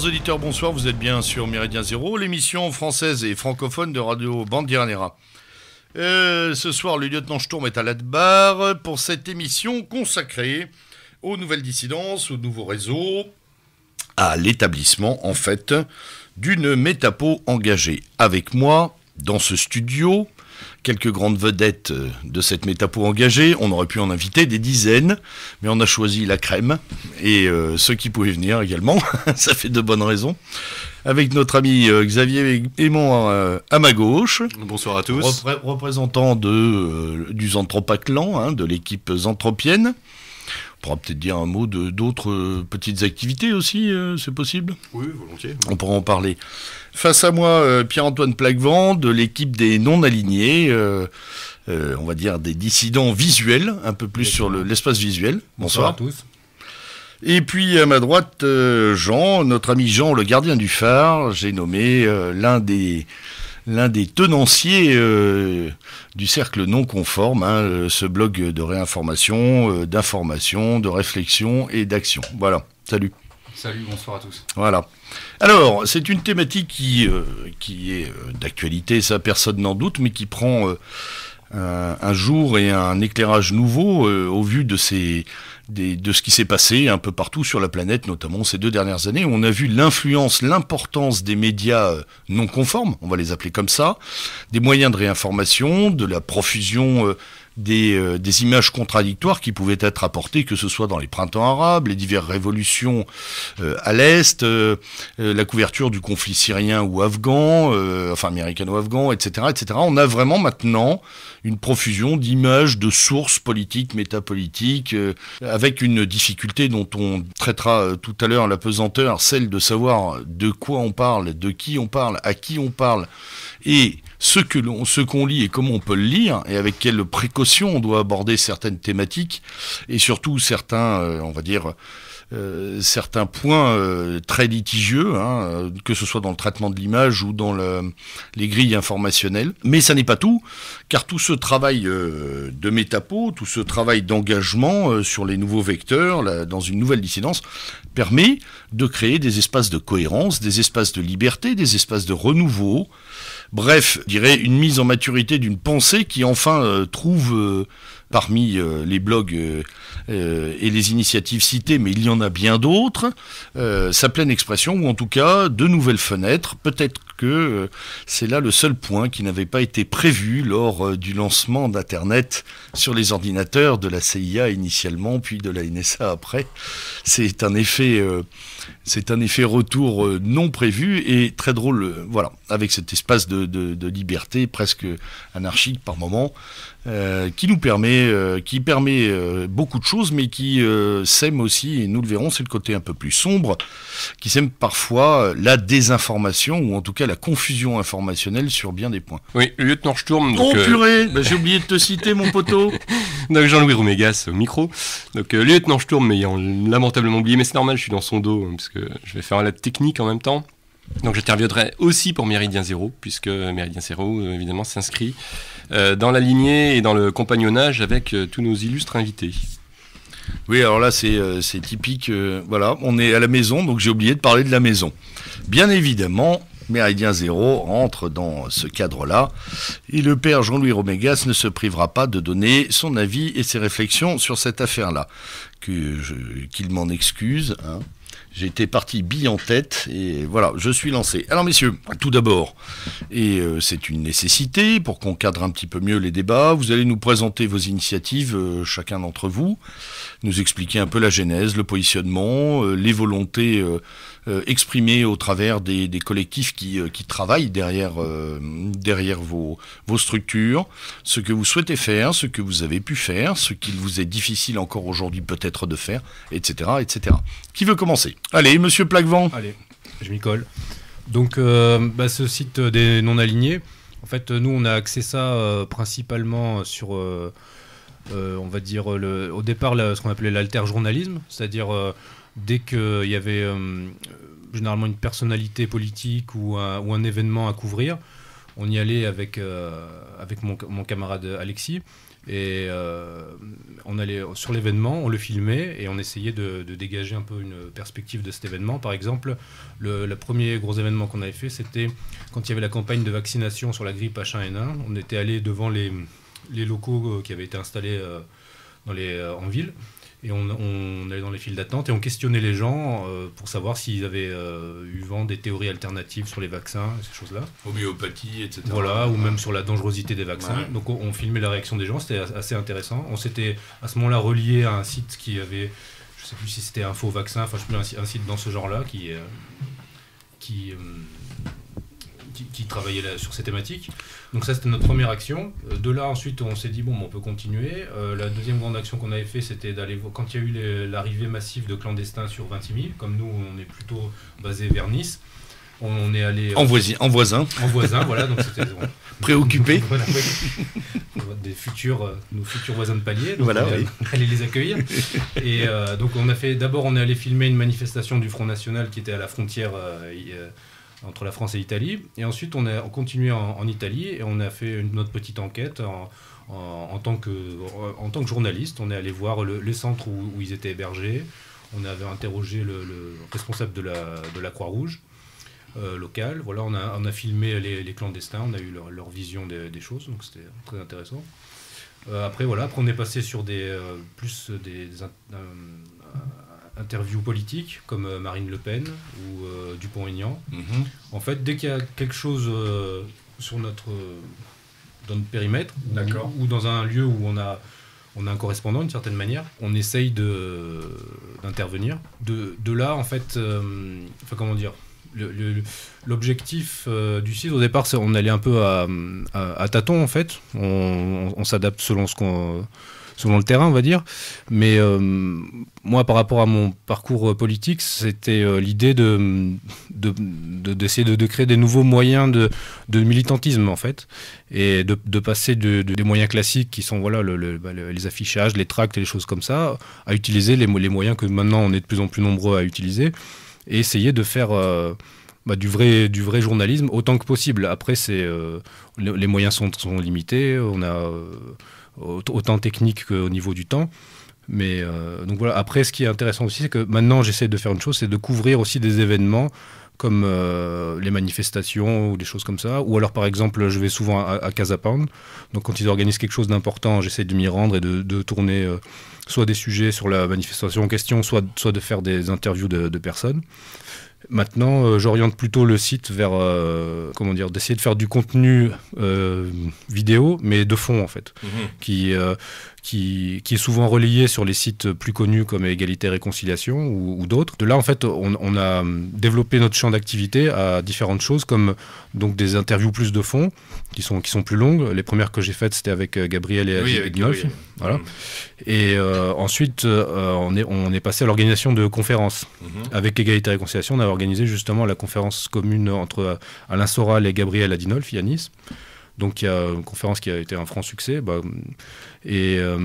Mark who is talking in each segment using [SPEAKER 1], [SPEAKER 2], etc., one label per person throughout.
[SPEAKER 1] Chers auditeurs, bonsoir, vous êtes bien sur Méridien Zéro, l'émission française et francophone de Radio Bandiranera. Euh, ce soir, le lieutenant Sturm est à la barre pour cette émission consacrée aux nouvelles dissidences, aux nouveaux réseaux, à l'établissement, en fait, d'une métapo engagée. Avec moi, dans ce studio, quelques grandes vedettes euh, de cette métapo engagée. On aurait pu en inviter des dizaines, mais on a choisi la crème et euh, ceux qui pouvaient venir également. Ça fait de bonnes raisons. Avec notre ami euh, Xavier Aimon à ma gauche. Bonsoir à tous. représentant de, du Zanthropa hein, de l'équipe zanthropienne pourra peut-être dire un mot de d'autres euh, petites activités aussi, euh, c'est possible Oui, volontiers. On pourra en parler. Face à moi, euh, Pierre-Antoine Plaquevent de l'équipe des non-alignés, on va dire des dissidents visuels, un peu plus sur l'espace visuel. Bonsoir. Bonsoir. à tous. Et puis à ma droite, Jean, notre ami Jean, le gardien du phare, j'ai nommé l'un des l'un des tenanciers euh, du cercle non conforme, hein, euh, ce blog de réinformation, euh, d'information, de réflexion et d'action. Voilà, salut.
[SPEAKER 2] Salut, bonsoir à tous.
[SPEAKER 1] Voilà. Alors, c'est une thématique qui, qui est d'actualité, ça personne n'en doute, mais qui prend un, jour et un éclairage nouveau au vu de ces de ce qui s'est passé un peu partout sur la planète, notamment ces deux dernières années. on a vu l'influence, l'importance des médias euh, non conformes, on va les appeler comme ça, des moyens de réinformation, de la profusion euh, euh, des, images contradictoires qui pouvaient être apportées, que ce soit dans les printemps arabes, les diverses révolutions euh, à l'Est, euh, la couverture du conflit syrien ou afghan, enfin américano-afghan, etc., etc. On a vraiment maintenant une profusion d'images, de sources politiques, métapolitiques, avec une difficulté dont on traitera tout à l'heure la pesanteur, celle de savoir de quoi on parle, de qui on parle, à qui on parle, et ce que l'on, ce qu'on lit et comment on peut le lire et avec quelle précaution on doit aborder certaines thématiques et surtout certains, euh, on va dire, euh, certains points euh, très litigieux, hein, que ce soit dans le traitement de l'image ou dans les grilles informationnelles. Mais ça n'est pas tout, car tout ce travail de métapo, tout ce travail d'engagement sur les nouveaux vecteurs, dans une nouvelle dissidence, permet de créer des espaces de cohérence, des espaces de liberté, des espaces de renouveau, Bref, je dirais une mise en maturité d'une pensée qui enfin euh, trouve euh, parmi euh, les blogs euh, euh, et les initiatives citées, mais il y en a bien d'autres, sa pleine expression, ou en tout cas de nouvelles fenêtres. Peut-être que c'est là le seul point qui n'avait pas été prévu lors du lancement d'Internet sur les ordinateurs de la CIA initialement, puis de la NSA après. C'est un effet, c'est un effet retour non prévu et très drôle, voilà, avec cet espace de, de liberté presque anarchique par moment. Euh, qui nous permet, euh, qui permet euh, beaucoup de choses, mais qui sème aussi, et nous le verrons, c'est le côté un peu plus sombre, qui sème parfois la désinformation, ou en tout cas la confusion informationnelle sur bien des points.
[SPEAKER 3] Oui, lieutenant Sturm... oh purée bah, J'ai oublié de te citer, mon poteau Donc Jean-Louis Roumégas au micro. Donc lieutenant Sturm ayant lamentablement oublié, mais c'est normal, je suis dans son dos, hein, parce que je vais faire un technique en même temps. Donc j'interviendrai aussi pour Méridien Zéro, puisque Méridien Zéro, euh, évidemment, s'inscrit euh, dans la lignée et dans le compagnonnage avec euh, tous nos illustres invités. Oui, alors là, c'est
[SPEAKER 1] typique. voilà, on est à la maison, donc j'ai oublié de parler de la maison. Bien évidemment, Méridien Zéro entre dans ce cadre-là. Et le père Jean-Louis Romégas ne se privera pas de donner son avis et ses réflexions sur cette affaire-là. Qu'il m'en excuse. Hein. J'étais parti bille en tête et voilà, je suis lancé. Alors messieurs, tout d'abord, et euh, c'est une nécessité pour qu'on cadre un petit peu mieux les débats, vous allez nous présenter vos initiatives, euh, chacun d'entre vous, nous expliquer un peu la genèse, le positionnement, euh, les volontés euh, exprimer au travers des, des collectifs qui, euh, qui, travaillent derrière, euh, derrière vos, vos structures, ce que vous souhaitez faire, ce que vous avez pu faire, ce qu'il vous est difficile encore aujourd'hui peut-être de faire, etc., etc. Qui veut commencer
[SPEAKER 4] Allez, monsieur Plaquevent. Allez, je m'y colle. Donc, bah, ce site des non-alignés, en fait, nous, on a axé ça principalement sur, on va dire, le, au départ, ce qu'on appelait l'alter-journalisme, c'est-à-dire dès qu'il y avait généralement une personnalité politique ou un, événement à couvrir. On y allait avec, euh, avec mon, camarade Alexis. Et euh, on allait sur l'événement, on le filmait et on essayait de, dégager un peu une perspective de cet événement. Par exemple, le, premier gros événement qu'on avait fait, c'était quand il y avait la campagne de vaccination sur la grippe H1N1. On était allé devant les, les locaux euh, qui avaient été installés dans les, en ville et on, allait dans les files d'attente et on questionnait les gens euh, pour savoir s'ils avaient euh, eu vent des théories alternatives sur les vaccins, ces choses-là.
[SPEAKER 1] Homéopathie, etc. Voilà, ou même sur
[SPEAKER 4] la dangerosité des vaccins. Donc on, filmait la réaction des gens, c'était assez intéressant. On s'était à ce moment-là relié à un site qui avait, je sais plus si c'était un faux vaccin, enfin je sais plus, un, site dans ce genre-là qui. Euh, qui qui, travaillait sur ces thématiques. Donc ça, c'était notre première action. Euh, de là, ensuite, on s'est dit, bon, on peut continuer. Euh, la deuxième grande action qu'on avait fait, c'était d'aller voir, quand il y a eu l'arrivée massive de clandestins sur 26 000, comme nous, on est plutôt basé vers Nice, on, est allé... En, voisin. En voisin, en voisin voilà, donc c'était... Préoccupé.
[SPEAKER 1] voilà, Des futurs, euh, nos
[SPEAKER 4] futurs voisins de palier, voilà, oui. Aller les accueillir. Et donc on a fait, d'abord on est allé filmer une manifestation du Front National qui était à la frontière entre la France et l'Italie. Et ensuite, on a continué en, Italie et on a fait une, notre petite enquête en, en, tant que, en tant que journaliste. On est allé voir les centres où, ils étaient hébergés. On avait interrogé le, responsable de la, de la Croix-Rouge euh, locale. Voilà, on a, on a filmé les, clandestins, on a eu leur, leur vision des, choses, donc c'était très intéressant. Euh, après, voilà, après, on est passé sur des, euh, plus des, interviews politiques comme euh, Marine Le Pen ou euh, Dupont-Aignan. Mhm. En fait, dès qu'il y a quelque chose euh, sur notre, dans notre périmètre ou, dans un lieu où on a, on a un correspondant d'une certaine manière, on essaye d'intervenir. De, de, là, en fait, comment dire L'objectif du site au départ, c'est on allait un peu à, à, tâtons en fait. on s'adapte selon ce qu'on selon le terrain, on va dire. Mais euh, moi, par rapport à mon parcours euh, politique, c'était euh, l'idée de, d'essayer de, créer des nouveaux moyens de, militantisme, en fait, et de, passer des moyens classiques qui sont voilà, bah, les affichages, les tracts et les choses comme ça, à utiliser les, les, moyens que maintenant on est de plus en plus nombreux à utiliser, et essayer de faire... Bah, du, vrai, du vrai journalisme autant que possible. Après, c'est, les, moyens sont, sont limités. On a, autant technique qu'au niveau du temps. Mais euh, donc voilà. Après, ce qui est intéressant aussi, c'est que maintenant, j'essaie de faire une chose, c'est de couvrir aussi des événements comme euh, les manifestations ou des choses comme ça. Ou alors, par exemple, je vais souvent à, à Casa Donc, quand ils organisent quelque chose d'important, j'essaie de m'y rendre et de, tourner euh, soit des sujets sur la manifestation en question, soit, soit de faire des interviews de, de personnes. Maintenant, euh, j'oriente plutôt le site vers, euh, comment dire, d'essayer de faire du contenu euh, vidéo, mais de fond en fait, mhm. qui qui, est souvent relayé sur les sites plus connus comme Égalité Réconciliation ou, d'autres. De là, en fait, on, a développé notre champ d'activité à différentes choses, comme donc des interviews plus de fond, qui sont, qui sont plus longues. Les premières que j'ai faites, c'était avec euh, Gabriel et oui, Voilà. Mm. Et euh, ensuite, euh, on, est, on est passé à l'organisation de conférences. Mm-hmm. Avec Égalité et Réconciliation, on a organisé justement la conférence commune entre Alain Soral et Gabriel Adinolf à Nice. Donc il y a une conférence qui a été un franc succès. Bah, et euh,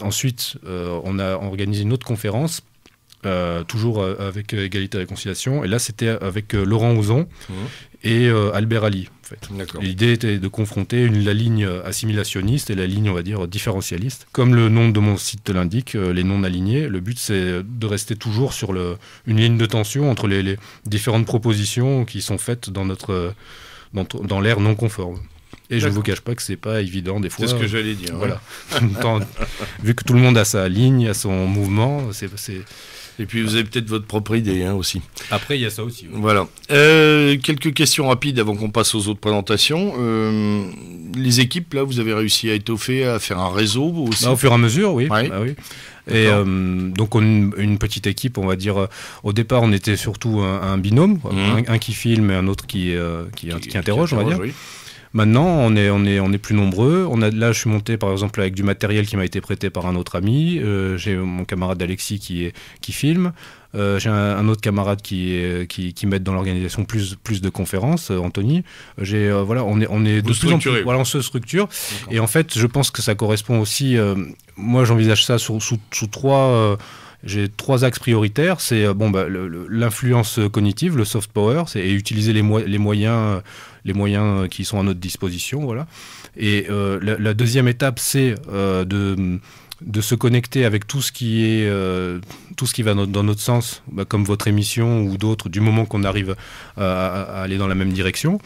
[SPEAKER 4] ensuite, euh, on a organisé une autre conférence. Euh, toujours avec Égalité et Réconciliation. Et là, c'était avec Laurent Ozon mmh. et Albert Ali. L'idée était de confronter une, la ligne assimilationniste et la ligne, on va dire, différentialiste. Comme le nom de mon site l'indique, les non-alignés, le but c'est de rester toujours sur le, une ligne de tension entre les, différentes propositions qui sont faites dans, notre, dans l'ère non conforme. Et je ne vous cache pas que c'est pas évident des fois. C'est ce que j'allais dire. Voilà. vu que tout le monde a sa ligne, a son mouvement, c'est.
[SPEAKER 1] Et puis vous avez peut-être votre propre idée hein, aussi. Après, il y a ça aussi. Voilà. Euh, quelques questions rapides avant qu'on passe aux autres présentations. Euh, les équipes, là, vous avez réussi à étoffer, à faire un réseau aussi bah, Au fur et à
[SPEAKER 4] mesure, oui. Bah, et euh, donc une petite équipe, on va dire. Au départ, on était surtout un, binôme, mmh. un, qui filme et un autre qui, qui, interroge, on va dire. Maintenant, on est, on est, on est plus nombreux. On a, là, je suis monté par exemple avec du matériel qui m'a été prêté par un autre ami. Euh, j'ai mon camarade Alexis qui, est, qui filme. Euh, j'ai un, autre camarade qui, est, qui, qui m'aide dans l'organisation plus, plus de conférences, euh, Anthony. Euh, j'ai, euh, voilà, on est, on est de plus en plus, voilà, on se structure. Et en fait, je pense que ça correspond aussi. moi, j'envisage ça sous, sous, sous trois j'ai trois axes prioritaires. C'est bon, bah, l'influence cognitive, le soft power, c'est utiliser les, les moyens les moyens euh, qui sont à notre disposition. Voilà. Et euh, la, deuxième étape, c'est euh, de se connecter avec tout ce qui est tout ce qui va dans notre sens, bah, comme votre émission ou d'autres, du moment qu'on arrive à, aller dans la même direction.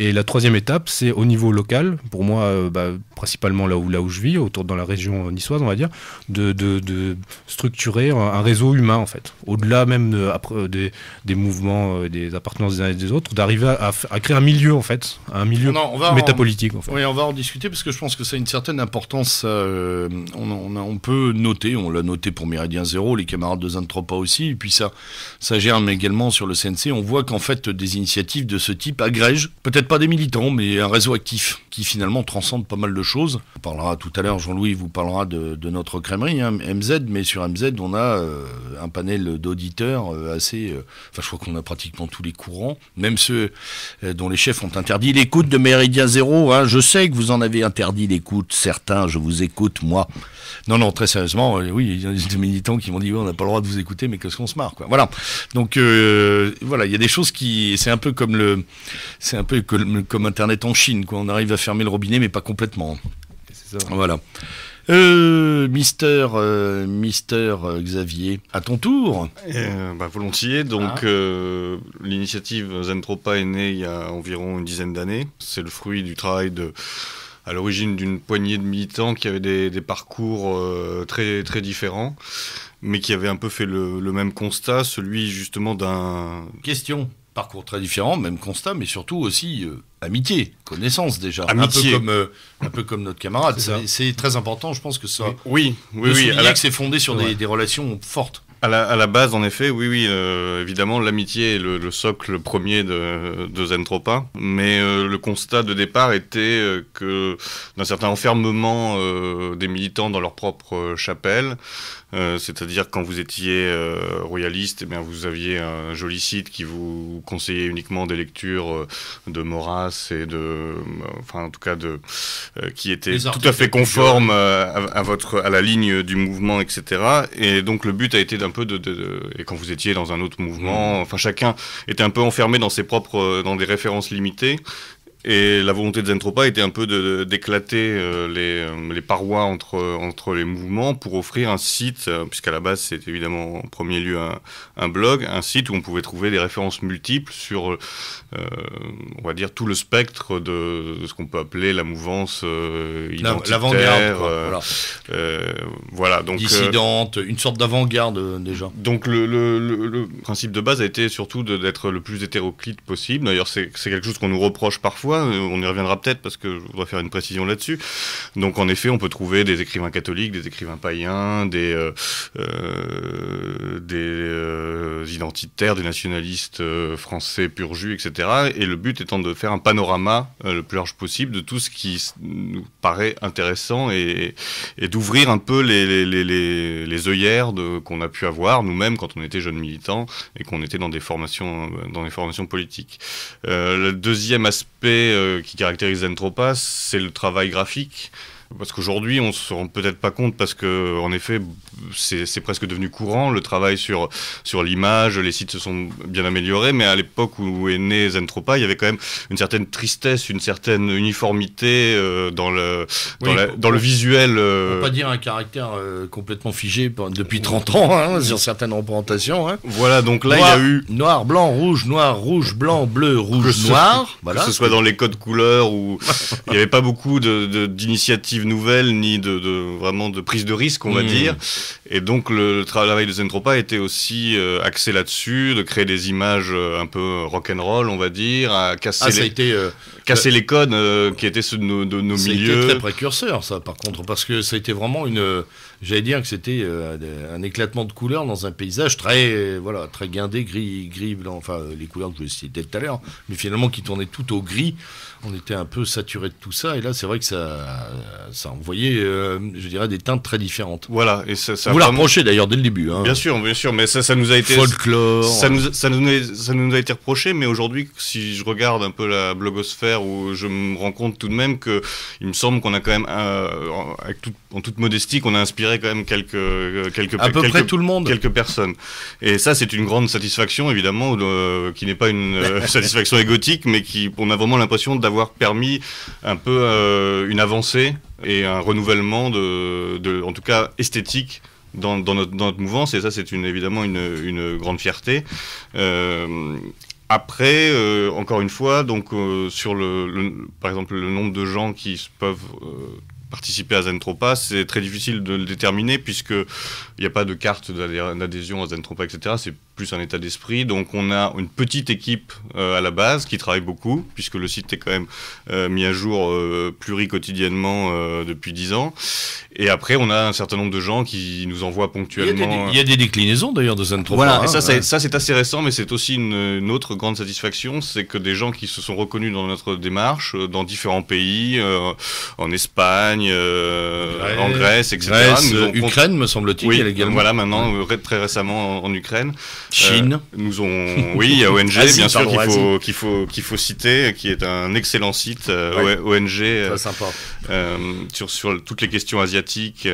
[SPEAKER 4] Et la troisième étape, c'est au niveau local, pour moi, euh, bah, principalement là où, là où je vis, autour dans la région niçoise, on va dire, de, structurer un, réseau humain, en fait, au-delà même des, des, mouvements, euh, des appartenances des uns et des autres, d'arriver à, créer un milieu, en fait, un milieu métapolitique. En, fait. Oui, on
[SPEAKER 1] va en discuter parce que je pense que ça a une certaine importance. Euh, on, peut noter, on l'a noté pour Méridien Zéro, les camarades de Zantropa aussi, et puis ça, ça germe également sur le CNC. On voit qu'en fait, des initiatives de ce type agrègent, peut-être pas des militants, mais un réseau actif qui finalement transcende pas mal de choses. On parlera tout à l'heure, Jean-Louis vous parlera de, notre crèmerie, hein, MZ, mais sur MZ, on a euh, un panel d'auditeurs euh, assez. Euh, enfin, je crois qu'on a pratiquement tous les courants, même ceux dont les chefs ont interdit l'écoute de Méridien Zéro. Hein. je sais que vous en avez interdit l'écoute, certains, je vous écoute, moi. Non, non, très sérieusement, oui, il y a des militants qui m'ont dit oui, oh, on n'a pas le droit de vous écouter, mais qu'est-ce qu'on se marre, quoi. Voilà. Donc, voilà, il y a des choses qui. C'est un peu comme le. C'est un peu comme Internet en Chine, quoi. On arrive à fermer le robinet, mais pas complètement.
[SPEAKER 5] Ça. Voilà.
[SPEAKER 1] Euh, mister, euh, euh, Xavier, à ton tour. Eh, bah, volontiers. Donc, ah. l'initiative Zentropa est née il y a
[SPEAKER 6] environ une dizaine d'années. C'est le fruit du travail de à l'origine d'une poignée de militants qui avaient des, parcours très, très différents, mais qui avaient un peu fait le, le
[SPEAKER 1] même constat, celui justement d'un... Question parcours très différent, même constat, mais surtout aussi euh, amitié, connaissance déjà. Amitié. Euh, un, peu comme, notre camarade. C'est très important, je pense que ça. Oui, oui, oui. c'est fondé sur des, relations fortes. À la,
[SPEAKER 6] base, en effet, oui, oui, euh, évidemment, l'amitié est le, socle premier de, de Zentropa, mais le constat de départ était que d'un certain enfermement des militants dans leur propre chapelle, euh, c'est-à-dire quand vous étiez euh, royaliste, eh bien, vous aviez un joli site qui vous conseillait uniquement des lectures euh, de Maurras et de, enfin en tout cas de, qui étaient tout à fait conformes à, votre, à la ligne du mouvement, etc. Et donc le but a été d'un peu de, et quand vous étiez dans un autre mouvement, mm. enfin chacun était un peu enfermé dans ses propres, dans des références limitées. Et la volonté de Zentropa était un peu d'éclater euh, euh, les, parois entre, entre les mouvements pour offrir un site, euh, puisqu'à la base c'est évidemment en premier lieu un, blog, un site où on pouvait trouver des références multiples sur, on va dire, tout le spectre de, ce qu'on peut appeler la mouvance euh, L'avant-garde, voilà. voilà. donc dissidente,
[SPEAKER 1] une sorte d'avant-garde déjà. Donc
[SPEAKER 6] le, le, principe de base a été surtout d'être le plus hétéroclite possible. D'ailleurs c'est quelque chose qu'on nous reproche parfois euh, on y reviendra peut-être parce que je voudrais faire une précision là-dessus. Donc en effet, on peut trouver des écrivains catholiques, des écrivains païens, des, euh, euh, des identitaires, des nationalistes français pur etc. Et le but étant de faire un panorama le plus large possible de tout ce qui nous paraît intéressant et, d'ouvrir un peu les, les, œillères qu'on a pu avoir nous-mêmes quand on était jeunes militants et qu'on était dans des formations, dans des formations politiques. le deuxième aspect euh, qui caractérise Entropas, c'est le travail graphique, parce qu'aujourd'hui, on ne se rend peut-être pas compte parce que, en effet, c'est presque devenu courant. Le travail sur, sur l'image, les sites se sont bien améliorés, mais à l'époque où est né Zentropa, il y avait quand même une certaine tristesse, une certaine uniformité euh, dans, le, dans, le visuel.
[SPEAKER 1] Euh. On ne pas dire un caractère euh, complètement figé depuis 30 ans hein, sur certaines représentations. Hein. Voilà, donc là, il y a eu. Noir, blanc, rouge, noir, rouge, blanc, bleu, rouge, noir. Que ce
[SPEAKER 6] soit dans les codes couleurs ou. il n'y avait pas beaucoup d'initiatives. De, nouvelles, ni de, vraiment de prise de risque, on va mmh. dire. Et donc le, travail de Zentropa était aussi euh, axé là-dessus, de créer des images euh, un peu rock and roll on va dire, à casser. Ah, a été
[SPEAKER 1] euh, casser les codes euh, qui étaient ceux de nos, milieux. C'était très précurseur, ça, par contre, parce que ça a été vraiment une. J'allais dire que c'était euh, un éclatement de couleurs dans un paysage très, voilà, très guindé, gris, gris, blanc, enfin, euh, les couleurs que je citées tout à l'heure, mais finalement qui tournaient tout au gris. On était un peu saturé de tout ça, et là, c'est vrai que ça, ça envoyait, je dirais, des teintes très différentes. Voilà, et ça. ça Vous la d'ailleurs dès le début. Hein. Bien sûr, bien sûr, mais ça, ça nous a été. Folklore. Ça nous,
[SPEAKER 6] ça nous, ça nous a été reproché, mais aujourd'hui, si je regarde un peu la blogosphère, où je me rends compte tout de même que il me semble qu'on a quand même, euh, en toute modestie, qu'on a inspiré quand même quelques euh, quelques à peu près tout le monde, quelques personnes. Et ça, c'est une grande satisfaction évidemment, qui n'est pas une euh, satisfaction égotique, mais qui, on a vraiment l'impression d'avoir permis un peu une avancée et un renouvellement de, en tout cas esthétique. Dans, notre, dans, mouvance, et ça c'est une, évidemment une, grande fierté. Euh, après, euh, encore une fois, donc euh, sur le, par exemple le nombre de gens qui peuvent euh, participer à Zentropa, c'est très difficile de le déterminer puisque il n'y a pas de carte d'adhésion à Zentropa, etc. C'est plus un état d'esprit. Donc on a une petite équipe euh, à la base qui travaille beaucoup puisque le site est quand même euh, mis à jour euh, quotidiennement euh, depuis 10 ans. Et après on a un certain nombre de gens qui nous envoient ponctuellement. Il y a des, y
[SPEAKER 1] a des déclinaisons d'ailleurs de Zentropa. Voilà, hein, ça, ça
[SPEAKER 6] c'est assez récent, mais c'est aussi une, autre grande satisfaction, c'est que des gens qui se sont reconnus dans notre démarche, dans différents pays, en Espagne, euh, en Grèce, etc. Euh, Ukraine, me semble-t-il. Oui, voilà, maintenant, très récemment en, Ukraine. Euh, Chine. nous ont, oui, il y a ONG, bien sûr, qu'il faut, qu'il faut, faut citer, qui est un excellent site, ONG. Très sympa. sur, sur toutes les questions asiatiques,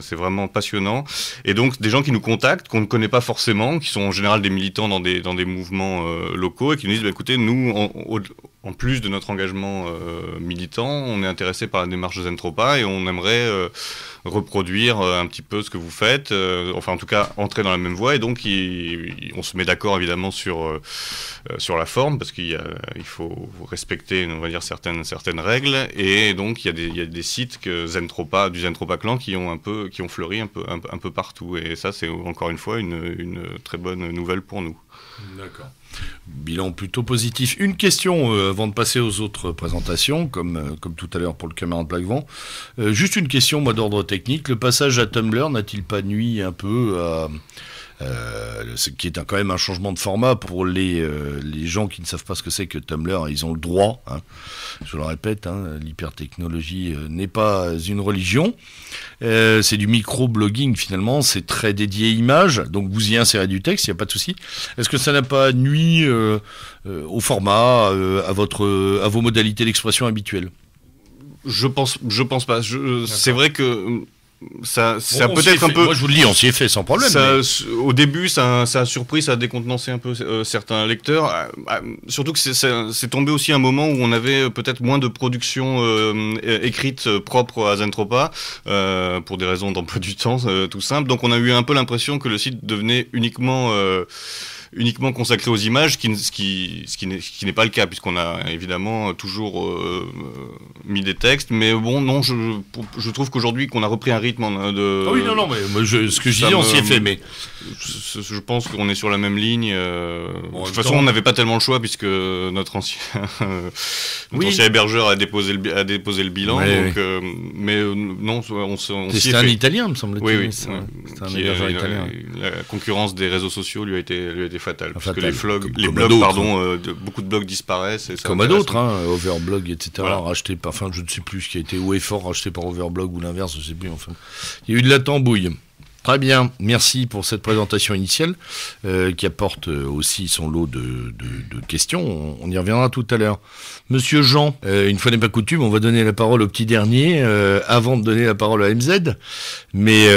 [SPEAKER 6] c'est vraiment passionnant. Et donc, des gens qui nous contactent, qu'on ne connaît pas forcément, qui sont en général des militants dans des, dans des mouvements locaux et qui nous disent bah, écoutez, nous, on, en plus de notre engagement euh, militant, on est intéressé par la démarche de Zentropa et on aimerait euh, reproduire euh, un petit peu ce que vous faites, enfin en tout cas entrer dans la même voie. Et donc on se met d'accord évidemment sur, sur la forme parce qu'il il faut respecter, on va dire, certaines, certaines règles. Et donc il y a des, sites que Zentropa, du Zentropa Clan qui ont, un peu, qui ont fleuri un peu, peu partout. Et ça, c'est encore une fois une
[SPEAKER 1] très bonne nouvelle pour nous. D'accord. Bilan plutôt positif. Une question euh, avant de passer aux autres présentations, comme, euh, comme tout à l'heure pour le caméra de Plaquevent. Vent. Euh, juste une question, moi, d'ordre technique. Le passage à Tumblr n'a-t-il pas nuit un peu à euh, ce qui est quand même un changement de format pour les, euh, les gens qui ne savent pas ce que c'est que Tumblr. Ils ont le droit, hein. je le répète, hein, l'hypertechnologie euh, n'est pas une religion. Euh, c'est du micro-blogging finalement, c'est très dédié image, donc vous y insérez du texte, il n'y a pas de souci. Est-ce que ça n'a pas nuit au format, à, votre, à vos modalités d'expression habituelles
[SPEAKER 6] je pense, je pense pas. c'est vrai que ça, peut-être un peu. Moi, je vous le dis, on s'y est fait sans problème.
[SPEAKER 1] Au début, ça,
[SPEAKER 6] ça, a surpris, ça a décontenancé un peu euh, certains lecteurs. Ah, ah, surtout que c'est tombé aussi un moment où on avait euh, peut-être moins de production euh, écrite propre à Zentropa, pour des raisons d'emploi du temps, tout simple. Donc, on a eu un peu l'impression que le site devenait uniquement uniquement consacré aux images, qui, ce qui, qui n'est pas le cas, puisqu'on a évidemment toujours euh, euh, mis des textes. Mais bon, non, je, je trouve qu'aujourd'hui, qu'on a repris un rythme de. Ah oui, non, non, mais ce que je dis, on s'y est fait, mais. Je, pense qu'on est sur la même ligne. Euh, de toute façon, on n'avait pas tellement le choix, puisque notre ancien, notre ancien hébergeur a déposé le, a déposé le bilan. donc, mais non, on, on s'y un italien, me semble-t-il. Oui, oui. C'est un, hébergeur italien. La concurrence des réseaux sociaux lui a été, lui a été Fatal. fatale, parce que les, flogs, les blogs, pardon, hein. euh, beaucoup de blogs disparaissent. comme à d'autres, hein,
[SPEAKER 1] Overblog, etc., racheté par, enfin, je ne sais plus ce qui a été, ou Effort racheté par Overblog, ou l'inverse, je ne sais plus, enfin. Il y a eu de la tambouille. Très bien, merci pour cette présentation initiale euh, qui apporte euh, aussi son lot de, questions. On, y reviendra tout à l'heure. Monsieur Jean, une fois n'est pas coutume, on va donner la parole au petit dernier avant de donner la parole à MZ. Mais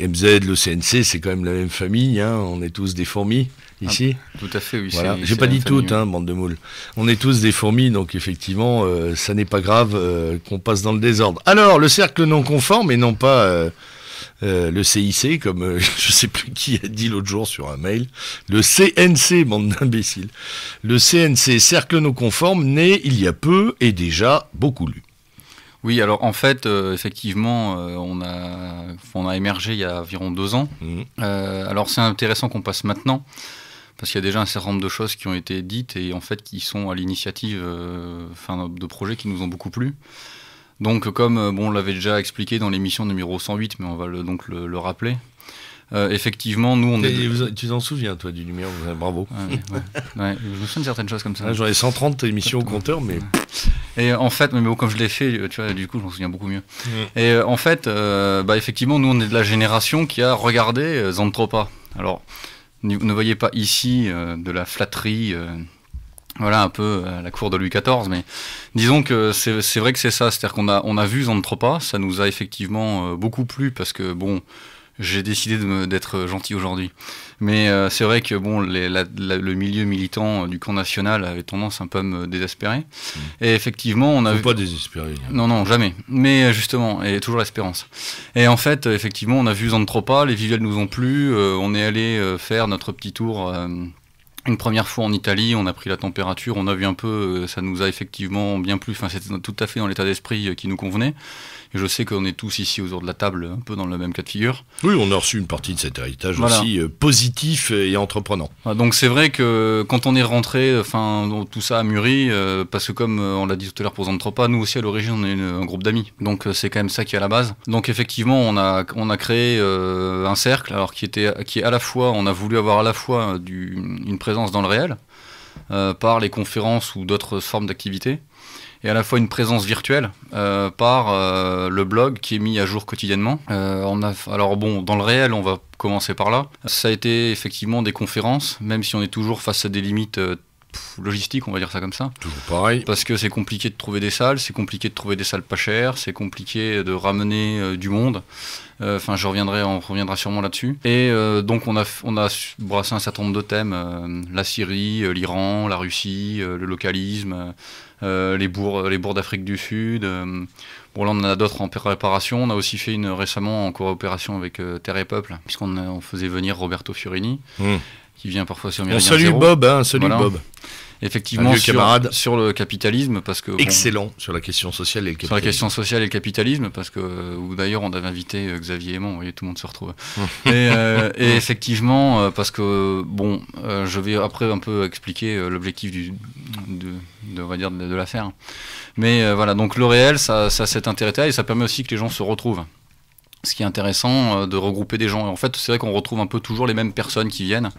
[SPEAKER 1] MZ, le CNC, c'est quand même la même famille. Hein. on est tous des fourmis ici. Ah, tout à fait, oui. Voilà. J'ai pas dit toutes, hein, bande de moules. On est tous des fourmis, donc effectivement, euh, ça n'est pas grave euh, qu'on passe dans le désordre. Alors, le cercle non conforme et non pas euh, le CIC, comme je ne sais plus qui a dit l'autre jour sur un mail, le CNC, bande d'imbéciles. Le CNC, cercle non conforme, né il y a peu et déjà beaucoup lu. Oui, alors en fait, euh,
[SPEAKER 2] effectivement, euh, on, a, émergé il y a environ deux ans. Mhm. Euh, alors c'est intéressant qu'on passe maintenant, parce qu'il y a déjà un certain nombre de choses qui ont été dites et en fait qui sont à l'initiative enfin, de projets qui nous ont beaucoup plu. Donc comme bon, on l'avait déjà expliqué dans l'émission numéro 108, mais on va donc le rappeler, euh, effectivement, nous, on est. tu t'en souviens, toi, du numéro euh, Bravo. Je me souviens de certaines choses comme ça. J'aurais ah, J'en ai 130 émissions au compteur, mais. Et en fait, mais bon, comme je l'ai fait, tu vois, du coup, je m'en souviens beaucoup mieux. Et euh, en fait, bah, effectivement, nous, on est de la génération qui a regardé Zantropa. Alors, ne voyez pas ici de la flatterie voilà un peu à la cour de Louis XIV, mais disons que c'est vrai que c'est ça, c'est-à-dire qu'on a, on a vu Zantropa, ça nous a effectivement beaucoup plu parce que bon, j'ai décidé d'être gentil aujourd'hui. Mais euh, c'est vrai que bon, le milieu militant du camp national avait tendance un peu à me désespérer. Mm. Et effectivement, on avait. pas désespéré. Hein. Non, non, jamais. Mais euh, justement, et toujours l'espérance. Et en fait, euh, effectivement, on a vu Zantropa, les visuels nous ont plu, on est allé faire notre petit tour. une première fois en Italie, on a pris la température, on a vu un peu, ça nous a effectivement bien plu, enfin c'était tout à fait dans l'état d'esprit qui nous convenait je
[SPEAKER 1] sais qu'on est tous ici autour de la table un peu dans le même cas de figure. Oui, on a reçu une partie de cet héritage aussi euh, positif et entreprenant.
[SPEAKER 2] donc c'est vrai que quand on est rentré, euh, enfin tout ça a mûri, euh, parce que comme on l'a dit tout à l'heure pour Zantropa, nous aussi à l'origine on est un groupe d'amis. Donc c'est quand même ça qui est à la base. Donc effectivement on a, on a créé un cercle, alors qui, était, qui est à la fois, on a voulu avoir à la fois une présence dans le réel, par les conférences ou d'autres formes d'activités et à la fois une présence virtuelle euh, par euh, le blog qui est mis à jour quotidiennement. Euh, on a, alors bon, dans le réel, on va commencer par là. Ça a été effectivement des conférences, même si on est toujours face à des limites logistiques, on va dire ça comme ça. Toujours pareil. Parce que c'est compliqué de trouver des salles, c'est compliqué de trouver des salles pas chères, c'est compliqué de ramener du monde. Enfin, je reviendrai, on reviendra sûrement là-dessus. Et donc, on a, on a brassé un certain nombre de thèmes la Syrie, l'Iran, la Russie, le localisme. Euh, les bourgs, les bourgs d'Afrique du Sud. Euh, bon, là, on en a d'autres en préparation. On a aussi fait une récemment en coopération avec euh, Terre et Peuple, puisqu'on faisait venir Roberto Fiorini, hmm. qui vient parfois sur Méridien hein, On salut Bob effectivement sur, sur, le capitalisme parce que excellent sur la question sociale et le capitalisme. sur la question sociale et le capitalisme parce que euh, ou d'ailleurs on avait invité euh, Xavier Aymon, vous voyez tout le monde se retrouve euh, et, effectivement parce que bon je vais après un peu expliquer l'objectif du de, de, dire de, de l'affaire mais voilà donc le réel ça ça cet intérêt et ça permet aussi que les gens se retrouvent ce qui est intéressant de regrouper des gens et en fait c'est vrai qu'on retrouve un peu toujours les mêmes personnes qui viennent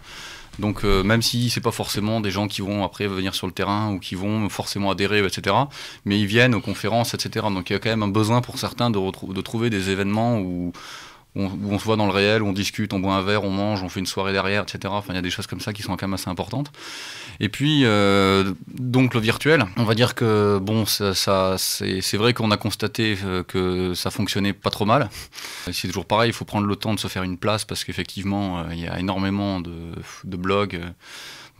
[SPEAKER 2] donc euh, même si c'est pas forcément des gens qui vont après venir sur le terrain ou qui vont forcément adhérer, etc. Mais ils viennent aux conférences, etc. Donc il y a quand même un besoin pour certains de, trouver des événements où, on, où, on, se voit dans le réel, où on discute, on boit un verre, on mange, on fait une soirée derrière, etc. Enfin il y a des choses comme ça qui sont quand même assez importantes. Et puis, euh, donc le virtuel, on va dire que, bon, c'est vrai qu'on a constaté euh, que ça fonctionnait pas trop mal. C'est toujours pareil, il faut prendre le temps de se faire une place parce qu'effectivement, euh, il y a énormément de blogs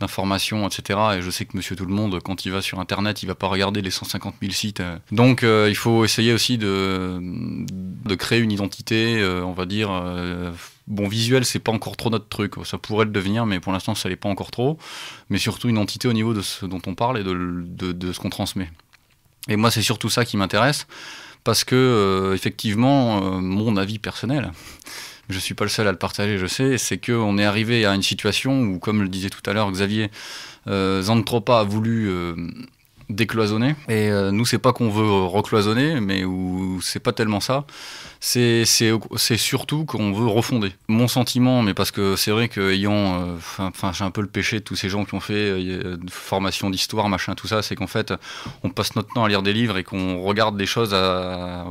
[SPEAKER 2] d'informations, etc. Et je sais que monsieur tout le monde, quand il va sur Internet, il va pas regarder les 150 000 sites. Euh. Donc euh, il faut essayer aussi de, de créer une identité, euh, on va dire. bon, visuel, c'est pas encore trop notre truc. Ça pourrait le devenir, mais pour l'instant, ça l'est pas encore trop. Mais surtout une entité au niveau de ce dont on parle et de, de ce qu'on transmet. Et moi, c'est surtout ça qui m'intéresse, parce que, effectivement, mon avis personnel, je ne suis pas le seul à le partager, je sais, c'est qu'on est arrivé à une situation où, comme le disait tout à l'heure Xavier, euh, Zantropa a voulu euh, décloisonner. Et euh, nous, c'est pas qu'on veut recloisonner, mais c'est pas tellement ça c'est surtout qu'on veut refonder. Mon sentiment, mais parce que c'est vrai que euh, enfin, j'ai un peu le péché de tous ces gens qui ont fait euh, formation d'histoire, machin, tout ça, c'est qu'en fait, on passe notre temps à lire des livres et qu'on regarde des choses un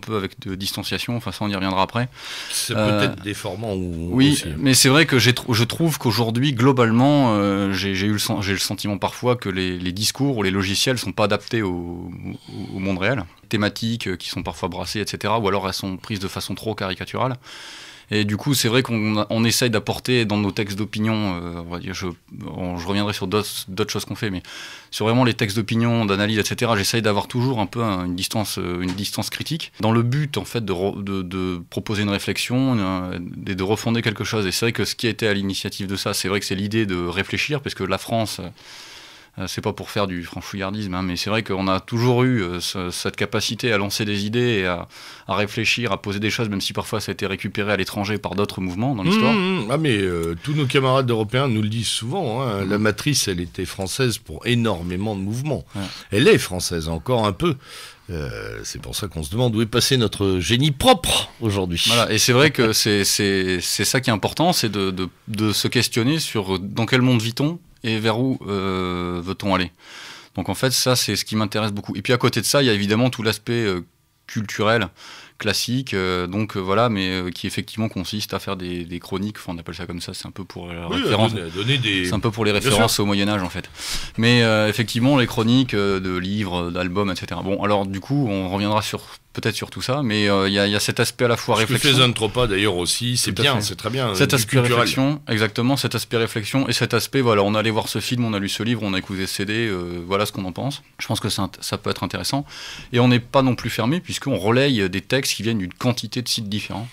[SPEAKER 2] peu avec de distanciation. Enfin, ça, on y reviendra après. C'est peut-être euh, déformant. Ou, oui, mais c'est vrai que je trouve qu'aujourd'hui, globalement, j'ai eu le, sentiment parfois que les, discours ou les logiciels sont pas adaptés au monde réel thématiques euh, qui sont parfois brassées, etc. Ou alors elles sont prises de façon trop caricaturale. Et du coup, c'est vrai qu'on essaye d'apporter dans nos textes d'opinion, euh, je, je, reviendrai sur d'autres choses qu'on fait, mais sur vraiment les textes d'opinion, d'analyse, etc., j'essaye d'avoir toujours un peu une distance, euh, une distance critique, dans le but en fait de, proposer une réflexion de refonder quelque chose. Et c'est vrai que ce qui a été à l'initiative de ça, c'est vrai que c'est l'idée de réfléchir, parce que la France... Euh, c'est pas pour faire du franchouillardisme, hein, mais c'est vrai qu'on a toujours eu euh, cette capacité à lancer des idées et à,
[SPEAKER 1] réfléchir, à poser des choses, même si parfois ça a été récupéré à l'étranger par d'autres mouvements dans l'histoire. Mmh, mmh. ah mais euh, tous nos camarades européens nous le disent souvent. Hein. Mmh. La matrice, elle était française pour énormément de mouvements. Elle est française encore un peu. c'est pour ça qu'on se demande où est passé notre génie propre aujourd'hui. Voilà, et c'est vrai que c'est ça qui est important, c'est de,
[SPEAKER 2] de, se questionner sur dans quel monde vit-on et vers où euh, veut-on aller. Donc en fait, ça, c'est ce qui m'intéresse beaucoup. Et puis à côté de ça, il y a évidemment tout l'aspect euh, culturel classique, euh, donc voilà, mais qui effectivement consiste à faire des, chroniques, enfin on appelle ça comme ça, c'est un peu pour la un peu pour les références au Moyen Âge en fait. Mais effectivement, les chroniques de livres, d'albums, etc. Bon, alors du coup, on reviendra sur peut-être sur tout ça, mais euh, il y, a cet aspect à la fois Ce réflexion. Que fait
[SPEAKER 1] Zantropa d'ailleurs
[SPEAKER 2] aussi, c'est bien, c'est très bien. Euh, cet aspect réflexion, exactement, cet aspect réflexion et cet aspect, voilà, on allait voir ce film, on a lu ce livre, on a écouté ce CD, euh, voilà ce qu'on en pense. Je pense que ça, ça peut être intéressant. Et on n'est pas non plus fermé, puisqu'on relaye des textes qui viennent d'une quantité de sites différents.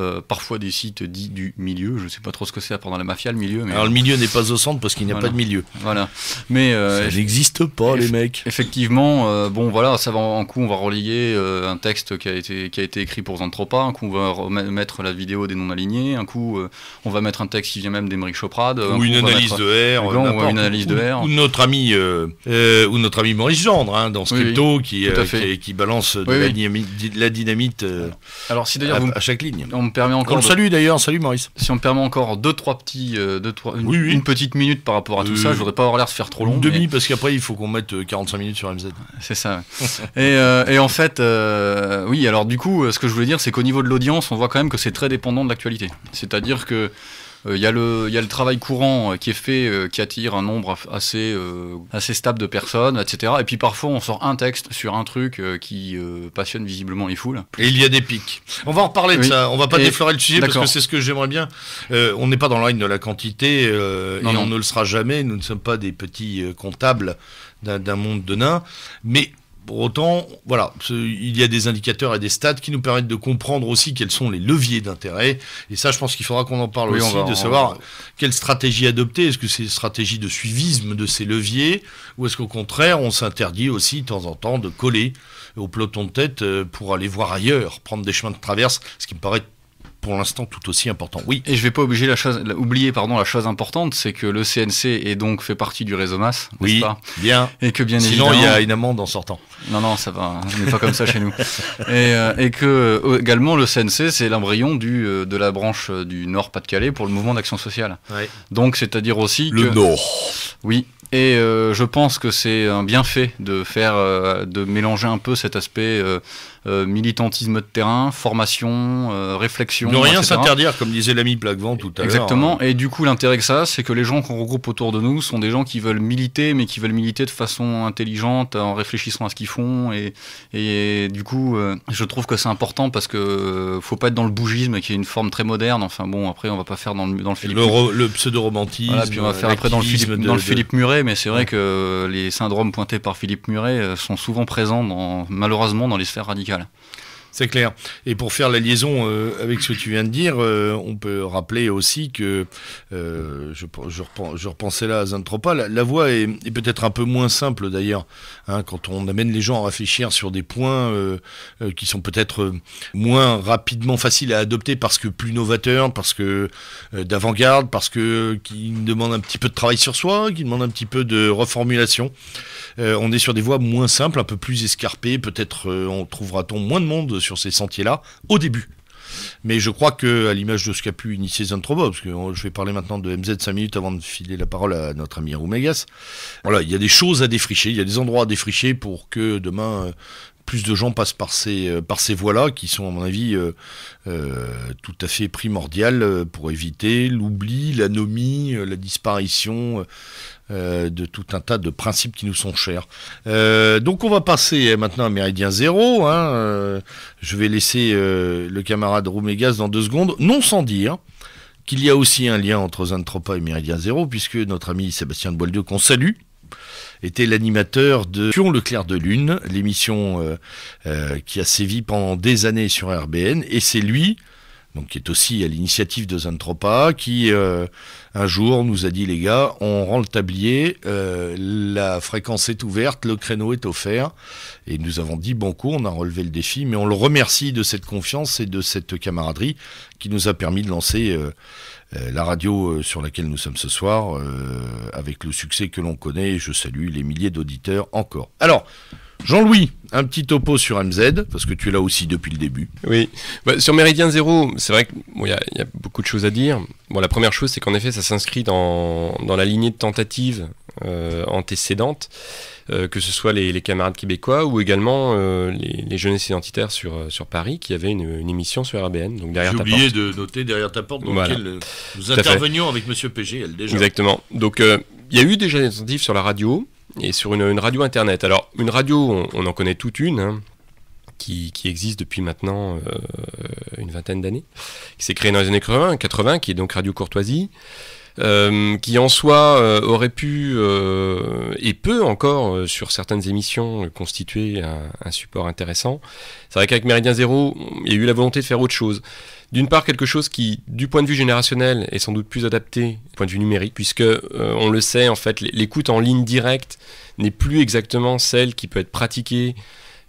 [SPEAKER 2] Euh, parfois des sites dits du milieu. Je ne sais pas trop ce que c'est à la mafia, le milieu. Alors le milieu n'est pas au centre parce qu'il n'y a pas de milieu. Voilà. Mais euh, ça n'existe pas, les mecs. Effectivement, euh, bon voilà, ça va. en coup, on va relier un texte qui a été qui a été écrit pour Zantropa. Un coup, on va mettre la vidéo des non alignés. Un coup, on va mettre un texte
[SPEAKER 1] qui vient même d'Emeric Choprade. ou, une analyse de R. ou une analyse de Ou, notre ami ou notre ami Maurice Gendre hein, dans Scripto Qui, qui, qui balance de la, dynamite,
[SPEAKER 2] Alors si d'ailleurs à, chaque ligne on me permet encore. On le salue d'ailleurs, salut Maurice. Si on me permet encore deux, trois
[SPEAKER 1] petits. Euh, deux, trois, une, petite minute par rapport à tout euh, ça, je voudrais pas avoir l'air de faire trop long. Une demi, parce qu'après, il faut qu'on mette 45 euh, minutes sur MZ. C'est ça.
[SPEAKER 2] et, en fait, oui, alors du coup, ce que je voulais dire, c'est qu'au niveau de l'audience, on voit quand même que c'est très dépendant de l'actualité. C'est-à-dire que. Il euh, y, a le, y a le travail courant euh, qui est fait, euh, qui attire un nombre assez, assez stable de personnes, etc. Et puis parfois, on sort un texte sur un truc qui passionne visiblement les foules. Et il
[SPEAKER 1] y a des pics. On va en reparler de ça. On va pas déflorer le sujet parce que c'est ce que j'aimerais bien. on n'est pas dans la ligne de la quantité et on ne le sera jamais. Nous ne sommes pas des petits comptables d'un monde de nains. Mais pour autant, voilà, il y a des indicateurs et des stats qui nous permettent de comprendre aussi quels sont les leviers d'intérêt. Et ça, je pense qu'il faudra qu'on en parle aussi, de savoir quelle stratégie adopter. Est-ce que c'est une stratégie de suivisme de ces leviers Ou est-ce qu'au contraire, on s'interdit aussi de temps en temps de coller au peloton de tête euh, pour aller voir ailleurs, prendre des chemins de traverse, ce qui me paraît pour l'instant tout aussi important. Oui. Et je vais pas la chose,
[SPEAKER 2] oublier pardon la chose importante, c'est que le CNC est donc fait partie du réseau masse. Oui. Pas bien. Et que bien évidemment. il y a une amende en sortant. Non non ça va, on n'est pas comme ça chez nous. Et, euh, que euh, également le CNC c'est l'embryon du euh, de la branche du Nord Pas-de-Calais pour le mouvement d'action sociale. Oui. Donc c'est-à-dire aussi le Nord. Oui. Et je pense que c'est un bienfait de faire de mélanger un peu cet aspect euh, militantisme de terrain, formation, euh, réflexion. Ne rien s'interdire,
[SPEAKER 1] comme disait l'ami Plaquevent tout à
[SPEAKER 5] l'heure. Exactement. Et
[SPEAKER 2] du coup, l'intérêt que ça, c'est que les gens qu'on regroupe autour de nous sont des gens qui veulent militer, mais qui veulent militer de façon intelligente, en réfléchissant à ce qu'ils font. Et, du coup, euh, je trouve que c'est important parce que faut pas être dans le bougisme, qui est une forme très moderne. Enfin bon, après, on va pas faire dans le, dans le Le, pseudo-romantisme. puis on va faire après dans le Philippe, de, Muret, mais c'est vrai que les syndromes pointés par Philippe Muret sont souvent présents, dans, malheureusement, dans les sphères radicales. Voilà. C'est clair.
[SPEAKER 1] Et pour faire la liaison euh, avec ce que tu viens de dire, euh, on peut rappeler aussi que, euh, je, je, repensais là à Zintropa, la, la voie est, peut-être un peu moins simple d'ailleurs, hein, quand on amène les gens à réfléchir sur des points qui sont peut-être moins rapidement faciles à adopter parce que plus novateurs, parce que d'avant-garde, parce que qui demandent un petit peu de travail sur soi, qui demandent un petit peu de reformulation. on est sur des voies moins simples, un peu plus escarpées, peut-être on trouvera-t-on moins de monde sur ces sentiers-là au début. Mais je crois que, à l'image de ce qu'a pu initier Zentrobo parce que je vais parler maintenant de MZ 5 minutes avant de filer la parole à notre ami Roumegas. Voilà, il y a des choses à défricher, il y a des endroits à défricher pour que demain, euh, plus de gens passent par ces, euh, par ces voies-là, qui sont, à mon avis, euh, tout à fait primordiales pour éviter l'oubli, l'anomie, la disparition euh, de tout un tas de principes qui nous sont chers. Euh, donc on va passer maintenant à Méridien Zéro. Hein. Euh, je vais laisser le camarade Roumégas dans deux secondes, non sans dire qu'il y a aussi un lien entre Zantropa et Méridien Zéro, puisque notre ami Sébastien de Boileau, qu'on salue, était l'animateur de Pion le clair de lune, l'émission qui a sévi pendant des années sur RBN, et c'est lui donc qui est aussi à l'initiative de Zantropa, qui euh, un jour nous a dit les gars, on rend le tablier, euh, la fréquence est ouverte, le créneau est offert, et nous avons dit bon coup, on a relevé le défi, mais on le remercie de cette confiance et de cette camaraderie qui nous a permis de lancer euh, la radio sur laquelle nous sommes ce soir, avec le succès que l'on connaît, et je salue les milliers d'auditeurs
[SPEAKER 3] encore. Alors, Jean-Louis, un petit topo sur MZ, parce que tu es là aussi depuis le début. Oui, bah, sur Méridien Zéro, c'est vrai qu'il y, a, beaucoup de choses à dire. Bon, la première chose, c'est qu'en effet, ça s'inscrit dans, la lignée de tentatives euh, antécédentes, euh, que ce soit les, camarades québécois ou également euh, les, les, jeunesses identitaires sur, Paris, qui avaient une, émission sur RBN. J'ai oublié de noter derrière ta porte, dans euh, nous intervenions avec Monsieur elle déjà. Exactement. Donc il y a eu déjà des tentatives sur la radio et sur une, radio internet. Alors, une radio, on, en connaît toute une. Hein, qui, existe depuis maintenant euh, une vingtaine d'années, qui s'est créée dans les années 80, qui est donc Radio Courtoisie, euh, qui en soi euh, aurait pu et peut encore sur certaines émissions constituer un, un support intéressant. C'est vrai qu'avec Méridien Zéro, il y a eu la volonté de faire autre chose. D'une part, quelque chose qui, du point de vue générationnel, est sans doute plus adapté du point de vue numérique, puisque euh, on le sait, en fait, l'écoute en ligne directe n'est plus exactement celle qui peut être pratiquée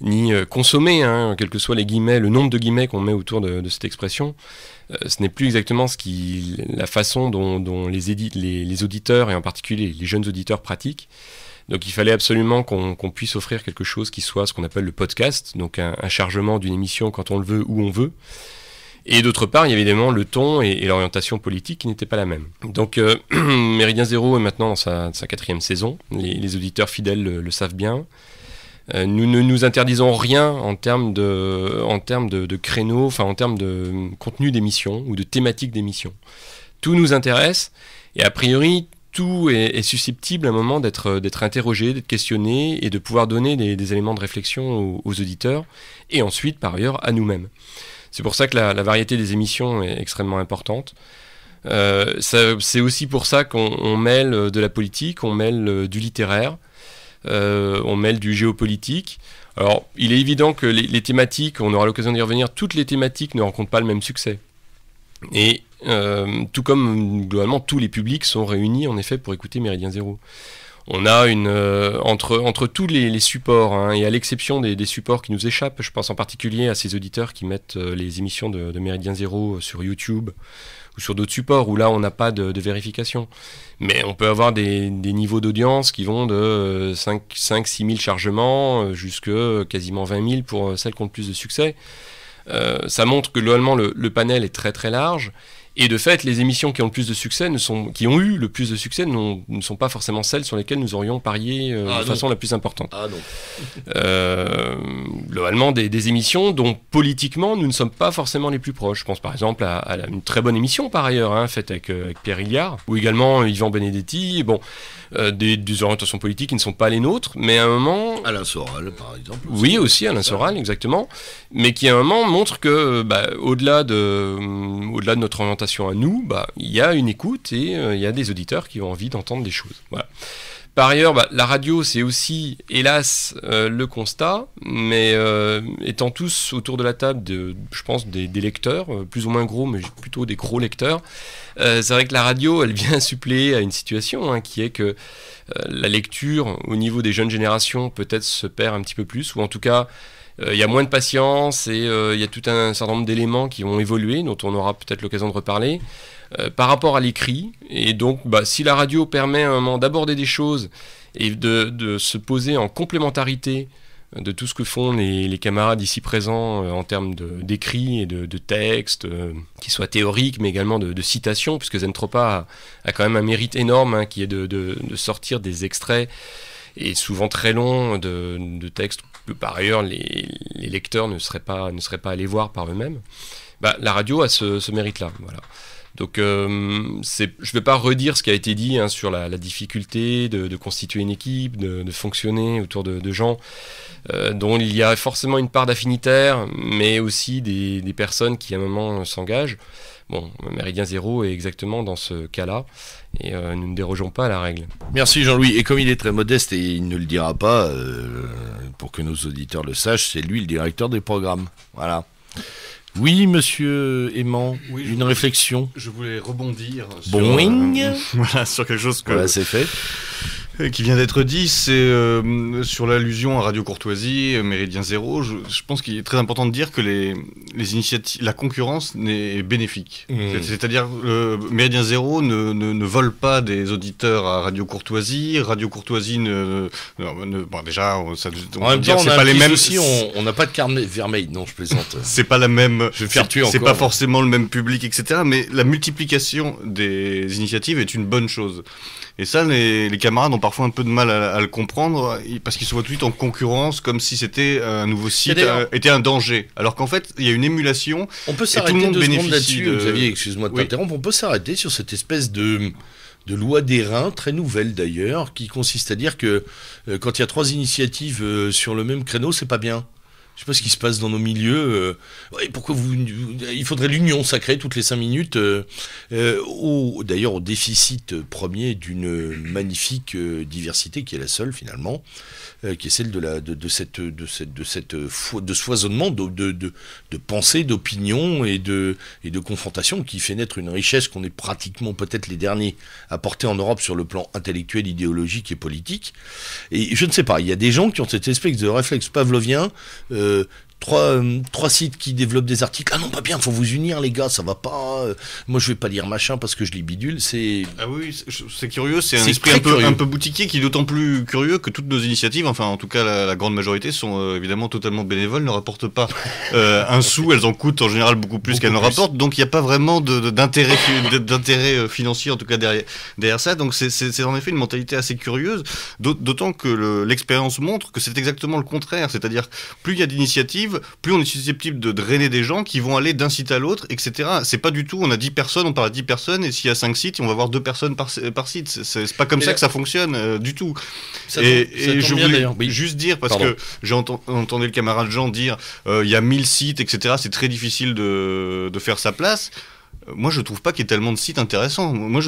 [SPEAKER 3] ni euh, consommée, hein, quel que soit les guillemets, le nombre de guillemets qu'on met autour de, cette expression. Euh, ce n'est plus exactement ce qui, la façon dont, les, auditeurs, et en particulier les jeunes auditeurs, pratiquent. Donc il fallait absolument qu'on puisse offrir quelque chose qui soit ce qu'on appelle le podcast, donc un chargement d'une émission quand on le veut, où on veut. Et d'autre part, il y a évidemment le ton et, l'orientation politique qui n'étaient pas la même. Donc euh, Méridien Zéro est maintenant dans sa, quatrième saison. Les, auditeurs fidèles le, savent bien. Euh, nous ne nous interdisons rien en termes de, en termes de, créneaux, enfin en termes de contenu d'émission ou de thématique d'émission. Tout nous intéresse et a priori tout est, susceptible à un moment d'être interrogé, d'être questionné et de pouvoir donner des, éléments de réflexion aux, auditeurs et ensuite par ailleurs à nous-mêmes. C'est pour ça que la, variété des émissions est extrêmement importante. Euh, c'est aussi pour ça qu'on mêle euh, de la politique, on mêle euh, du littéraire, on mêle du géopolitique. Alors, il est évident que les, thématiques, on aura l'occasion d'y revenir, toutes les thématiques ne rencontrent pas le même succès. Et tout comme globalement tous les publics sont réunis en effet pour écouter Méridien Zéro on a une euh, entre tous les, supports hein, et à l'exception des, supports qui nous échappent, je pense en particulier à ces auditeurs qui mettent euh, les émissions de, Méridien Zéro sur YouTube ou sur d'autres supports où là on n'a pas de, vérification. Mais on peut avoir des, niveaux d'audience qui vont de 5 6 000 chargements euh, jusque quasiment 20 000 pour celles qui ont le plus de succès. ça montre que globalement le panel est très très large et de fait, les émissions qui ont le plus de succès ne sont, qui ont eu le plus de succès ne sont pas forcément celles sur lesquelles nous aurions parié euh, ah, de façon la plus importante. Ah euh, globalement, des, émissions dont politiquement nous ne sommes pas forcément les plus proches. Je pense par exemple à, une très bonne émission par ailleurs, hein, faite avec, euh, Pierre Hilliard, ou également euh, Yvan Benedetti. Bon. Euh, des, orientations politiques qui ne sont pas les nôtres, mais à un moment... Alain Soral, par exemple. Oui, aussi Alain Soral, exactement. Mais qui à un moment montre que, bah, au-delà de, au-delà de notre orientation à nous, bah, il y a une écoute et euh, il y a des auditeurs qui ont envie d'entendre des choses. Voilà. Par ailleurs, bah, la radio, c'est aussi, hélas, euh, le constat, mais euh, étant tous autour de la table, de, je pense, des, lecteurs, euh, plus ou moins gros, mais plutôt des gros lecteurs, c'est vrai que la radio, elle vient suppléer à une situation hein, qui est que la lecture, au niveau des jeunes générations, peut-être se perd un petit peu plus, ou en tout cas, il y a moins de patience et il y a tout un certain nombre d'éléments qui ont évolué, dont on aura peut-être l'occasion de reparler. Euh, par rapport à l'écrit. Et donc, bah, si la radio permet à un moment d'aborder des choses et de, se poser en complémentarité euh, de tout ce que font les, camarades ici présents euh, en termes d'écrit et de, textes, qui soient théoriques, mais également de, citations, puisque Zentropa a, quand même un mérite énorme, hein, qui est de, sortir des extraits, et souvent très longs, de, textes que par ailleurs les, lecteurs ne seraient, pas, ne seraient pas allés voir par eux-mêmes. Bah, la radio a ce, ce mérite-là. Voilà. Donc, euh, je ne vais pas redire ce qui a été dit hein, sur la, difficulté de, constituer une équipe, de, fonctionner autour de, gens euh, dont il y a forcément une part d'affinitaire, mais aussi des, personnes qui à un moment s'engagent. Bon, Méridien Zéro est exactement dans ce cas-là, et euh, nous ne dérogeons pas à la règle.
[SPEAKER 1] Merci Jean-Louis, et comme il est très modeste et il ne le dira pas, pour que nos auditeurs le sachent, c'est lui le directeur des programmes. Voilà. Oui, monsieur Aimant, une réflexion.
[SPEAKER 6] Je voulais rebondir sur, euh,
[SPEAKER 1] voilà, sur quelque chose que. Voilà, c'est fait qui vient d'être dit, c'est euh,
[SPEAKER 6] sur l'allusion à Radio Courtoisie, euh, Méridien Zéro. Je, pense qu'il est très important de dire que les, les initiatives, la concurrence n'est bénéfique. Mmh. C'est-à-dire euh, Méridien Zéro ne, ne, ne, vole pas des auditeurs à Radio Courtoisie. Radio Courtoisie ne, bon,
[SPEAKER 1] déjà, ça, on, dire, temps, pas les mêmes. on n'a pas de carnet vermeil, non, je plaisante. c'est pas la même. Je vais faire C'est pas
[SPEAKER 6] forcément le même public, etc. Mais la multiplication des initiatives est une bonne chose. Et ça, les, les camarades n'ont parfois un peu de mal à, le comprendre parce qu'ils se voient tout de suite en concurrence comme si c'était euh, un nouveau site, euh, était un danger. Alors qu'en fait, il y a une
[SPEAKER 1] émulation. On peut s'arrêter deux secondes là-dessus, excuse-moi On peut s'arrêter sur cette espèce de de loi reins, très nouvelle d'ailleurs, qui consiste à dire que euh, quand il y a trois initiatives sur le même créneau, c'est pas bien. Je sais pas ce qui se passe dans nos milieux. Euh. pourquoi vous, il faudrait l'union sacrée toutes les cinq minutes. Euh, euh, d'ailleurs, au déficit premier d'une magnifique diversité qui est la seule finalement, qui est celle de la de, de cette de cette de foisonnement de de, de, d'opinion et de et de confrontation qui fait naître une richesse qu'on est pratiquement peut-être les derniers à porter en Europe sur le plan intellectuel, idéologique et politique. Et je ne sais pas, il y a des gens qui ont cette espèce de réflexe pavlovien. Uh. trois, euh, trois sites qui développent des articles. Ah non, pas bien, faut vous unir, les gars, ça va pas. Euh. Moi, je vais pas lire machin parce que je lis bidule. C'est.
[SPEAKER 6] Ah oui, c'est curieux, c'est un esprit un peu, un peu, boutiquier qui est d'autant plus curieux que toutes nos initiatives, enfin, en tout cas, la, grande majorité sont euh, évidemment totalement bénévoles, ne rapportent pas un sou, elles en coûtent en général beaucoup plus qu'elles ne rapportent, donc il n'y a pas vraiment d'intérêt d'intérêt financier, en tout cas, derrière, derrière ça. Donc, c'est en effet une mentalité assez curieuse, d'autant que l'expérience montre que c'est exactement le contraire, c'est-à-dire plus il y a d'initiatives, plus on est susceptible de drainer des gens qui vont aller d'un site à l'autre, etc. C'est pas du tout, on a 10 personnes, on parle à 10 personnes, et s'il y a 5 sites, on va avoir 2 personnes par, par site. C'est pas comme ça que ça fonctionne euh, du tout.
[SPEAKER 5] et, je voulais juste dire,
[SPEAKER 6] parce que j'ai entendu le camarade Jean dire, euh, il y a 1000 sites, etc., c'est très difficile de faire sa place moi, je trouve pas qu'il y ait tellement de sites intéressants. Moi,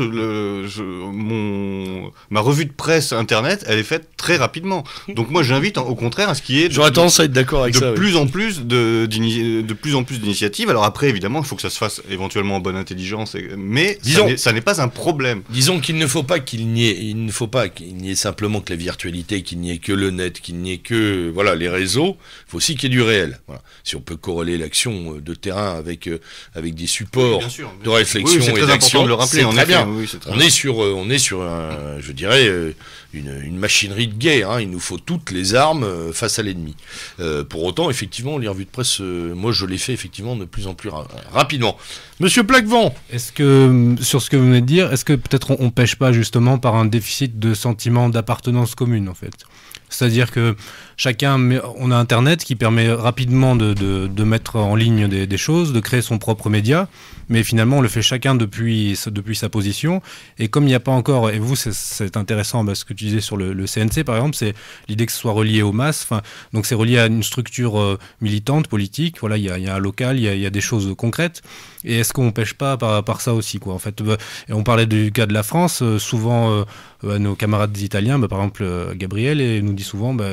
[SPEAKER 6] ma revue de presse internet, elle est faite très rapidement. Donc moi, j'invite au contraire à ce qui est. J'aurais tendance à être d'accord avec de Plus en plus de, de plus en plus d'initiatives. Alors après, évidemment, il faut que ça se fasse éventuellement en bonne intelligence, mais disons, ça n'est pas un
[SPEAKER 1] problème. Disons qu'il ne faut pas qu'il n'y ait, ait simplement que la virtualité, qu'il n'y ait que le net, qu'il n'y ait que voilà les réseaux. Il faut aussi qu'il y ait du réel. Si on peut corréler l'action euh, de terrain avec euh, avec des supports. Bien sûr de réflexion et d'action. le rappeler, on très bien. Euh, on est sur, on est sur, je dirais, euh, une, machinerie de guerre. Hein. Il nous faut toutes les armes euh, face à l'ennemi. pour autant, effectivement, les revues de presse, moi, je les fais effectivement de plus en plus rapidement.
[SPEAKER 4] Monsieur Plaquevent Est-ce que, sur ce que vous venez de dire, est-ce que peut-être on, on pêche pas justement par un déficit de sentiment d'appartenance commune, en fait c'est-à-dire que chacun, on a Internet qui permet rapidement de, de, mettre en ligne des, choses, de créer son propre média, mais finalement on le fait chacun depuis, depuis sa position. Et comme il n'y a pas encore, et vous c'est intéressant parce que tu disais sur le, CNC par exemple, c'est l'idée que ce soit relié aux masses, donc c'est relié à une structure euh, militante, politique, voilà, il y a, y a, un local, il y a, des choses concrètes. Et est-ce qu'on ne pêche pas par, par, ça aussi quoi, en fait bah, et On parlait du cas de la France, euh, souvent euh, bah, nos camarades italiens, bah, par exemple Gabriel, et nous dit souvent bah,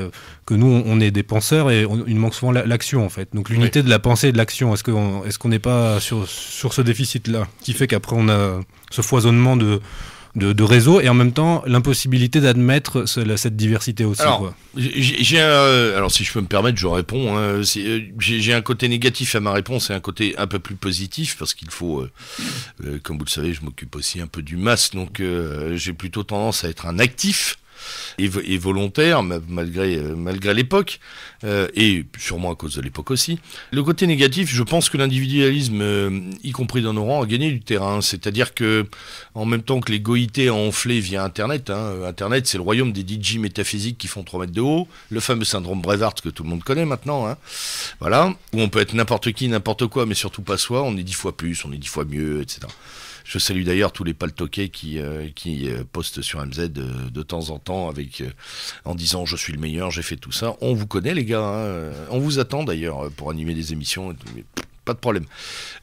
[SPEAKER 4] que nous, on est des penseurs et il manque souvent l'action, en fait. Donc l'unité de la pensée et de l'action, est-ce qu'on est qu'on n'est pas sur, sur ce déficit-là qui fait qu'après, on a ce foisonnement de, de, et en même temps l'impossibilité d'admettre cette diversité aussi. Alors,
[SPEAKER 1] J'ai euh, alors si je peux me permettre, je réponds. Hein. Euh, j'ai un côté négatif à ma réponse et un côté un peu plus positif parce qu'il faut, euh, comme vous le savez, je m'occupe aussi un peu du masse, donc j'ai plutôt tendance à être un actif et, volontaire, malgré, euh, malgré l'époque, euh, et sûrement à cause de l'époque aussi. Le côté négatif, je pense que l'individualisme, euh, y compris dans nos rangs, a gagné du terrain. C'est-à-dire que, en même temps que l'égoïté a enflé via Internet, hein, Internet c'est le royaume des DJ métaphysiques qui font 3 mètres de haut, le fameux syndrome Brevard que tout le monde connaît maintenant, hein. voilà, où on peut être n'importe qui, n'importe quoi, mais surtout pas soi, on est dix fois plus, on est dix fois mieux, etc. Je salue d'ailleurs tous les paltoquets qui, euh, qui euh, postent sur MZ euh, de, temps en temps avec, en disant je suis le meilleur, j'ai fait tout ça. On vous connaît les gars, hein. on vous attend d'ailleurs pour animer des émissions pas de problème.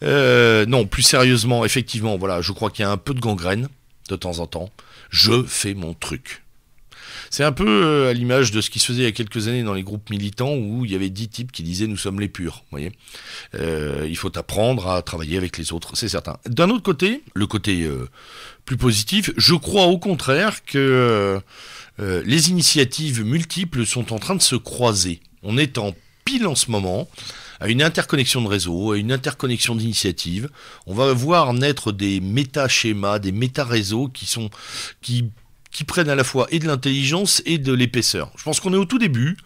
[SPEAKER 1] non, plus sérieusement, effectivement, voilà, je crois qu'il y a un peu de gangrène de temps en temps. Je fais mon truc. C'est un peu euh, à l'image de ce qui se faisait il y a quelques années dans les groupes militants où il y avait dix types qui disaient nous sommes les purs. Voyez euh, il faut apprendre à travailler avec les autres, c'est certain. D'un autre côté, le côté euh, plus positif, je crois au contraire que les initiatives multiples sont en train de se croiser. On est en pile en ce moment à une interconnexion de réseaux, à une interconnexion d'initiatives. On va voir naître des méta-schémas, des méta-réseaux qui, sont, qui qui prennent à la fois et de l'intelligence et de l'épaisseur. Je pense qu'on est au tout début.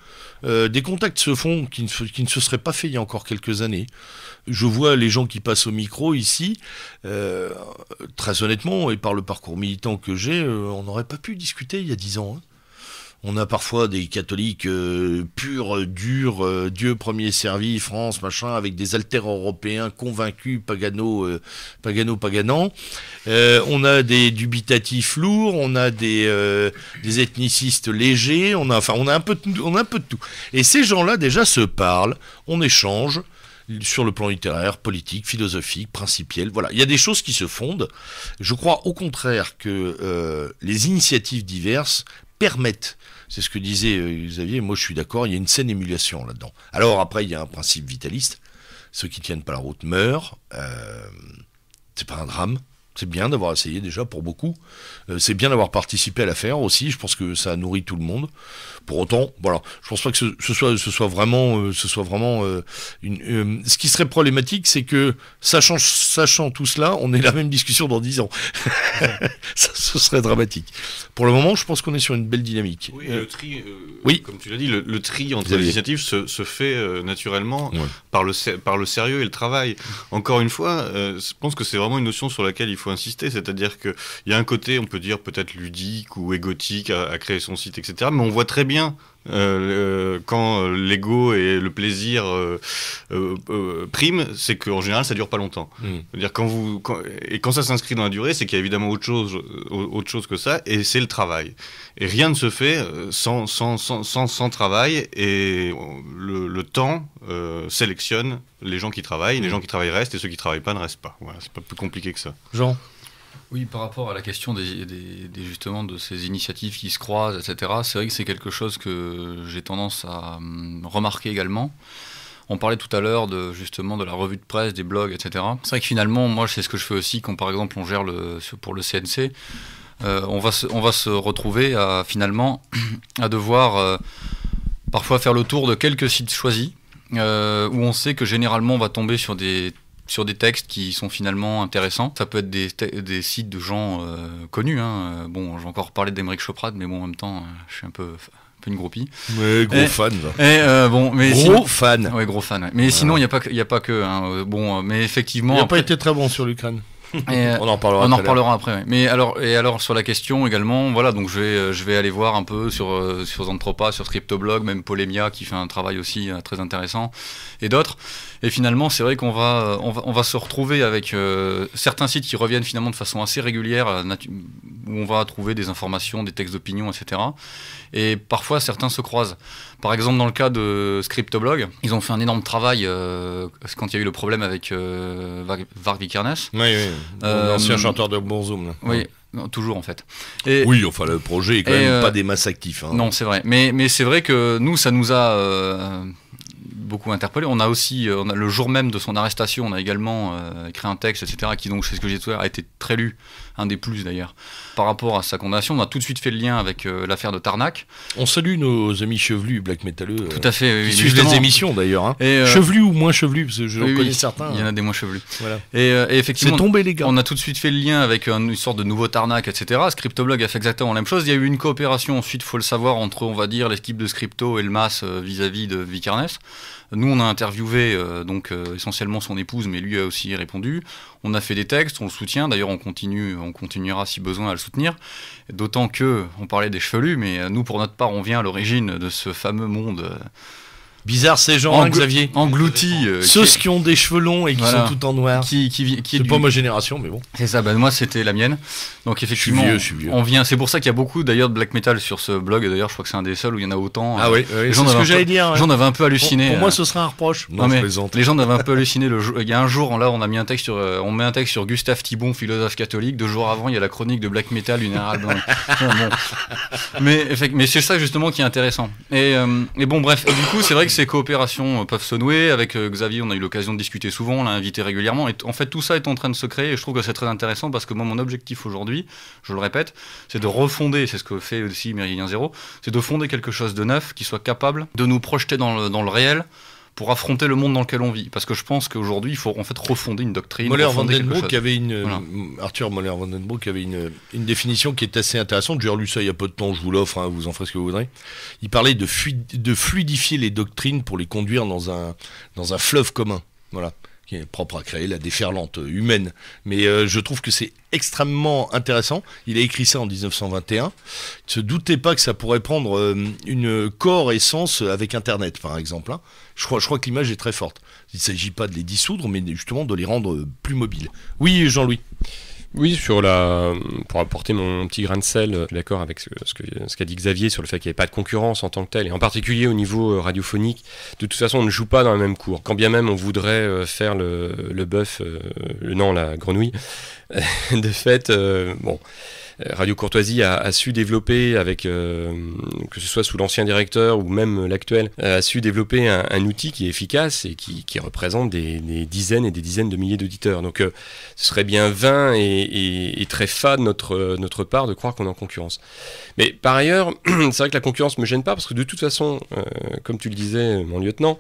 [SPEAKER 1] Euh, des contacts se font qui ne, qui ne, se seraient pas faits il y a encore quelques années. Je vois les gens qui passent au micro ici. Euh, très honnêtement, et par le parcours militant que j'ai, euh, on n'aurait pas pu discuter il y a dix ans. Hein on a parfois des catholiques euh, purs, euh, durs, euh, Dieu premier servi, France, machin, avec des altères européens convaincus, pagano, pagano, paganant. on a des dubitatifs lourds, on a des, des ethnicistes légers, on a, enfin, on a un peu, de, on a un peu de tout. Et ces gens-là déjà se parlent, on échange sur le plan littéraire, politique, philosophique, principiel. Voilà, il y a des choses qui se fondent. Je crois au contraire que les initiatives diverses permettent c'est ce que disait euh, Xavier, moi je suis d'accord, il y a une saine émulation là-dedans. Alors après, il y a un principe vitaliste, ceux qui tiennent pas la route meurent, euh, c'est pas un drame, c'est bien d'avoir essayé déjà pour beaucoup. Euh, c'est bien d'avoir participé à l'affaire aussi. Je pense que ça nourrit tout le monde. Pour autant, voilà, je pense pas que ce, soit, ce soit vraiment, euh, ce soit vraiment euh, une, euh, ce qui serait problématique, c'est que sachant, sachant tout cela, on ait la même discussion dans dix ans. Ça, ce serait dramatique. Pour le moment, je pense qu'on est sur une belle dynamique. Oui, tri, comme tu
[SPEAKER 6] l'as dit, le, tri entre les initiatives se, fait naturellement par, le, par le sérieux et le travail. Encore une fois, je pense que c'est vraiment une notion sur laquelle il faut insister, c'est-à-dire qu'il y a un côté, on peut dire peut-être ludique ou égotique à créer son site, etc. Mais on voit très bien euh, quand l'ego et le plaisir euh, euh, euh, priment, c'est qu'en général ça dure pas longtemps. Hmm. Dire quand vous et quand ça s'inscrit dans la durée, c'est qu'il y a évidemment autre chose, autre chose que ça, et c'est le travail. Et rien ne se fait sans sans, sans, sans, sans travail. Et le, temps sélectionne les gens qui travaillent, les hmm. gens qui travaillent restent et ceux qui travaillent pas ne restent pas. Voilà, c'est pas plus compliqué que ça. Jean.
[SPEAKER 2] Oui, par rapport à la question des, justement de ces initiatives qui se croisent, etc., c'est vrai que c'est quelque chose que j'ai tendance à hum, remarquer également. On parlait tout à l'heure de justement de la revue de presse, des blogs, etc. C'est vrai que finalement, moi, c'est ce que je fais aussi quand, par exemple, on gère le, pour le CNC. Euh, on, va se, on va se retrouver à, finalement à devoir euh, parfois faire le tour de quelques sites choisis euh, où on sait que généralement on va tomber sur des sur des textes qui sont finalement intéressants. Ça peut être des, sites de gens euh, connus. Hein. Euh, bon, j'ai encore parlé d'Emeric Choprade, mais bon, en même temps, euh, je suis un peu une groupie. Mais gros fan. Et bon, mais gros fan. gros fan. Mais sinon, il n'y a pas, a pas que. Hein, bon, mais effectivement. Il n'a pas
[SPEAKER 1] été très bon sur l'Ukraine. on en parlera. On en reparlera après.
[SPEAKER 2] Mais alors, et alors sur la question également, voilà, donc je vais, je vais aller voir un peu sur sur sur Scriptoblog, même Polemia qui fait un travail aussi très intéressant, et d'autres. Et finalement, c'est vrai qu'on va, on va, se retrouver avec euh, certains sites qui reviennent finalement de façon assez régulière, euh, où on va trouver des informations, des textes d'opinion, etc. Et parfois, certains se croisent. Par exemple, dans le cas de Scriptoblog, ils ont fait un énorme travail euh, quand il y a eu le problème avec Varg Vikernes. Oui, l'ancien chanteur de Bonzoom. Oui. toujours en fait. oui, enfin le projet est quand même pas des masses actifs. Hein. Non, c'est vrai. Mais, mais c'est vrai que nous, ça nous a beaucoup interpellé. On a aussi, euh, on a, le jour même de son arrestation, on a également euh, écrit un texte, etc., qui donc, c'est ce que j'ai tout a été très lu un des plus d'ailleurs. Par rapport à sa condamnation, on a tout de suite fait le lien avec euh, l'affaire de Tarnac. On salue nos amis chevelus, black métalleux. Tout à fait. Euh, qui suivent les émissions d'ailleurs. Hein. Euh, chevelus
[SPEAKER 1] ou moins chevelus, parce que je connais certains. Il y en a hein.
[SPEAKER 2] des moins chevelus. Et, effectivement, tombé, les gars. on a tout de suite fait le lien avec une sorte de nouveau Tarnac, etc. Scriptoblog a fait exactement la même chose. Il y a eu une coopération ensuite, il faut le savoir, entre, on va dire, l'équipe de Scripto et le MAS vis-à-vis de Vicarness. Nous, on a interviewé euh, donc euh, essentiellement son épouse, mais lui a aussi répondu. On a fait des textes, on le soutient. D'ailleurs, on continue, on continuera si besoin à le soutenir. D'autant que on parlait des chevelus, mais euh, nous, pour notre part, on vient à l'origine de ce fameux monde Bizarre ces gens, hein, Xavier.
[SPEAKER 1] Engloutis. Euh, Ceux qui... ont
[SPEAKER 2] des cheveux longs et qui sont tout
[SPEAKER 4] en noir. Qui, pas ma génération, mais bon.
[SPEAKER 2] C'est ça, bah, moi c'était la mienne. Donc effectivement, on vient. C'est pour ça qu'il y a beaucoup d'ailleurs de black metal sur ce blog. Et D'ailleurs, je crois que c'est un des seuls où il y en a autant. Ah oui, c'est ce que j'allais dire. Les gens un peu halluciné. Pour, moi, euh. ce serait un reproche. Non, mais les gens avaient un peu halluciné. il y a un jour, on a mis un texte sur, euh, on met un texte sur Gustave Thibon, philosophe catholique. Deux jours avant, il y a la chronique de black metal, une Mais mais c'est ça justement qui est intéressant. Et, bon, bref. du coup, c'est vrai que ces coopérations euh, peuvent se nouer. Avec euh, Xavier, on a eu l'occasion de discuter souvent, on l'a invité régulièrement. Et en fait, tout ça est en train de se créer et je trouve que c'est très intéressant parce que moi, mon objectif aujourd'hui, je le répète, c'est de refonder, c'est ce que fait aussi Méridien Zéro, c'est de fonder quelque chose de neuf qui soit capable de nous projeter dans le réel pour affronter le monde dans lequel on vit. Parce que je pense qu'aujourd'hui, il faut en fait refonder une doctrine. Moller avait une euh,
[SPEAKER 1] Arthur Moller Vandenbroek avait une, une, définition qui est assez intéressante. J'ai relu ça il y a peu de temps. Je vous l'offre. Hein, vous en ferez ce que vous voudrez. Il parlait de, fluidifier les doctrines pour les conduire dans un dans un fleuve commun. Voilà qui est propre à créer la déferlante humaine. Mais euh, je trouve que c'est extrêmement intéressant. Il a écrit ça en 1921. Ne se doutez pas que ça pourrait prendre euh, une corps essence avec Internet, par exemple. Hein. Je, crois, je crois que l'image est très forte. Il ne s'agit pas de les dissoudre, mais justement
[SPEAKER 3] de les rendre plus mobiles. Oui, Jean-Louis. Oui, sur la, pour apporter mon petit grain de sel, euh, d'accord avec ce, ce qu'a dit Xavier sur le fait qu'il n'y avait pas de concurrence en tant que telle, et en particulier au niveau euh, radiophonique. De toute façon, on ne joue pas dans la même cour. Quand bien même on voudrait euh, faire le, le bœuf, le, non, la grenouille, de fait, bon. Euh, Radio Courtoisie a, su développer, avec euh, que ce soit sous l'ancien directeur ou même l'actuel, euh, a su développer un, outil qui est efficace et qui, représente des, dizaines et des dizaines de milliers d'auditeurs. Donc ce serait bien vain et, très fade notre, notre part de croire qu'on est en concurrence. Mais par ailleurs, c'est vrai que la concurrence me gêne pas parce que de toute façon, comme tu le disais, mon lieutenant,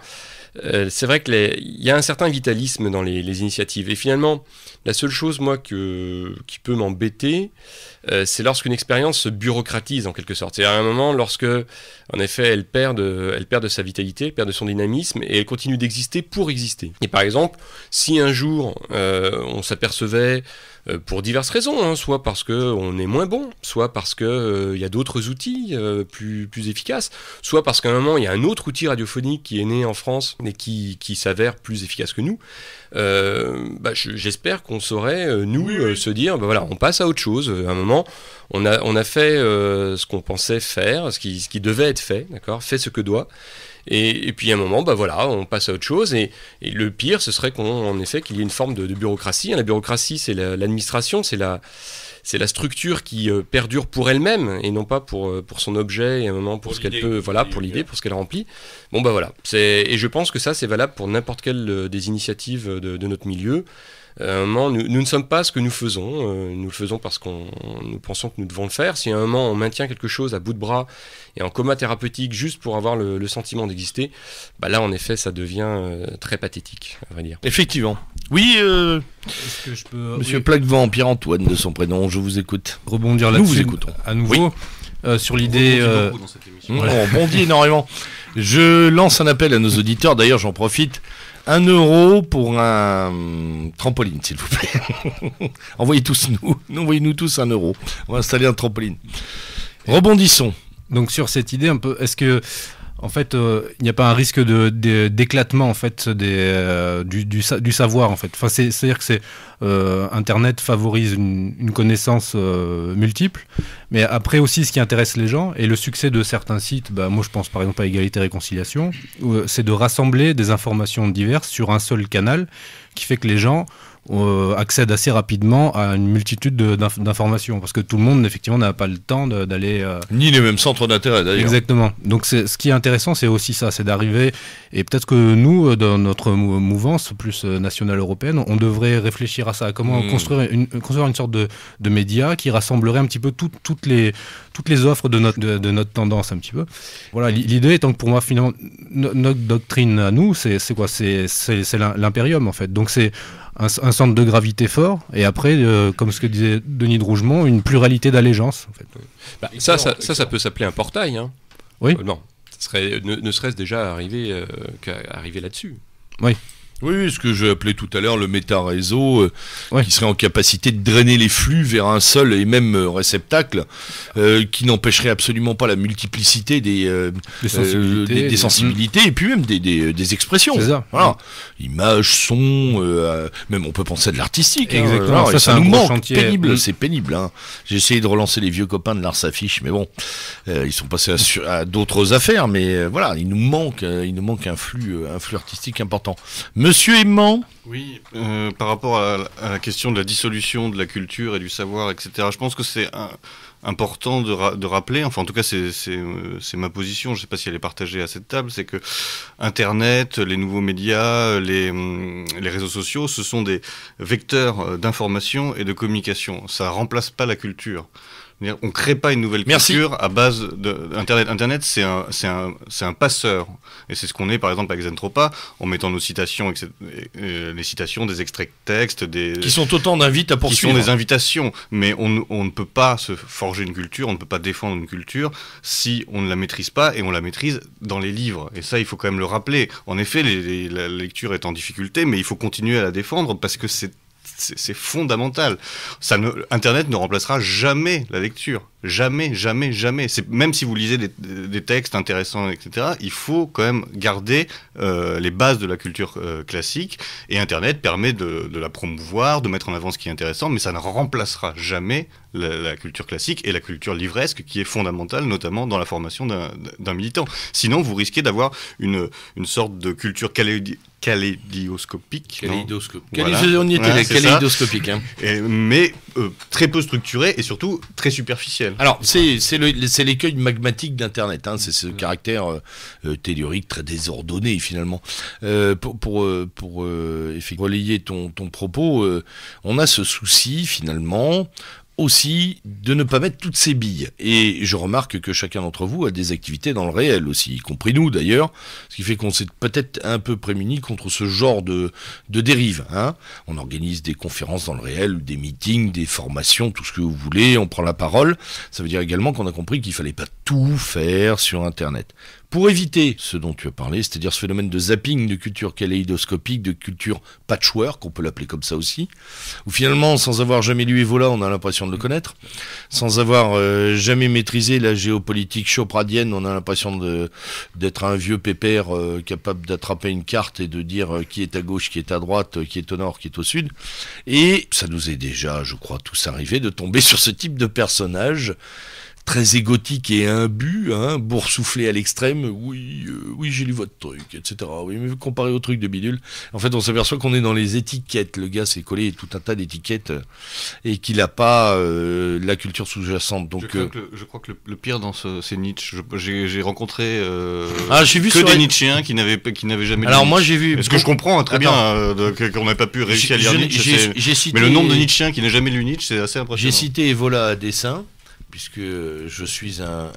[SPEAKER 3] euh, c'est vrai qu'il y a un certain vitalisme dans les, initiatives. Et finalement, la seule chose, moi, qui peut m'embêter, euh, c'est lorsqu'une expérience se bureaucratise en quelque sorte. C'est à un moment lorsque, en effet, elle perd, de, elle perd de sa vitalité, perd de son dynamisme, et elle continue d'exister pour exister. Et par exemple, si un jour, euh, on s'apercevait euh, pour diverses raisons, hein, soit parce qu'on est moins bon, soit parce qu'il euh, y a d'autres outils euh, plus, plus efficaces, soit parce qu'à un moment, il y a un autre outil radiophonique qui est né en France mais qui, s'avère plus efficace que nous. Bah, j'espère qu'on saurait, nous, se dire, bah, voilà, on passe à autre chose. À un moment, on a, on a fait ce qu'on pensait faire, ce qui, ce qui devait être fait, d'accord Fait ce que doit. Et, et, puis à un moment, bah voilà, on passe à autre chose. Et, le pire, ce serait qu'en effet qu'il y ait une forme de, de bureaucratie. La bureaucratie, c'est l'administration, c'est la c'est la structure qui euh, perdure pour elle-même et non pas pour, euh, pour son objet et à un moment pour, ce qu'elle peut, voilà, pour l'idée, pour ce qu'elle remplit. Bon, bah voilà. Et je pense que ça, c'est valable pour n'importe quelle euh, des initiatives de, de notre milieu. Euh, nous, ne sommes pas ce que nous faisons. Euh, nous le faisons parce qu'on nous pensons que nous devons le faire. Si à un moment on maintient quelque chose à bout de bras et en coma thérapeutique juste pour avoir le, sentiment d'exister, bah là en effet ça devient euh, très pathétique, à vrai dire. Effectivement.
[SPEAKER 1] Oui, Monsieur Plaquevent, Pierre-Antoine de son prénom, je vous écoute. Rebondir là Nous vous écoutons. À nouveau. sur l'idée. On rebondit énormément. Je lance un appel à nos auditeurs. D'ailleurs, j'en profite. Un euro pour un hum, trampoline, s'il vous plaît. envoyez tous nous, envoyez-nous tous un euro. On va installer un trampoline. Rebondissons. Donc sur cette idée un peu, est-ce que en fait,
[SPEAKER 4] euh, il n'y a pas un risque d'éclatement de, déclatement en fait euh, du, savoir en fait. Enfin, c'est-à-dire que c'est euh, Internet favorise une, connaissance multiple, mais après aussi ce qui intéresse les gens et le succès de certains sites. Bah, moi, je pense par exemple à Égalité et Réconciliation, c'est de rassembler des informations diverses sur un seul canal, qui fait que les gens euh, accède assez rapidement à une multitude d'informations parce que tout le monde effectivement n'a pas le temps d'aller euh,
[SPEAKER 1] ni les mêmes centres d'intérêt d'ailleurs
[SPEAKER 4] exactement donc ce qui est intéressant c'est aussi ça c'est d'arriver et peut-être que nous euh, dans notre mouvance plus nationale européenne on devrait réfléchir à ça comment hmm. construire une construire une sorte de, de média qui rassemblerait un petit peu toutes toutes les toutes les offres de notre de, notre tendance un petit peu voilà l'idée étant que pour moi finalement notre doctrine à nous c'est quoi c'est l'impérium en fait donc c'est un, centre de gravité fort, et après, euh, comme ce que disait Denis de Rougemont, une pluralité d'allégeances.
[SPEAKER 3] Bah, ça, ça, ça, peut s'appeler un portail. Hein. Oui. Euh, non, serait, ne, serait-ce déjà arrivé, euh, là-dessus. Oui. Oui, ce que j'ai appelé tout à l'heure le
[SPEAKER 1] méta-réseau, euh, qui serait en capacité de drainer les flux vers un seul et même euh, réceptacle, euh, qui n'empêcherait absolument pas la multiplicité des, des sensibilités, et puis même des, des expressions. Ça, voilà. Images, sons, même on peut penser à de l'artistique. Hein. Exactement. ça, nous manque. Mm. c'est pénible. Hein. J'ai essayé de relancer les vieux copains de l'art s'affiche, mais bon, ils sont passés à, d'autres affaires, mais voilà, il nous manque, il nous manque un flux, un flux artistique important. Monsieur Aimant Oui,
[SPEAKER 6] euh, par rapport à, la question de la dissolution de la culture et du savoir, etc., je pense que c'est important de, rappeler, enfin en tout cas c'est euh, ma position, je ne sais pas si elle est partagée à cette table, c'est que Internet, les nouveaux médias, les, hum, les réseaux sociaux, ce sont des vecteurs euh, d'information et de communication. Ça ne remplace pas la culture on ne crée pas une nouvelle culture à base d'Internet. Internet, c'est un, passeur. Et c'est ce qu'on est, par exemple, avec Zentropa, en mettant nos citations, euh, les citations, des extraits de texte, des... Qui sont autant d'invites à poursuivre. Qui sont des invitations. Mais on, ne peut pas se forger une culture, on ne peut pas défendre une culture si on ne la maîtrise pas, et on la maîtrise dans les livres. Et ça, il faut quand même le rappeler. En effet, la lecture est en difficulté, mais il faut continuer à la défendre parce que c'est c'est fondamental. Internet ne remplacera jamais la lecture. Jamais, jamais, jamais. Même si vous lisez des, textes intéressants, etc., il faut quand même garder euh, les bases de la culture euh, classique. Et Internet permet de, la promouvoir, de mettre en avant ce qui est intéressant, mais ça ne remplacera jamais la, culture classique et la culture livresque qui est fondamentale, notamment dans la formation d'un militant. Sinon, vous risquez d'avoir une, une, sorte de culture calédi Caléidoscopique. Caléidoscopique. Hein. mais euh, très peu structurée et surtout très superficielle.
[SPEAKER 1] Alors, c'est l'écueil magmatique d'Internet. Hein. c'est ce caractère euh, euh, tellurique très désordonné, finalement. Euh, pour pour, euh, relayer ton, ton propos, on a ce souci, finalement, aussi de ne pas mettre toutes ces billes. Et je remarque que chacun d'entre vous a des activités dans le réel aussi, y compris nous d'ailleurs, ce qui fait qu'on s'est peut-être un peu prémunis contre ce genre de, de dérive. Hein. On organise des conférences dans le réel, des meetings, des formations, tout ce que vous voulez, on prend la parole. Ça veut dire également qu'on a compris qu'il fallait pas tout faire sur Internet. Pour éviter ce dont tu as parlé, c'est-à-dire ce phénomène de zapping, de culture kaléidoscopique, de culture patchwork, qu'on peut l'appeler comme ça aussi, où finalement, sans avoir jamais lu Evola, on a l'impression de le connaître, sans avoir euh, jamais maîtrisé la géopolitique chopradienne, on a l'impression d'être un vieux pépère euh, capable d'attraper une carte et de dire euh, qui est à gauche, qui est à droite, qui est au nord, qui est au sud. Et ça nous est déjà, je crois, tous arrivé de tomber sur ce type de personnage très égotique et imbu, hein, boursouflé à l'extrême, oui, euh, oui, j'ai lu votre truc, etc. Oui, mais comparé au truc de bidule, en fait, on s'aperçoit qu'on est dans les étiquettes. Le gars s'est collé tout un tas d'étiquettes euh, et qu'il n'a pas euh, la culture sous-jacente. Donc, je
[SPEAKER 6] crois, que, le, pire dans ce, c'est Nietzsche. J'ai rencontré ah, que des nichés qui n'avaient jamais. Alors lu moi, j'ai vu. ce que je comprends hein, très bien qu'on n'a pas pu réussir à lire Nietzsche. Mais le nombre de Nietzschéens
[SPEAKER 1] qui n'a jamais lu Nietzsche, c'est assez impressionnant. J'ai cité Evola à dessin puisque je suis un,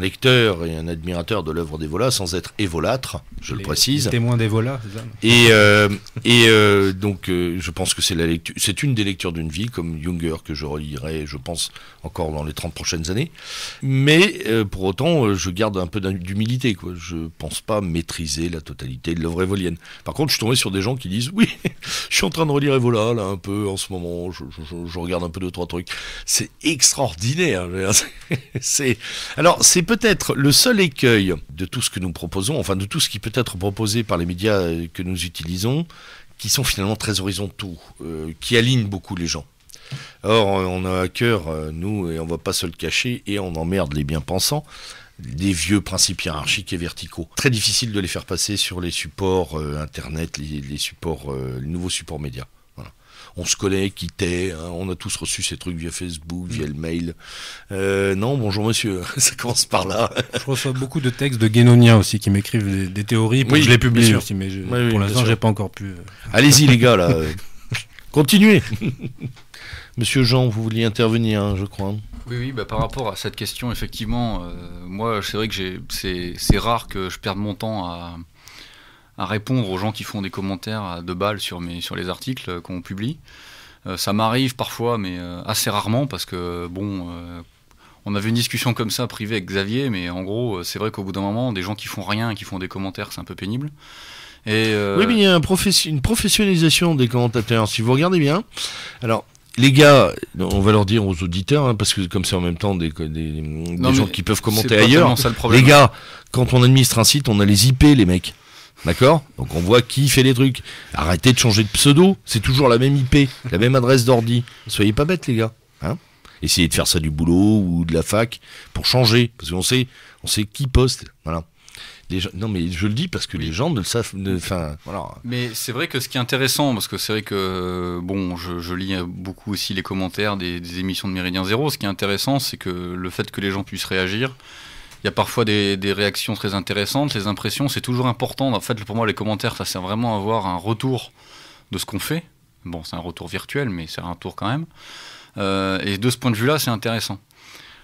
[SPEAKER 1] lecteur et un admirateur de l'œuvre d'Evola, sans être évolâtre, je le précise. Témoin d'Evola, c'est ça Et, euh, et euh, donc, euh, je pense que c'est la lecture, c'est une des lectures d'une vie, comme Junger, que je relirai, je pense, encore dans les 30 prochaines années. Mais pour autant, je garde un peu d'humilité, quoi. Je pense pas maîtriser la totalité de l'œuvre évolienne. Par contre, je suis tombé sur des gens qui disent, oui, je suis en train de relire Evola, là, un peu, en ce moment, je, je regarde un peu deux, trois trucs. C'est extraordinaire c'est alors c'est peut-être le seul écueil de tout ce que nous proposons, enfin de tout ce qui peut être proposé par les médias euh, que nous utilisons, qui sont finalement très horizontaux, euh, qui alignent beaucoup les gens. Or, euh, on a à cœur, nous, et on va pas se le cacher, et on emmerde les bien-pensants, des vieux principes hiérarchiques et verticaux. Très difficile de les faire passer sur les supports Internet, les, supports, les nouveaux supports médias. On se connaît, quittait, hein. on a tous reçu ces trucs via Facebook, mm. via le mail. Euh, non, bonjour monsieur, ça commence par là.
[SPEAKER 4] je reçois beaucoup de textes de guénoniens aussi qui
[SPEAKER 1] m'écrivent des, théories, je les publie aussi, mais je, pour l'instant, j'ai pas encore pu. Euh.
[SPEAKER 5] Allez-y les gars, là.
[SPEAKER 1] continuez. monsieur Jean, vous vouliez intervenir, hein, je crois. Oui,
[SPEAKER 2] oui, bah, par rapport à cette question, effectivement, euh, moi, c'est vrai que c'est rare que je perde mon temps à, à répondre aux gens qui font des commentaires de balles sur, mes, sur les articles qu'on publie. Euh, ça m'arrive parfois, mais euh, assez rarement, parce que, bon, euh, on avait une discussion comme ça privée avec Xavier, mais en gros, c'est vrai qu'au bout d'un moment, des gens qui font rien qui font des commentaires, c'est un peu pénible. Et Oui, mais il y a
[SPEAKER 1] une professionnalisation des commentateurs. Si vous regardez bien, alors les gars, on va leur dire aux auditeurs, hein, parce que comme c'est en même temps des, des, gens qui peuvent commenter ailleurs, les gars, quand on administre un site, on a les IP, les mecs. D'accord Donc on voit qui fait les trucs. Arrêtez de changer de pseudo, c'est toujours la même IP, la même adresse d'ordi. Soyez pas bêtes les gars. Hein Essayez de faire ça du boulot ou de la fac pour changer, parce qu'on sait, on sait qui poste. Voilà. non mais je le dis parce que les gens ne le savent. Enfin, voilà.
[SPEAKER 2] Mais c'est vrai que ce qui est intéressant, parce que c'est vrai que bon, je, lis beaucoup aussi les commentaires des, émissions de Méridien Zéro. Ce qui est intéressant, c'est que le fait que les gens puissent réagir, il y a parfois des, réactions très intéressantes, les impressions, c'est toujours important. En fait, pour moi, les commentaires, ça sert vraiment à avoir un retour de ce qu'on fait. Bon, c'est un retour virtuel, mais c'est un retour quand même. Euh, et de ce point de vue-là, c'est intéressant.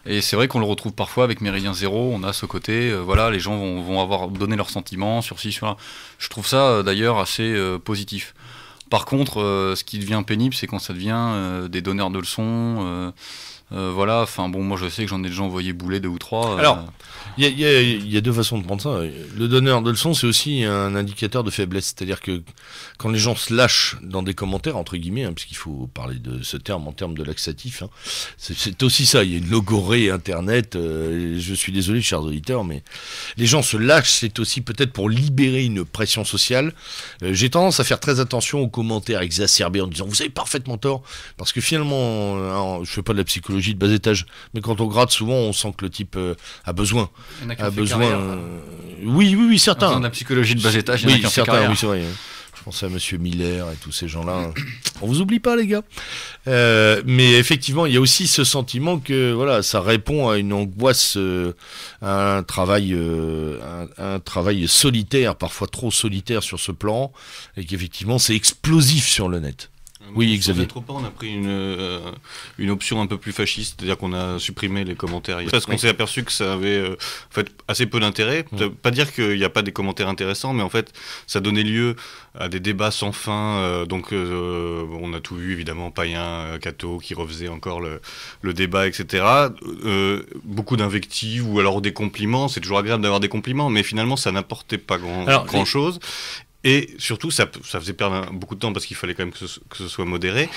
[SPEAKER 2] Et c'est vrai qu'on le retrouve parfois avec Méridien Zéro, on a ce côté, euh, voilà, les gens vont, vont, avoir donné leurs sentiments sur ci, sur là. Je trouve ça euh, d'ailleurs assez positif. Par contre, ce qui devient pénible, c'est quand ça devient des donneurs de leçons, euh, voilà, enfin bon,
[SPEAKER 1] moi je sais que j'en ai déjà envoyé boulet, deux ou trois. Euh. Alors, il y, a deux façons de prendre ça. Le donneur de leçons, c'est aussi un indicateur de faiblesse. C'est-à-dire que quand les gens se lâchent dans des commentaires, entre guillemets, hein, puisqu'il faut parler de ce terme en termes de laxatif, hein, c'est aussi ça. Il y a une logorée Internet. Euh, je suis désolé, chers auditeurs, mais les gens se lâchent, c'est aussi peut-être pour libérer une pression sociale. J'ai tendance à faire très attention aux commentaires exacerbés en disant vous avez parfaitement tort, parce que finalement, je ne fais pas de la psychologie de bas étage. Mais quand on gratte, souvent, on sent que le type euh, a besoin. a, besoin. Euh, oui, oui, oui, certains. la psychologie de bas étage, oui, certains, oui, Je pensais à Monsieur Miller et tous ces gens-là. Hein. On vous oublie pas, les gars. Euh, mais effectivement, il y a aussi ce sentiment que voilà, ça répond à une angoisse, à un travail, un, travail solitaire, parfois trop solitaire sur ce plan, et qu'effectivement, c'est explosif sur le net. Oui, Xavier. on a pris une, euh, une option un peu plus fasciste, c'est-à-dire qu'on a
[SPEAKER 6] supprimé les commentaires. Parce qu'on s'est aperçu que ça avait euh, en fait, assez peu d'intérêt. Pas dire qu'il n'y a pas des commentaires intéressants, mais en fait, ça donnait lieu à des débats sans fin. Euh, donc, on a tout vu, évidemment, Païen, Cato, qui refaisait encore le, débat, etc. beaucoup d'invectives ou alors des compliments. C'est toujours agréable d'avoir des compliments, mais finalement, ça n'apportait pas grand-chose. grand chose et surtout, ça, ça faisait perdre beaucoup de temps parce qu'il fallait quand même que ce, soit modéré.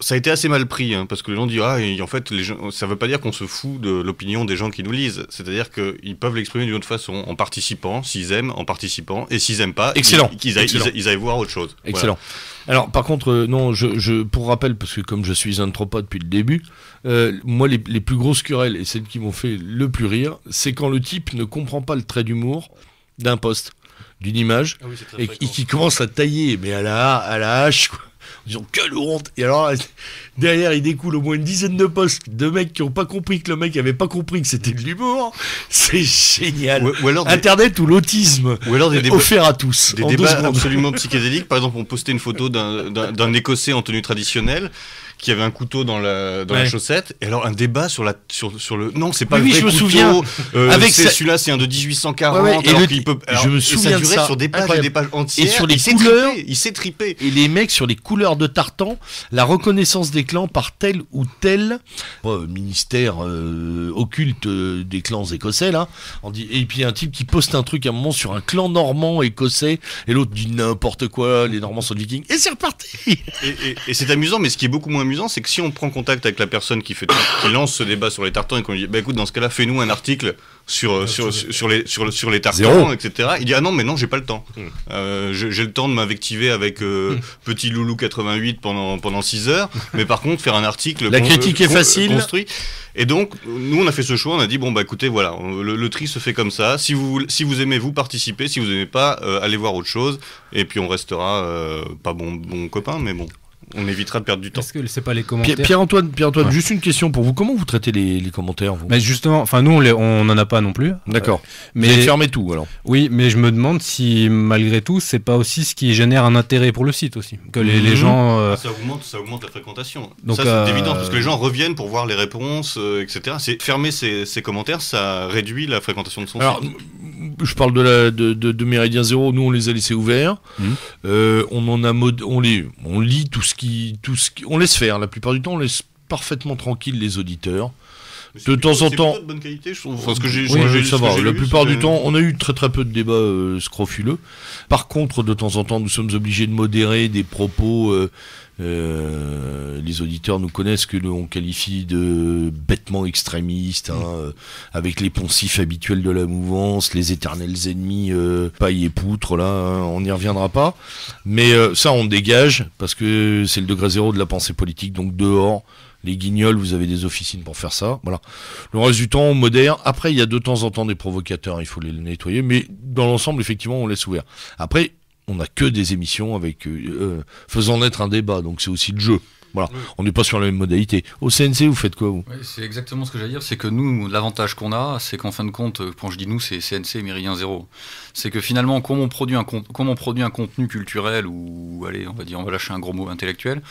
[SPEAKER 6] Ça a été assez mal pris, hein, parce que les gens disent Ah, en fait, les gens, ça ne veut pas dire qu'on se fout de l'opinion des gens qui nous lisent. C'est-à-dire qu'ils peuvent l'exprimer d'une autre façon, en participant, s'ils aiment, en participant, et s'ils n'aiment pas, Excellent. qu'ils aillent, Ils, voir autre chose. Excellent.
[SPEAKER 1] Alors, par contre, euh, non, je, je, pour rappel, parce que comme je suis un trop depuis le début, euh, moi, les, les plus grosses querelles, et celles qui m'ont fait le plus rire, c'est quand le type ne comprend pas le trait d'humour d'un poste d'une image ah et, qui commence à tailler, mais à la, à la hache, quoi. En disant quelle honte Et alors, derrière, il découle au moins une dizaine de postes de mecs qui n'ont pas compris que le mec n'avait pas compris que c'était de l'humour. C'est génial. Internet ou l'autisme. Ou alors des débats. à tous. Des débats absolument
[SPEAKER 6] psychédéliques. Par exemple, on postait une photo d'un Écossais en tenue traditionnelle qui avait un couteau dans la, dans la chaussette. Et alors, un débat sur, la, sur, sur le. Non, c'est pas oui, le vrai je me souviens. Euh, Avec Celui-là, c'est un de 1840. et alors le... peut... je me souviens. Et ça durait sur des pages des pages entières. Et sur les il couleurs.
[SPEAKER 1] il s'est tripé. Et les mecs, sur les couleurs de Tartan, la reconnaissance des clans par tel ou tel euh, ministère euh, occulte des clans écossais, là. Et puis, un type qui poste un truc à un moment sur un clan normand écossais. Et l'autre dit n'importe quoi, les normands sont vikings. Et c'est reparti!
[SPEAKER 6] et c'est amusant, mais ce qui est beaucoup moins amusant, c'est que si on prend contact avec la personne qui, fait, qui lance ce débat sur les tartans et qu'on lui dit, bah écoute, dans ce cas-là, fais-nous un article sur, ah, sur, sur, les, sur, les tartans, etc. Il dit, ah non, mais non, j'ai pas le temps. Hmm. Euh, j'ai le temps de m'invectiver avec euh, hmm. Petit Loulou 88 pendant, pendant 6 heures, mais par contre, faire un article. La critique est facile. Construit. Et donc, nous, on a fait ce choix, on a dit, bon, bah écoutez, voilà, le, tri se fait comme ça. Si vous, si vous aimez, vous participez. Si vous n'aimez pas, euh, allez voir autre chose. Et puis, on restera pas bon, bon copain, mais bon
[SPEAKER 4] on évitera de perdre du temps. Parce que c'est pas les commentaires. Pierre-Antoine, Pierre
[SPEAKER 1] juste une question pour vous. Comment vous traitez les,
[SPEAKER 4] commentaires vous Mais justement, enfin nous, on n'en a pas non plus. D'accord. Euh, mais tout alors. Oui, mais je me demande si malgré tout, c'est pas aussi ce qui génère un intérêt pour le site aussi, que les, mhm. gens. Euh,
[SPEAKER 6] ah, ça augmente, ça augmente la fréquentation. Donc ça, c'est euh, évident parce que les gens reviennent pour voir les réponses, etc. C'est fermer ces, commentaires, ça réduit la fréquentation de son site
[SPEAKER 1] je parle de, la, de, de, Méridien Zéro, nous on les a laissés ouverts. Mmh. Euh, on en a on, les, on lit tout ce qui. tout ce qui, On laisse faire. La plupart du temps, on laisse parfaitement tranquille les auditeurs. De temps en temps. De bonne qualité, je trouve. que oui, ça La plupart du temps, on a eu très très peu de débats euh, scrofuleux. Par contre, de temps en temps, nous sommes obligés de modérer des propos euh, euh, les auditeurs nous connaissent que l'on qualifie de bêtement extrémistes, hein, mm. euh, avec les poncifs habituels de la mouvance, les éternels ennemis, euh, paille et poutre, là, hein, on n'y reviendra pas. Mais ça, on dégage, parce que c'est le degré zéro de la pensée politique, donc dehors. Les guignols, vous avez des officines pour faire ça. Voilà. Le reste du temps, on modère. Après, il y a de temps en temps des provocateurs, hein, il faut les nettoyer. Mais dans l'ensemble, effectivement, on laisse ouvert. Après, on n'a que des émissions avec euh, euh, faisant naître un débat, donc c'est aussi le jeu. Voilà, on n'est pas sur la même modalité. Au CNC, vous faites quoi vous
[SPEAKER 2] C'est exactement ce que j'allais dire, c'est que nous, l'avantage qu'on a, c'est qu'en fin de compte, euh, quand je dis nous, c'est CNC Méridien Zéro. C'est que finalement, comme on, produit un, on produit un contenu culturel, ou allez, on va dire, on va lâcher un gros mot intellectuel,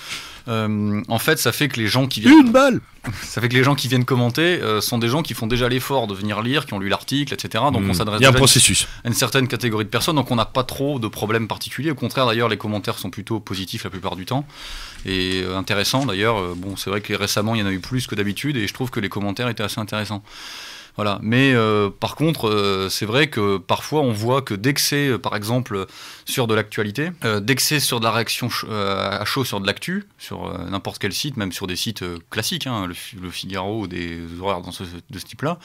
[SPEAKER 2] euh, en fait, ça fait que les gens qui viennent. Une balle Ça fait que les gens qui viennent commenter euh, sont des gens qui font déjà l'effort de venir lire, qui ont lu l'article, etc. Donc on hmm. s'adresse. À une, certaine catégorie de personnes, donc on n'a pas trop de problèmes particuliers. Au contraire, d'ailleurs, les commentaires sont plutôt positifs la plupart du temps et euh, intéressants. D'ailleurs, bon, c'est vrai que récemment, il y en a eu plus que d'habitude et je trouve que les commentaires étaient assez intéressants. Voilà. Mais euh, par contre, euh, c'est vrai que parfois on voit que d'excès, euh, par exemple, sur de l'actualité, d'excès sur de la réaction à chaud sur de l'actu, sur n'importe quel site, même sur des sites classiques, hein, le, Figaro ou des horaires de ce type-là,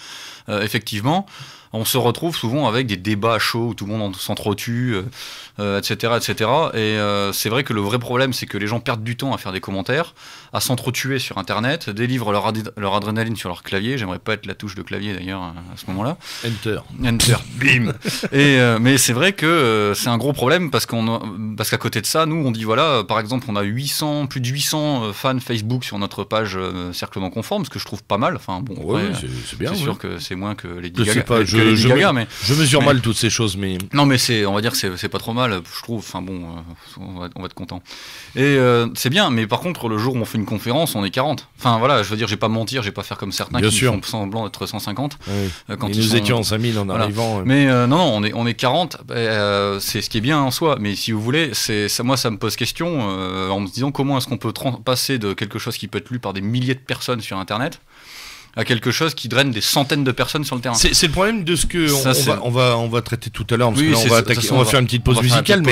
[SPEAKER 2] effectivement on se retrouve souvent avec des débats chauds où tout le monde s'entretue, euh, etc., euh, etc. Et euh, c'est vrai que le vrai problème, c'est que les gens perdent du temps à faire des commentaires, à s'entretuer sur Internet, délivrent leur, leur adrénaline sur leur clavier. J'aimerais pas être la touche de clavier d'ailleurs à ce moment-là. Enter. Enter. Bim. Et euh, mais c'est vrai que c'est un gros problème parce qu'on parce qu'à côté de ça, nous on dit voilà, par exemple, on a 800 plus de 800 fans Facebook sur notre page Cerclement Conforme, ce que je trouve pas mal. Enfin bon, c'est bien. C'est sûr que c'est moins que les. sais je je, mesure mal toutes ces choses, mais non, mais c'est, on va dire, c'est pas trop mal, je trouve. Enfin bon, euh, on va, être content. Et euh, c'est bien, mais par contre, le jour où on fait une conférence, on est 40. Enfin voilà, je veux dire, j'ai pas mentir, j'ai pas faire comme certains qui sont font semblant d'être 150. Euh, quand ils nous étions en 5000 en arrivant. Mais non, non, on est, on est 40. c'est ce qui est bien en soi, mais si vous voulez, ça, moi, ça me pose question en me disant comment est-ce qu'on peut passer de quelque chose qui peut être lu par des milliers de personnes sur Internet à quelque chose qui draine des centaines de personnes sur le terrain. C'est le problème de ce que on,
[SPEAKER 1] va, on, va, traiter tout à l'heure, on, va faire une petite pause musicale,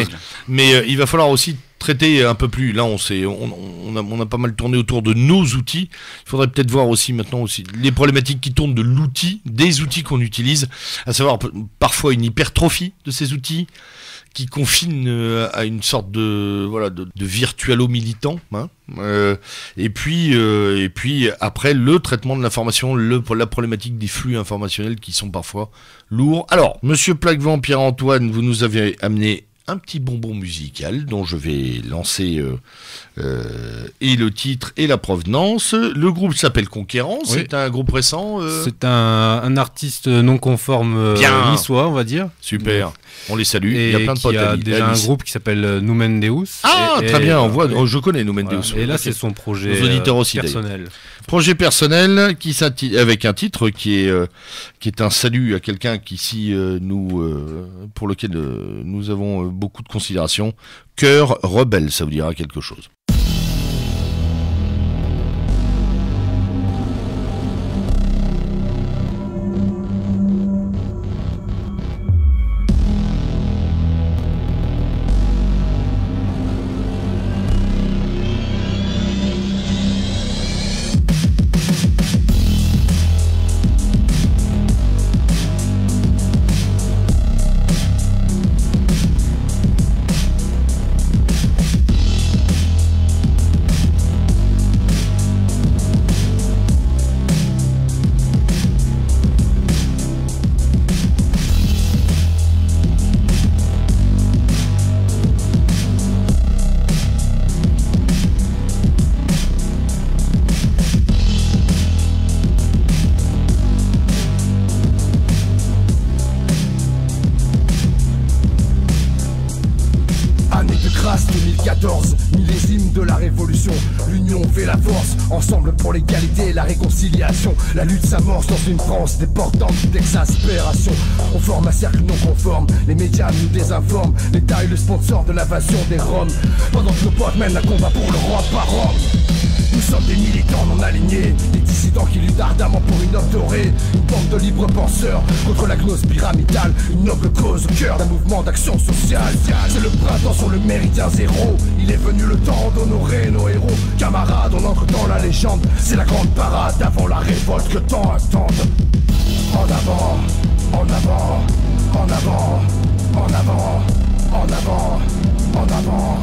[SPEAKER 1] mais, euh, il va falloir aussi traiter un peu plus. Là, on, s'est, on, a, on, a, pas mal tourné autour de nos outils. Il faudrait peut-être voir aussi maintenant aussi les problématiques qui tournent de l'outil, des outils qu'on utilise, à savoir parfois une hypertrophie de ces outils, qui confine euh, à une sorte de voilà de, militant hein. euh, et puis euh, et puis après le traitement de l'information le la problématique des flux informationnels qui sont parfois lourds alors monsieur Plaquevent Pierre Antoine vous nous avez amené un petit bonbon musical dont je vais lancer euh, euh, et le titre et la provenance. Le groupe s'appelle Conquérant, c'est un groupe récent.
[SPEAKER 4] Euh, c'est un, un, artiste non conforme niçois, on va dire.
[SPEAKER 1] Super, on les salue. Il y a plein de potes. Il y a un groupe qui s'appelle Noumen Deus. Ah, très bien, on voit, oh, je connais Noumen Et là, c'est son projet personnel. Projet personnel qui avec un titre qui est, qui est un salut à quelqu'un qui, ici, nous, pour lequel nous avons beaucoup de considération. Cœur rebelle, ça vous dira quelque chose.
[SPEAKER 5] La lutte s'amorce dans une France déportante d'exaspération. On forme un cercle non conforme, les médias nous désinforment. L'État est le sponsor de l'invasion des Roms. Pendant que le potes mène un combat pour le roi par Rome sommes des militants non alignés, des dissidents qui luttent ardemment pour une doctorée dorée, une bande de libres penseurs contre la gnose pyramidale, une noble cause au cœur d'un mouvement d'action sociale. C'est le printemps sur le méridien zéro, il est venu le temps d'honorer nos héros. Camarades, on entre dans la légende, c'est la grande parade avant la révolte que tant attendent. En avant, en avant, en avant, en avant, en avant, en avant,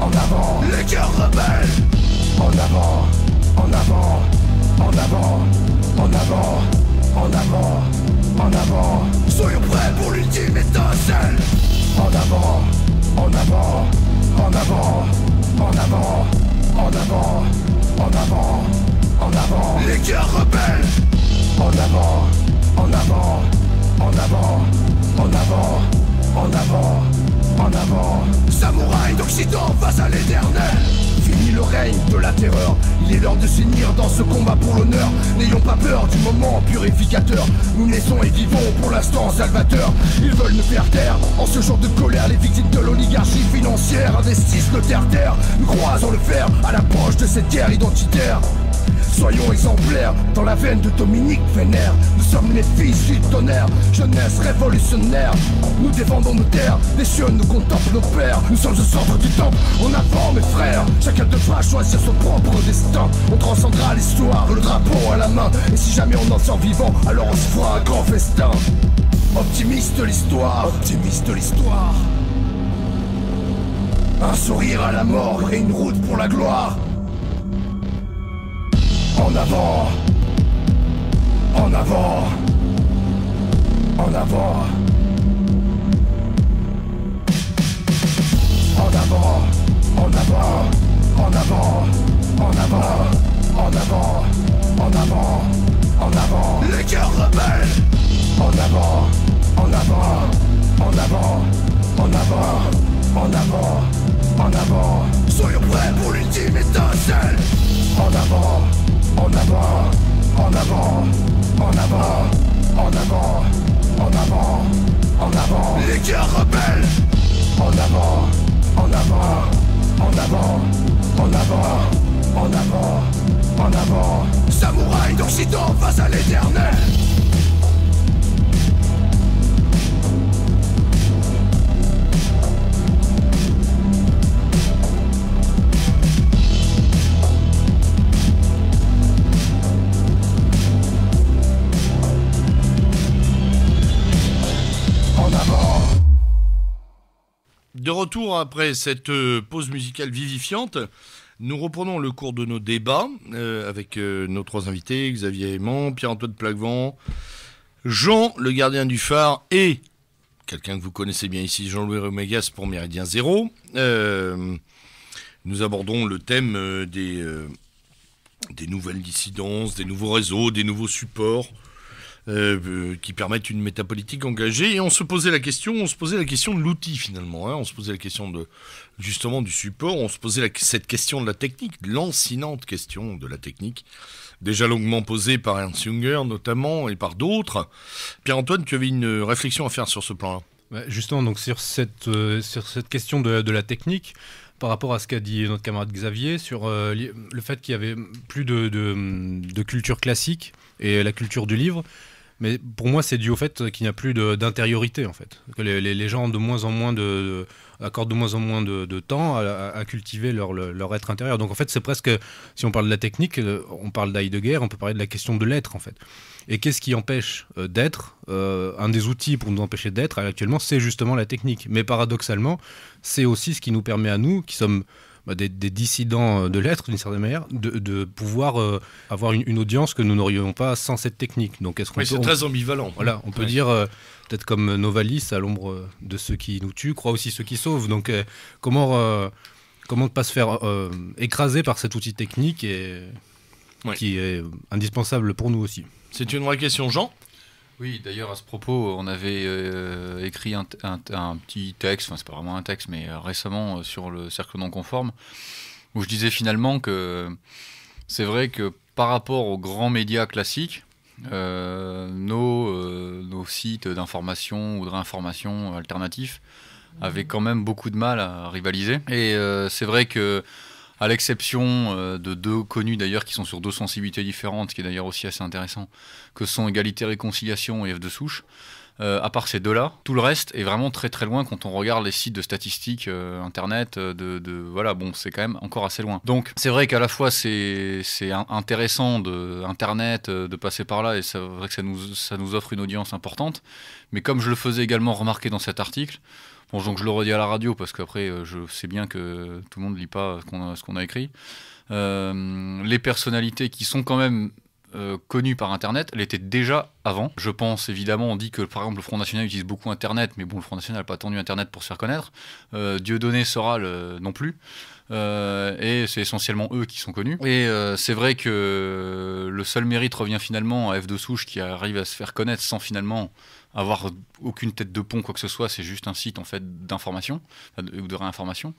[SPEAKER 5] en avant. Les cœurs rebelles en avant, en avant, en avant, en avant, en avant, en avant. Soyons prêts pour l'ultime étincelle. En avant, en avant, en avant, en avant, en avant, en avant, en avant. Les cœurs rebelles. En avant, en avant, en avant, en avant, en avant, en avant. Samouraï d'Occident face à l'éternel le règne de la terreur. Il est l'heure de s'unir dans ce combat pour l'honneur. N'ayons pas peur du moment purificateur. Nous naissons et vivons pour l'instant salvateur. Ils veulent nous faire taire. En ce jour de colère, les victimes de l'oligarchie financière investissent le terre-terre. Nous croisons le fer à l'approche de cette guerre identitaire. Soyons exemplaires dans la veine de Dominique Vénère. Nous sommes les fils du tonnerre, jeunesse révolutionnaire. Nous défendons nos terres, les cieux nous contemplent nos pères. Nous sommes au centre du temple, on avant mes frères. Chacun devra choisir son propre destin. On transcendra l'histoire, le drapeau à la main. Et si jamais on en sort vivant, alors on se fera un grand festin. Optimiste l'histoire, optimiste l'histoire. Un sourire à la mort et une route pour la gloire. En avant En avant En avant En avant En avant En avant En avant En avant En avant En avant Les cœurs rebelles En avant En avant En avant En avant En avant En avant Soyons prêts pour l'ultime étincelle En avant en avant, en avant, en avant, en avant, en avant, en avant. Les cœurs rebelles En avant, en avant, en avant, en avant, en avant, en avant. Samouraï d'Occident face à l'éternel
[SPEAKER 1] De retour après cette euh, pause musicale vivifiante, nous reprenons le cours de nos débats euh, avec euh, nos trois invités, Xavier Ayman, Pierre-Antoine Plaquevent, Jean, le gardien du phare, et quelqu'un que vous connaissez bien ici, Jean-Louis Romégas pour Méridien Zéro. nous abordons le thème des nouvelles dissidences, des nouveaux réseaux, des nouveaux supports euh, euh, qui permettent une métapolitique engagée. Et on se posait la question, on se posait la question de l'outil finalement. Hein. On se posait la question de justement du support. On se posait cette question de la technique, lancinante question de la technique, déjà longuement posée par Ernst Junger notamment et par d'autres. Pierre-Antoine, tu avais une réflexion à faire sur ce plan-là.
[SPEAKER 4] Bah, justement, donc sur cette, euh, sur cette question de, la technique, par rapport à ce qu'a dit notre camarade Xavier sur le fait qu'il y avait plus de, de, de, culture classique et la culture du livre. Mais pour moi, c'est dû au fait qu'il n'y a plus d'intériorité, en fait. Que les, gens de moins en moins de, accordent de moins en moins de, temps à, cultiver leur, être intérieur. Donc en fait, c'est presque, si on parle de la technique, euh, on parle d'Heidegger, on peut parler de la question de l'être en fait. Et qu'est-ce qui empêche euh, d'être euh, Un des outils pour nous empêcher d'être actuellement, c'est justement la technique. Mais paradoxalement, c'est aussi ce qui nous permet à nous, qui sommes bah, des, dissidents euh, de l'être, d'une certaine manière, de, de pouvoir euh, avoir une, audience que nous n'aurions pas sans cette technique. Donc, est-ce qu'on Mais c'est très ambivalent. Voilà, on peut dire, euh, peut-être comme Novalis, à l'ombre de ceux qui nous tuent, croit aussi ceux qui sauvent. Donc, comment, comment ne pas se faire écraser par cet outil technique et, qui est indispensable pour nous aussi C'est une vraie
[SPEAKER 2] question, Jean oui, d'ailleurs, à ce propos, on avait euh, écrit un, petit texte, enfin, c'est pas vraiment un texte, mais euh, récemment euh, sur le cercle non conforme, où je disais finalement que c'est vrai que par rapport aux grands médias classiques, nos, nos, sites d'information ou de réinformation alternatifs mmh. avaient quand même beaucoup de mal à rivaliser. Et c'est vrai que à l'exception euh, de deux connus d'ailleurs qui sont sur deux sensibilités différentes, ce qui est d'ailleurs aussi assez intéressant, que sont Égalité Réconciliation et F de Souche. Euh, à part ces deux-là, tout le reste est vraiment très très loin quand on regarde les sites de statistiques euh, internet. de, de, voilà, bon, c'est quand même encore assez loin. Donc, c'est vrai qu'à la fois c'est intéressant de internet de passer par là et c'est vrai que ça nous ça nous offre une audience importante. Mais comme je le faisais également remarquer dans cet article, Bon, donc je le redis à la radio parce qu'après, euh, je sais bien que tout le monde ne lit pas ce qu'on a, écrit. Euh, les personnalités qui sont quand même euh, connues par Internet, elles étaient déjà avant. Je pense évidemment, on dit que par exemple le Front National utilise beaucoup Internet, mais bon, le Front National n'a pas attendu Internet pour se faire connaître. Dieudonné Soral non plus. et c'est essentiellement eux qui sont connus. Et c'est vrai que le seul mérite revient finalement à F de Souche qui arrive à se faire connaître sans finalement avoir aucune tête de pont, quoi que ce soit, c'est juste un site en fait d'information ou de réinformation.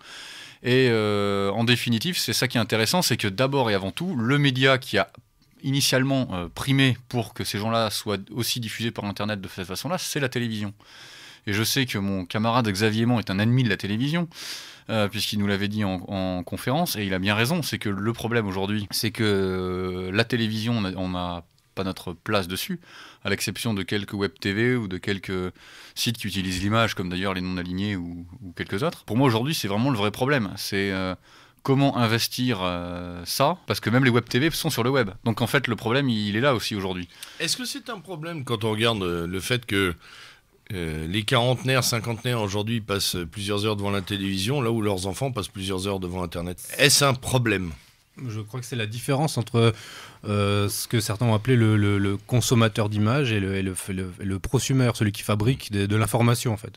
[SPEAKER 2] Et euh, en définitive, c'est ça qui est intéressant, c'est que d'abord et avant tout, le média qui a initialement euh, primé pour que ces gens-là soient aussi diffusés par Internet de cette façon-là, c'est la télévision. Et je sais que mon camarade Xavier Mont est un ennemi de la télévision, euh, puisqu'il nous l'avait dit en, en, conférence, et il a bien raison, c'est que le problème aujourd'hui, c'est que la télévision, on n'a pas notre place dessus à l'exception de quelques web TV ou de quelques sites qui utilisent l'image, comme d'ailleurs les non-alignés ou, quelques autres. Pour moi aujourd'hui, c'est vraiment le vrai problème. C'est euh, comment investir
[SPEAKER 1] euh, ça Parce que même les web TV sont sur le web. Donc en fait, le problème, il est là aussi aujourd'hui. Est-ce que c'est un problème quand on regarde euh, le fait que les quarantenaires, cinquantenaires aujourd'hui passent plusieurs heures devant la télévision, là où leurs enfants passent plusieurs heures devant Internet. Est-ce un problème
[SPEAKER 4] je crois que c'est la différence entre euh, ce que certains ont appelé le, consommateur d'image et, le, prosumer, celui qui fabrique de l'information en fait.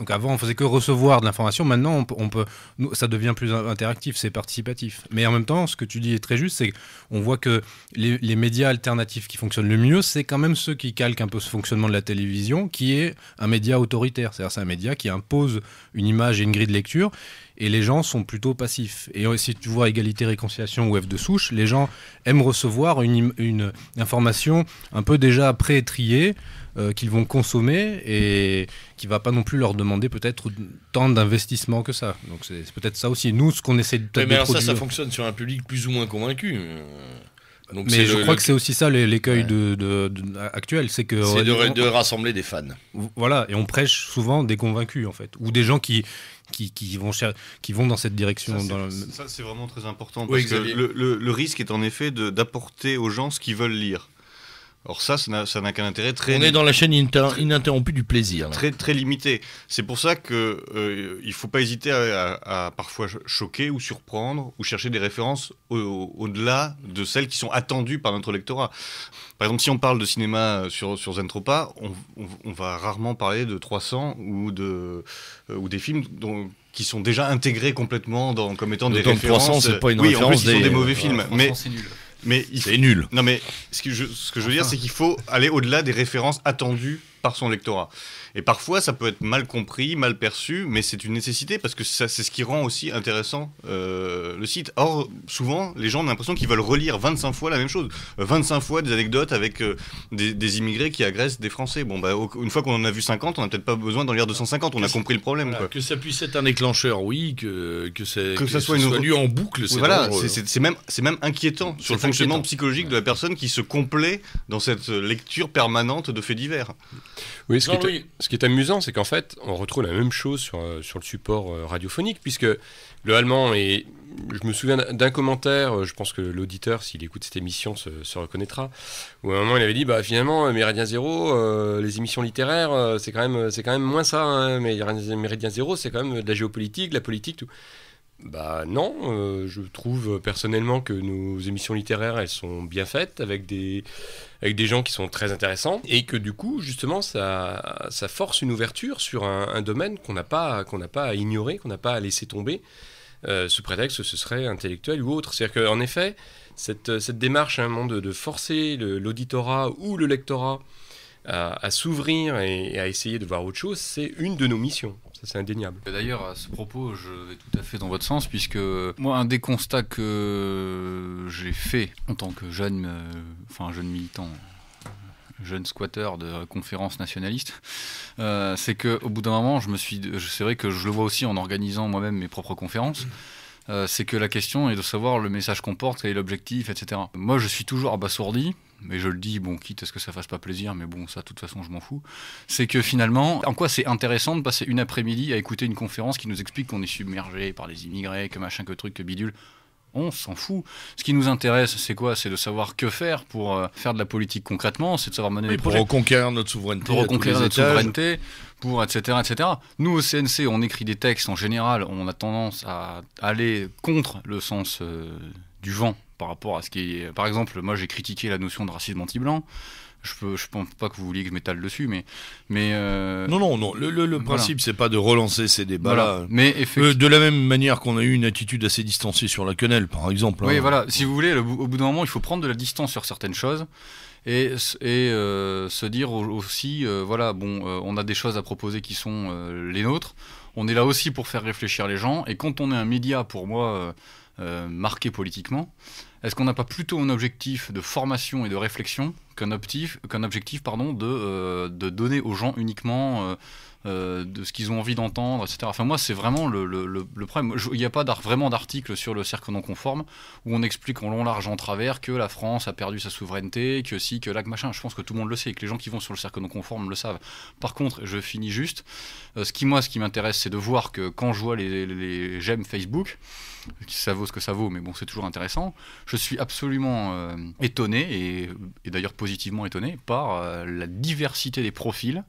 [SPEAKER 4] Donc avant, on faisait que recevoir de l'information. Maintenant, on peut, ça devient plus interactif, c'est participatif. Mais en même temps, ce que tu dis est très juste, c'est qu'on voit que les, médias alternatifs qui fonctionnent le mieux, c'est quand même ceux qui calquent un peu ce fonctionnement de la télévision, qui est un média autoritaire. C'est-à-dire, c'est un média qui impose une image et une grille de lecture, et les gens sont plutôt passifs. Et euh, si tu vois égalité, réconciliation ou F de souche, les gens aiment recevoir une, une information un peu déjà pré-triée. Euh, qu'ils vont consommer et qui va pas non plus leur demander peut-être tant d'investissement que ça. Donc c'est peut-être ça aussi. Nous, ce qu'on essaie de Mais, mais ça, ça
[SPEAKER 1] fonctionne sur un public plus ou moins convaincu. Euh. mais je crois que c'est aussi ça l'écueil
[SPEAKER 4] de, actuel, c'est que euh, de,
[SPEAKER 1] rassembler des fans.
[SPEAKER 4] Voilà, et on prêche souvent des convaincus en fait, ou des gens qui vont qui vont dans cette direction.
[SPEAKER 1] Ça c'est vraiment très important
[SPEAKER 4] le,
[SPEAKER 6] le, risque est en effet d'apporter aux gens ce qu'ils veulent lire. Or ça, ça n'a qu'un intérêt très. On est dans la
[SPEAKER 1] chaîne ininterrompue du plaisir. Très
[SPEAKER 6] très limité. C'est pour ça qu'il euh, ne faut pas hésiter à, parfois choquer ou surprendre ou chercher des références au-delà de celles qui sont attendues par notre lectorat. Par exemple, si on parle de cinéma euh, sur sur Zentropa, on, on, va rarement parler de 300 ou de euh, ou des films dont qui sont déjà intégrés complètement dans, comme étant des références. 300, c'est pas une référence sont des, mauvais films. mais mais c'est nul. Non, mais ce que je, ce que je veux dire, c'est qu'il faut aller au-delà des références attendues par son lectorat. Et parfois, ça peut être mal compris, mal perçu, mais c'est une nécessité parce que ça, c'est ce qui rend aussi intéressant euh, le site. Or, souvent, les gens ont l'impression qu'ils veulent relire 25 fois la même chose. 25 euh, fois des anecdotes avec euh, des, immigrés qui agressent des Français. Bon, bah, une fois qu'on en a vu 50, on n'a peut-être pas besoin d'en lire 250, on a compris le problème. Que ça puisse être un déclencheur, oui, que, que, ça soit, une... lu en boucle, c'est Voilà, c'est même, même inquiétant sur le fonctionnement psychologique de la personne qui se complaît dans cette lecture
[SPEAKER 3] permanente de faits divers. Oui, ce, qui est, amusant, c'est qu'en fait, on retrouve la même chose sur, euh, sur le support euh, radiophonique, puisque le allemand et Je me souviens d'un commentaire, euh, je pense que l'auditeur, s'il écoute cette émission, se, reconnaîtra, où à un moment il avait dit bah, finalement, Méridien Zéro, les émissions littéraires, c'est quand, même, quand même moins ça. Hein, Mais Méridien, Zéro, c'est quand même de la géopolitique, la politique, tout. Bah non, euh, je trouve euh, personnellement que nos émissions littéraires, elles sont bien faites avec des, gens qui sont très intéressants et que du coup, justement, ça, force une ouverture sur un, domaine qu'on n'a pas, à ignorer, qu'on n'a pas à laisser tomber. Euh, sous prétexte que ce serait intellectuel ou autre. C'est-à-dire qu'en effet, cette, démarche à un moment de, forcer l'auditorat ou le lectorat à, s'ouvrir et à essayer de voir autre chose, c'est une de nos missions c'est indéniable.
[SPEAKER 2] D'ailleurs, à ce propos, je vais tout à fait dans
[SPEAKER 3] votre sens, puisque euh, moi, un des constats que
[SPEAKER 2] j'ai fait en tant que jeune, euh, enfin jeune militant, euh, jeune squatter de conférences nationalistes, euh, c'est qu'au bout d'un moment, je me suis, c'est vrai que je le vois aussi en organisant moi-même mes propres conférences. c'est que la question est de savoir le message qu'on porte, quel est l'objectif, etc. Moi, je suis toujours abasourdi mais je le dis, bon, quitte à ce que ça fasse pas plaisir, mais bon, ça, de toute façon, je m'en fous, c'est que finalement, en quoi c'est intéressant de passer une après-midi à écouter une conférence qui nous explique qu'on est submergé par les immigrés, que machin, que truc, que bidule on s'en fout. Ce qui nous intéresse, c'est quoi C'est de savoir que faire pour euh, faire de la politique concrètement, c'est de savoir mener des pour Pour reconquérir notre souveraineté. Pour reconquérir notre souveraineté, pour etc., etc. Nous, au CNC, on écrit des textes. En général, on a tendance à aller contre le sens euh, du vent par rapport à ce qui est. Par exemple, moi j'ai critiqué la notion de racisme anti-blanc. Je, ne je pense pas que vous vouliez que je m'étale dessus, mais. mais euh, Non, non, non. Le, principe, ce c'est pas de relancer ces
[SPEAKER 1] débats-là. Mais euh, de la même manière qu'on a eu une attitude assez distancée sur la quenelle, par exemple. Oui, hein. voilà.
[SPEAKER 2] Si vous voulez, au bout d'un moment, il faut prendre de la distance sur certaines choses et, euh, se dire aussi, voilà, bon, on a des choses à proposer qui sont les nôtres. On est là aussi pour faire réfléchir les gens. Et quand on est un média, pour moi, marqué politiquement, est-ce qu'on n'a pas plutôt un objectif de formation et de réflexion qu'un objectif, qu'un objectif pardon, de, euh, de donner aux gens uniquement euh, euh, de ce qu'ils ont envie d'entendre, etc. Enfin, moi, c'est vraiment le, problème. Il n'y a pas vraiment d'article sur le cercle non conforme où on explique en long, large, en travers que la France a perdu sa souveraineté, que si, que là, machin. Je pense que tout le monde le sait et que les gens qui vont sur le cercle non conforme le savent. Par contre, je finis juste. Euh, ce qui, moi, ce qui m'intéresse, c'est de voir que quand je vois les, j'aime Facebook, ça vaut ce que ça vaut, mais bon, c'est toujours intéressant. Je suis absolument euh, étonné, et, d'ailleurs positivement étonné, par la diversité des profils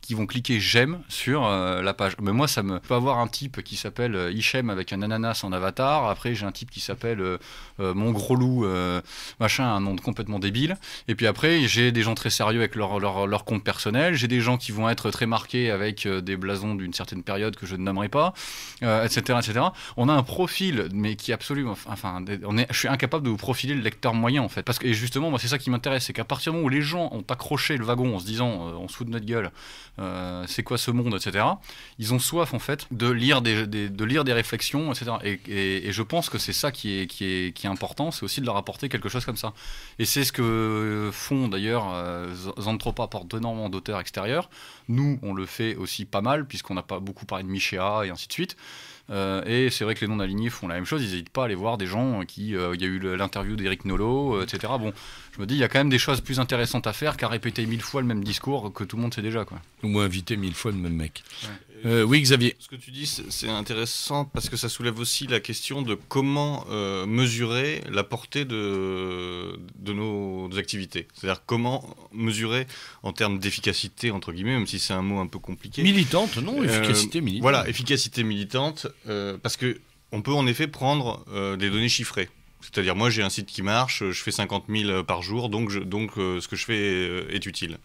[SPEAKER 2] qui vont cliquer j'aime sur euh, la page. Mais moi, ça me peut avoir un type qui s'appelle euh, Hichem avec un ananas en avatar. Après, j'ai un type qui s'appelle euh, mon gros loup, machin, un nom complètement débile. Et puis après, j'ai des gens très sérieux avec leur, leur, compte personnel. J'ai des gens qui vont être très marqués avec des blasons d'une certaine période que je ne nommerai pas, etc., etc. On a un profil, mais qui est absolument. Enfin, on est, je suis incapable de vous profiler le lecteur moyen, en fait. Parce que, et justement, moi, c'est ça qui m'intéresse. C'est qu'à partir du moment où les gens ont accroché le wagon en se disant on se de notre gueule, euh, c'est quoi ce monde, etc. Ils ont soif en fait de lire des, de lire des réflexions, etc. Et, je pense que c'est ça qui est, qui est important, c'est aussi de leur apporter quelque chose comme ça. Et c'est ce que font d'ailleurs euh, Zanthropa apporte énormément d'auteurs extérieurs. Nous, on le fait aussi pas mal puisqu'on n'a pas beaucoup parlé de Michéa et ainsi de suite. Euh, et c'est vrai que les non-alignés font la même chose, ils n'hésitent pas à aller voir des gens euh, qui. Euh, il y a eu l'interview d'Eric Nolo, etc. Bon, je me dis, il y a quand même des choses plus intéressantes à faire qu'à répéter mille
[SPEAKER 6] fois le même discours que tout le monde sait déjà. Quoi. Ou inviter mille fois le même mec. Euh, euh, oui, Xavier. Ce que tu dis, c'est intéressant parce que ça soulève aussi la question de comment euh, mesurer la portée de, de nos activités. C'est-à-dire comment mesurer en termes d'efficacité, entre guillemets, même si c'est un mot un peu compliqué. Militante, non Efficacité militante. Voilà, efficacité militante, parce qu'on peut en effet prendre des données chiffrées. C'est-à-dire, moi, j'ai un site qui marche, je fais 50 000 par jour, donc, donc ce que je fais est utile.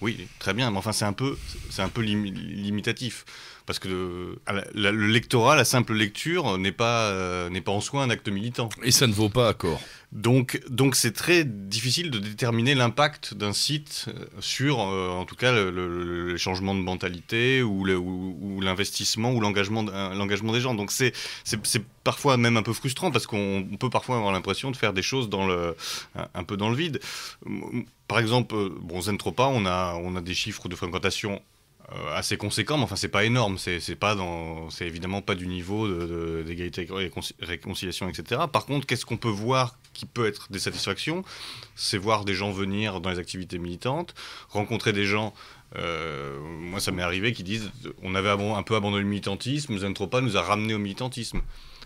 [SPEAKER 6] Oui, très bien, mais enfin, c'est un peu, c'est un peu limitatif parce que le, ah, le lectorat, la simple lecture, n'est pas, euh, n'est pas en soi un acte militant. Et ça ne vaut pas accord. Donc, donc c'est très difficile de déterminer l'impact d'un site euh, sur, euh, en tout cas, le, les changements de mentalité ou, l'investissement ou, l'engagement, l'engagement des gens. Donc c'est, c'est, parfois même un peu frustrant parce qu'on peut parfois avoir l'impression de faire des choses dans le, un, peu dans le vide. Par exemple, bon, Zentropa, on a, on a des chiffres de fréquentation euh, assez conséquent, mais enfin c'est pas énorme, c'est pas dans, c'est évidemment pas du niveau d'égalité de, de, et réconciliation, etc. Par contre, qu'est-ce qu'on peut voir qui peut être des satisfactions C'est voir des gens venir dans les activités militantes, rencontrer des gens. Euh, moi, ça m'est arrivé qui disent on avait un peu abandonné le militantisme, Zentropa nous a ramené au militantisme.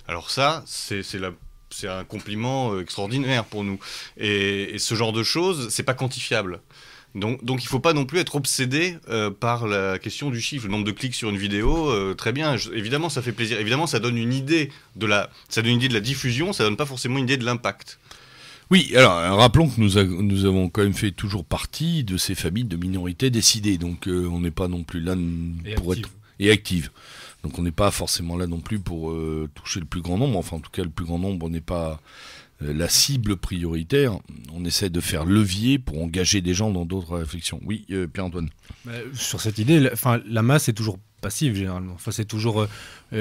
[SPEAKER 6] Alors ça, c'est c'est un compliment euh, extraordinaire pour nous. Et, et ce genre de choses, c'est pas quantifiable. Donc, il ne faut pas non plus être obsédé euh, par la question du chiffre, le nombre de clics sur une vidéo. Euh, très bien, évidemment, ça fait plaisir. Évidemment, ça donne une idée de la, ça donne une idée de la diffusion. Ça ne donne pas forcément une idée de l'impact.
[SPEAKER 1] Oui, alors euh, rappelons que nous, avons quand même fait toujours partie de ces familles de minorités décidées, donc on n'est pas non plus là pour être et active. Donc on n'est pas forcément là non plus pour toucher le plus grand nombre. Enfin, en tout cas, le plus grand nombre n'est pas euh, la cible prioritaire, on essaie de faire levier pour engager des gens dans d'autres réflexions. Oui, euh, Pierre-Antoine. Bah,
[SPEAKER 4] sur cette idée, la, la masse est toujours passive généralement. c'est toujours euh,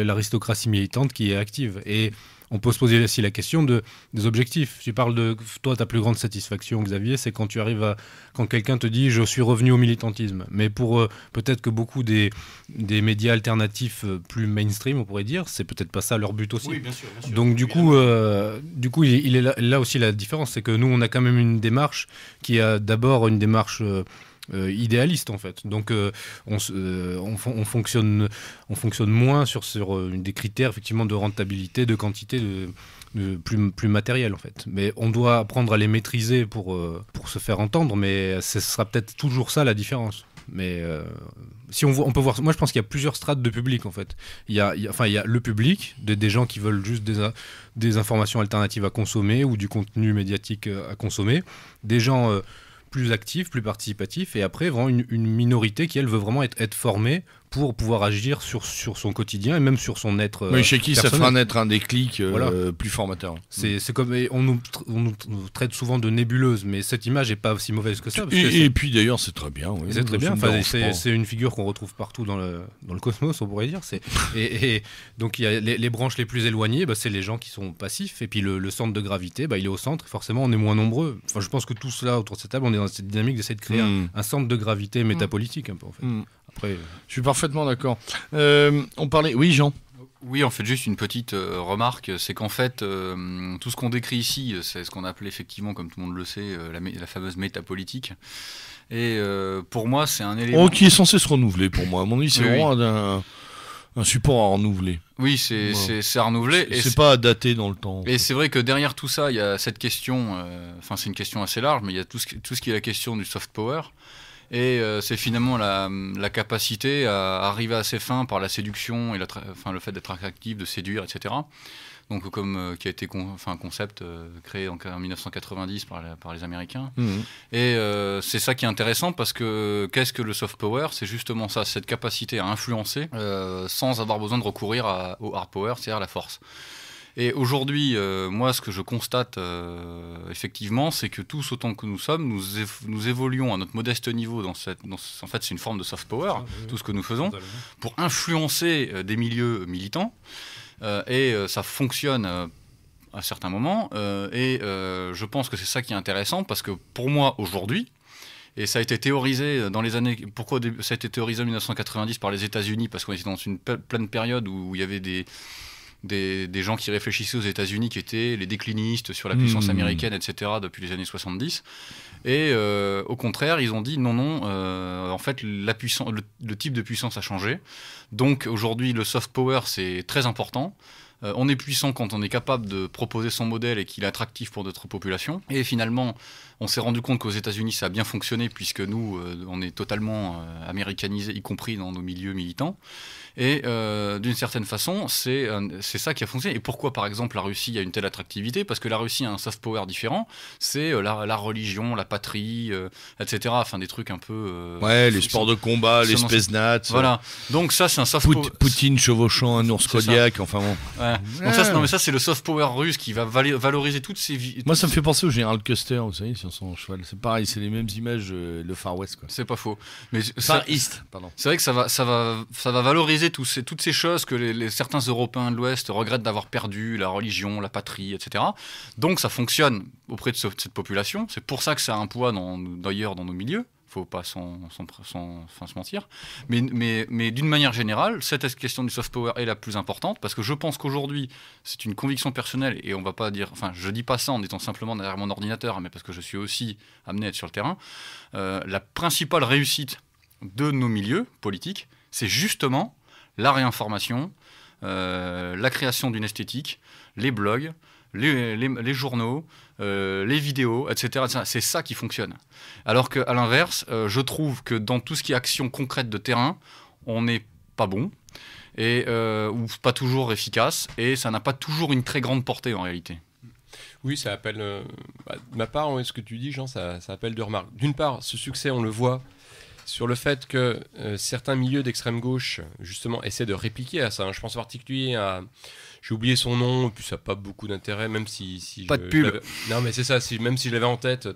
[SPEAKER 4] l'aristocratie militante qui est active. Et on peut se poser aussi la question des objectifs. Tu parles de toi, ta plus grande satisfaction, Xavier, c'est quand tu arrives quand quelqu'un te dit je suis revenu au militantisme. Mais pour euh, peut-être que beaucoup des, des médias alternatifs euh, plus mainstream, on pourrait dire, c'est peut-être pas ça leur but aussi. Oui, bien sûr, Donc du coup, euh, du coup il, est là, aussi la différence, c'est que nous, on a quand même une démarche qui a d'abord une démarche. Euh, idéaliste en fait. Donc euh, on, euh, on, fonctionne, on fonctionne moins sur, sur des critères effectivement de rentabilité, de quantité, de, plus, plus matériel en fait. Mais on doit apprendre à les maîtriser pour, pour se faire entendre, mais ce sera peut-être toujours ça la différence. Mais si on, on peut voir, moi je pense qu'il y a plusieurs strates de public en fait. Il y a, enfin, il y a le public, des, des gens qui veulent juste des, des informations alternatives à consommer ou du contenu médiatique à consommer, des gens plus actif, plus participatif, et après vraiment une, minorité qui, elle, veut vraiment être formée pour pouvoir agir sur, sur son quotidien et même sur son être. Mais euh, chez qui ça fera naître un déclic euh, plus formateur. C'est comme on nous, on nous, traite souvent de nébuleuse, mais cette image n'est pas aussi mauvaise que ça. et, puis d'ailleurs, c'est très bien. c'est très bien. c'est une figure qu'on retrouve partout dans le, dans le cosmos, on pourrait dire. Et, et donc y a les, branches les plus éloignées, bah, c'est les gens qui sont passifs. Et puis le, centre de gravité, bah, il est au centre. forcément, on est moins nombreux. Enfin, je pense que tout cela autour de cette table, on est dans cette dynamique d'essayer de créer hmm. un, centre
[SPEAKER 1] de gravité hmm. métapolitique un peu en fait. Hmm je suis parfaitement d'accord.
[SPEAKER 4] Euh, on parlait,
[SPEAKER 2] oui, Jean. Oui, en fait, juste une petite euh, remarque, c'est qu'en fait, euh, tout ce qu'on décrit ici, c'est ce qu'on appelle effectivement, comme tout le monde le sait, la, fameuse métapolitique. Et pour moi, c'est un élément. Oh, qui est censé
[SPEAKER 1] se renouveler pour moi. À mon avis, c'est vraiment Un, support à renouveler. Oui, c'est à renouveler. C'est pas daté dans le temps.
[SPEAKER 2] Et c'est vrai que derrière tout ça, il y a cette question, enfin, c'est une question assez large, mais il y a tout ce, tout ce qui est la question du soft power. Et euh, c'est finalement la, capacité à arriver à ses fins par la séduction et le fait d'être attractif, de séduire, etc. Donc, comme euh, qui a été un concept euh, créé en, 1990 par, les Américains. Mmh. Et c'est ça qui est intéressant parce que qu'est-ce que le soft power C'est justement ça, cette capacité à influencer sans avoir besoin de recourir au hard power, c'est-à-dire la force. Et aujourd'hui, euh, moi, ce que je constate euh, effectivement, c'est que tous autant que nous sommes, nous, nous évoluons à notre modeste niveau dans cette. en fait, c'est une forme de soft power, tout ce que nous faisons, pour influencer euh, des milieux militants. et ça fonctionne. à certains moments, et je pense que c'est ça qui est intéressant, parce que pour moi, aujourd'hui, et ça a été théorisé dans les années. Pourquoi ça a été théorisé en 1990 par les États-Unis Parce qu'on était dans une pleine période où il y avait des, des, gens qui réfléchissaient aux États-Unis, qui étaient les déclinistes sur la hmm. puissance américaine, etc., depuis les années 70. Et euh, au contraire, ils ont dit non, non, euh, en fait, la puissance, le, type de puissance a changé. Donc aujourd'hui, le soft power, c'est très important. Euh, on est puissant quand on est capable de proposer son modèle et qu'il est attractif pour notre population. Et finalement, on s'est rendu compte qu'aux États-Unis, ça a bien fonctionné, puisque nous, on est totalement américanisé, y compris dans nos milieux militants. Et euh, d'une certaine façon, c'est ça qui a fonctionné. Et pourquoi, par exemple, la Russie a une telle attractivité Parce que la Russie a un soft power différent. C'est euh, la, religion, la patrie, euh, etc. Enfin, des trucs un
[SPEAKER 1] peu. ouais, les sports de combat, les nat Voilà.
[SPEAKER 2] Donc, ça, c'est un soft power.
[SPEAKER 1] Poutine chevauchant un ours Kodiak, enfin bon.
[SPEAKER 2] ça, non, mais ça, c'est le soft power russe qui va valoriser toutes ces
[SPEAKER 1] vies. Moi, ça me fait penser au général Custer, vous savez, sur son cheval. C'est pareil, c'est les mêmes images, le Far West. C'est pas faux. Mais Far East, pardon. C'est vrai que ça
[SPEAKER 2] va, ça va, ça va valoriser toutes ces choses que les, certains Européens de l'Ouest regrettent d'avoir perdu, la religion, la patrie, etc. Donc ça fonctionne auprès de, cette population. C'est pour ça que ça a un poids d'ailleurs dans, nos milieux faut pas son se mentir. Mais, mais, mais d'une manière générale, cette question du soft power est la plus importante parce que je pense qu'aujourd'hui, c'est une conviction personnelle et on va pas dire, enfin, je dis pas ça en étant simplement derrière mon ordinateur, mais parce que je suis aussi amené à être sur le terrain. Euh, la principale réussite de nos milieux politiques, c'est justement la réinformation, euh, la création d'une esthétique, les blogs, les, journaux, euh, les vidéos, etc. C'est ça qui fonctionne. Alors qu'à l'inverse, euh, je trouve que dans tout ce qui est action concrète de terrain, on n'est pas bon et ou
[SPEAKER 3] pas toujours efficace et ça n'a pas toujours une très grande portée en réalité. Oui, ça appelle. Bah, de ma part, hein, ce que tu dis, Jean, ça, ça appelle deux remarques. D'une part, ce succès, on le voit sur le fait que euh, certains milieux d'extrême gauche, justement, essaient de répliquer à ça. Hein. Je pense en particulier à. J'ai oublié son nom, puis ça n'a pas beaucoup d'intérêt, même si. pas de pub Non, mais c'est ça, si, même si je l'avais en tête,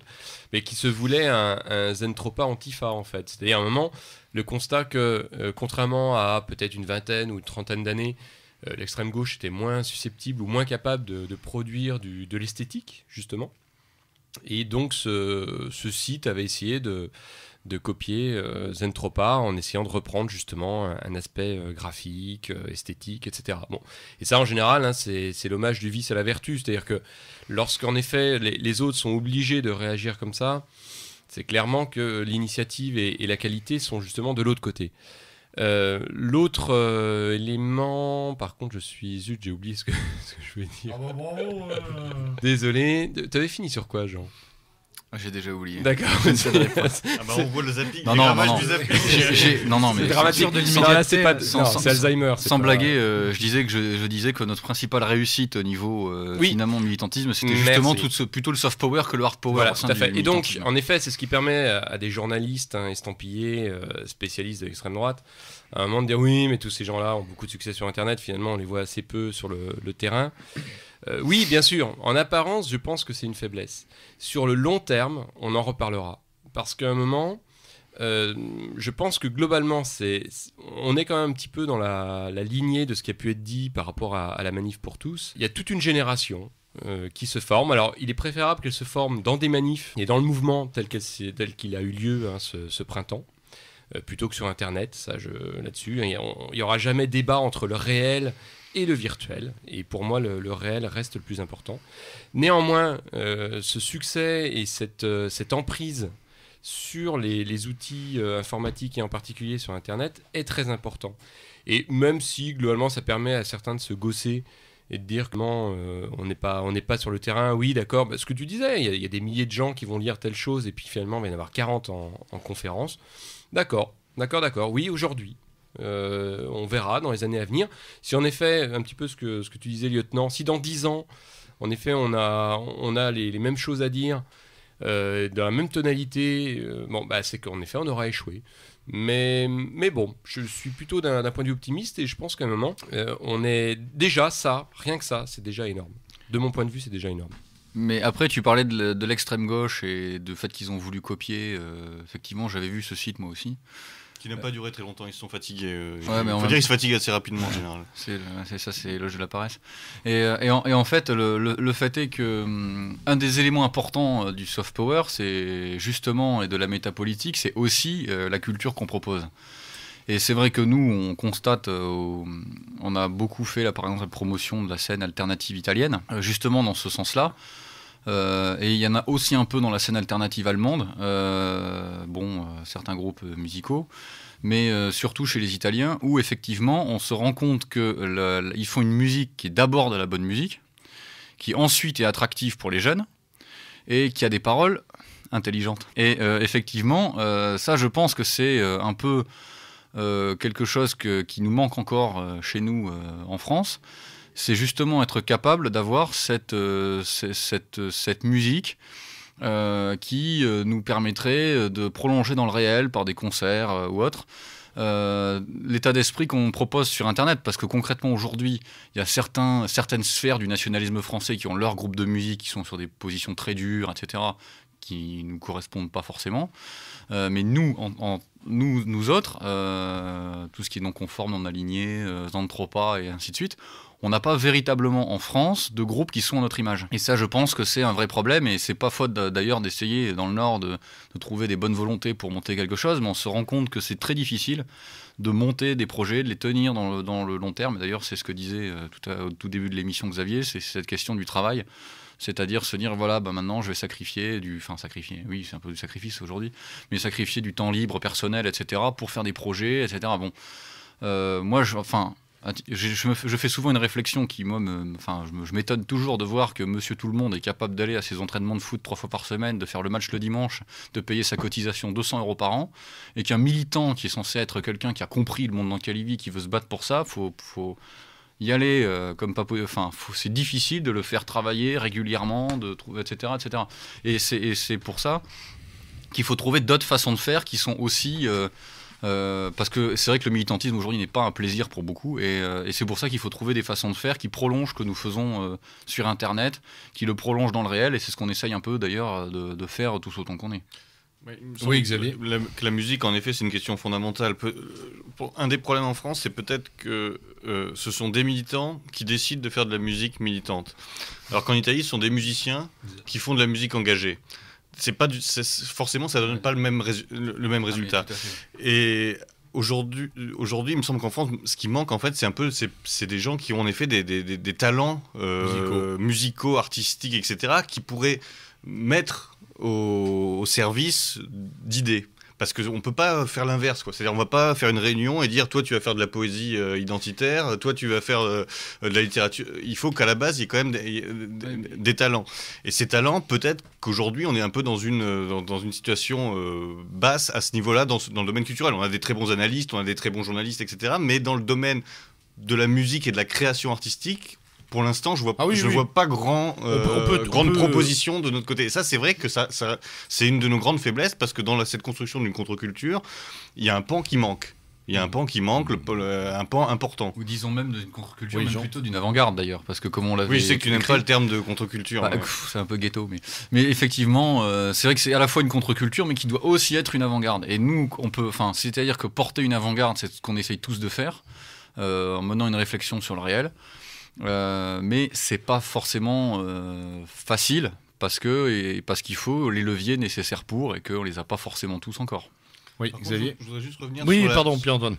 [SPEAKER 3] mais qui se voulait un, Zentropa antifa, en fait. C'est-à-dire, à un moment, le constat que, euh, contrairement à peut-être une vingtaine ou une trentaine d'années, euh, l'extrême gauche était moins susceptible ou moins capable de, produire de l'esthétique, justement. Et donc, ce, ce site avait essayé de de copier euh, Zentropa en essayant de reprendre justement un, aspect euh, graphique, euh, esthétique, etc. Bon. Et ça, en général, hein, c'est l'hommage du vice à la vertu. C'est-à-dire que lorsqu'en effet les, autres sont obligés de réagir comme ça, c'est clairement que l'initiative et, la qualité sont justement de l'autre côté. Euh, l'autre élément, par contre, je suis zut, j'ai oublié ce que, je voulais dire. Ah bah bravo, Désolé, t'avais fini sur quoi, Jean ah, j'ai déjà oublié. D'accord. Ah bah, on voit le Non, non, non, mais c'est dramatique. c'est Alzheimer. Sans blaguer,
[SPEAKER 2] euh, je disais que je, disais que notre principale réussite au niveau euh, oui. finalement militantisme, c'était justement tout ce, plutôt le soft power que le hard power. Voilà, tout à fait. Et donc,
[SPEAKER 3] en effet, c'est ce qui permet à des journalistes hein, estampillés, euh, spécialistes de l'extrême droite, à un moment de dire oui, mais tous ces gens-là ont beaucoup de succès sur Internet. Finalement, on les voit assez peu sur le, le terrain. Euh, oui, bien sûr, en apparence, je pense que c'est une faiblesse. Sur le long terme, on en reparlera. Parce qu'à un moment, euh, je pense que globalement, c'est, on est quand même un petit peu dans la, lignée de ce qui a pu être dit par rapport à, la manif pour tous. Il y a toute une génération euh, qui se forme. Alors, il est préférable qu'elle se forme dans des manifs et dans le mouvement tel, qu'il a eu lieu hein, ce, printemps, plutôt que sur Internet. là-dessus, il n'y aura jamais débat entre le réel et le virtuel. Et pour moi, le, réel reste le plus important. Néanmoins, euh, ce succès et cette, euh, emprise sur les, outils euh, informatiques et en particulier sur Internet est très important. Et même si globalement ça permet à certains de se gosser et de dire comment on n'est pas, on pas sur le terrain, oui d'accord, ce que tu disais, il y, a des milliers de gens qui vont lire telle chose et puis finalement il va y en avoir 40 en conférence. D'accord, d'accord, d'accord, oui aujourd'hui. Euh, on verra dans les années à venir. Si en effet, un petit peu ce que, ce que tu disais, lieutenant, si dans 10 ans, en effet, on a, on a les, mêmes choses à dire, euh, dans la même tonalité, euh, bon, bah, c'est qu'en effet, on aura échoué. Mais, mais bon, je suis plutôt d'un point de vue optimiste et je pense qu'à un moment, on est déjà ça, rien que ça, c'est déjà énorme. De mon point de vue, c'est déjà énorme.
[SPEAKER 2] Mais après, tu parlais de l'extrême gauche et du fait qu'ils ont voulu copier. effectivement, j'avais vu ce site moi aussi.
[SPEAKER 6] Ils n'ont pas duré très longtemps, ils sont fatigués. Euh, faut dire qu'ils se
[SPEAKER 2] fatiguent assez rapidement en général. C'est ça, c'est le jeu de la paresse. Et, euh, en, fait, le, fait est que hum, un des éléments importants euh, du soft power, c'est justement, et de la métapolitique, c'est aussi euh, la culture qu'on propose. Et c'est vrai que nous, on constate, on a beaucoup fait, là, par exemple, la promotion de la scène alternative italienne, justement dans ce sens-là. Euh, et il y en a aussi un peu dans la scène alternative allemande, euh, euh, certains groupes musicaux, mais surtout chez les Italiens, où effectivement on se rend compte qu'ils font une musique qui est d'abord de la bonne musique, qui ensuite est attractive pour les jeunes, et qui a des paroles intelligentes. Et effectivement, ça je pense que c'est un peu quelque chose qui nous manque encore chez nous en France c'est justement être capable d'avoir cette, euh, euh, cette, musique euh, qui nous permettrait de prolonger dans le réel par des concerts ou autres. l'état d'esprit qu'on propose sur Internet, parce que concrètement aujourd'hui, il y a certains, certaines sphères du nationalisme français qui ont leur groupe de musique, qui sont sur des positions très dures, etc., qui ne nous correspondent pas forcément. mais nous, nous, autres, tout ce qui est non conforme, non aligné, trop pas, et ainsi de suite, on n'a pas véritablement en France de groupes qui sont à notre image. Et ça, je pense que c'est un vrai problème, et c'est pas faute d'ailleurs d'essayer dans le Nord de, trouver des bonnes volontés pour monter quelque chose, mais on se rend compte que c'est très difficile de monter des projets, de les tenir dans le, long terme. D'ailleurs, c'est ce que disait euh, tout au tout début de l'émission Xavier, c'est cette question du travail. C'est-à-dire se dire, voilà, bah maintenant je vais sacrifier du. Enfin, sacrifier, oui, c'est un peu du sacrifice aujourd'hui, mais sacrifier du temps libre, personnel, etc., pour faire des projets, etc. Bon, euh, moi, je, enfin, ah, je, fais souvent une réflexion qui, moi, enfin, je m'étonne toujours de voir que monsieur tout le monde est capable d'aller à ses entraînements de foot trois fois par semaine, de faire le match le dimanche, de payer sa cotisation 200 euros par an, et qu'un militant qui est censé être quelqu'un qui a compris le monde dans lequel il vit, qui veut se battre pour ça, faut, faut y aller euh, comme pas enfin c'est difficile de le faire travailler régulièrement de trouver etc etc et c'est pour ça qu'il faut trouver d'autres façons de faire qui sont aussi euh, euh, parce que c'est vrai que le militantisme aujourd'hui n'est pas un plaisir pour beaucoup, euh, et, c'est pour ça qu'il faut trouver des façons de faire qui prolongent ce que nous faisons euh, sur Internet, qui le prolongent dans le réel, et c'est
[SPEAKER 6] ce qu'on essaye un peu d'ailleurs de, faire tout autant qu'on est. Oui, Xavier. Que la, musique, en effet, c'est une question fondamentale. un des problèmes en France, c'est peut-être que ce sont des militants qui décident de faire de la musique militante. Alors qu'en Italie, ce sont des musiciens qui font de la musique engagée c'est pas du, forcément ça donne pas le même, le, même ah, résultat. et aujourd'hui, aujourd'hui, il me semble qu'en France, ce qui manque en fait, c'est un peu, c'est des gens qui ont en effet des, des, des, talents musicaux. Euh, artistiques, etc., qui pourraient mettre au, au service d'idées parce qu'on ne peut pas faire l'inverse. C'est-à-dire, on ne va pas faire une réunion et dire, toi, tu vas faire de la poésie euh, identitaire, toi, tu vas faire euh, de la littérature. Il faut qu'à la base, il y ait quand même des, euh, talents. Et ces talents, peut-être qu'aujourd'hui, on est un peu dans une, dans, une situation basse à ce niveau-là, dans, dans le domaine culturel. On a des très bons analystes, on a des très bons journalistes, etc. Mais dans le domaine de la musique et de la création artistique, pour l'instant, je vois, ah je vois pas grand, euh, grande euh, proposition de notre côté. Et ça, c'est vrai que ça, ça c'est une de nos grandes faiblesses parce que dans cette construction d'une contre-culture, il y a un pan qui manque. Il y a un pan qui manque, euh, un pan important. Ou disons même d'une contre-culture, même plutôt d'une avant-garde
[SPEAKER 2] d'ailleurs, parce que comme on
[SPEAKER 6] Oui, je sais que tu n'aimes pas le terme de contre-culture. Bah, c'est un peu ghetto,
[SPEAKER 2] mais, mais effectivement, euh, c'est vrai que c'est à la fois une contre-culture, mais qui doit aussi être une avant-garde. Et nous, on peut, enfin, c'est-à-dire que porter une avant-garde, c'est ce qu'on essaye tous de faire, en menant une réflexion sur le réel. Euh, mais c'est pas forcément euh, facile parce que et parce qu'il faut les leviers nécessaires pour et qu'on les a pas forcément tous encore. Oui,
[SPEAKER 1] Xavier. je, juste revenir oui, pardon, Pierre Antoine.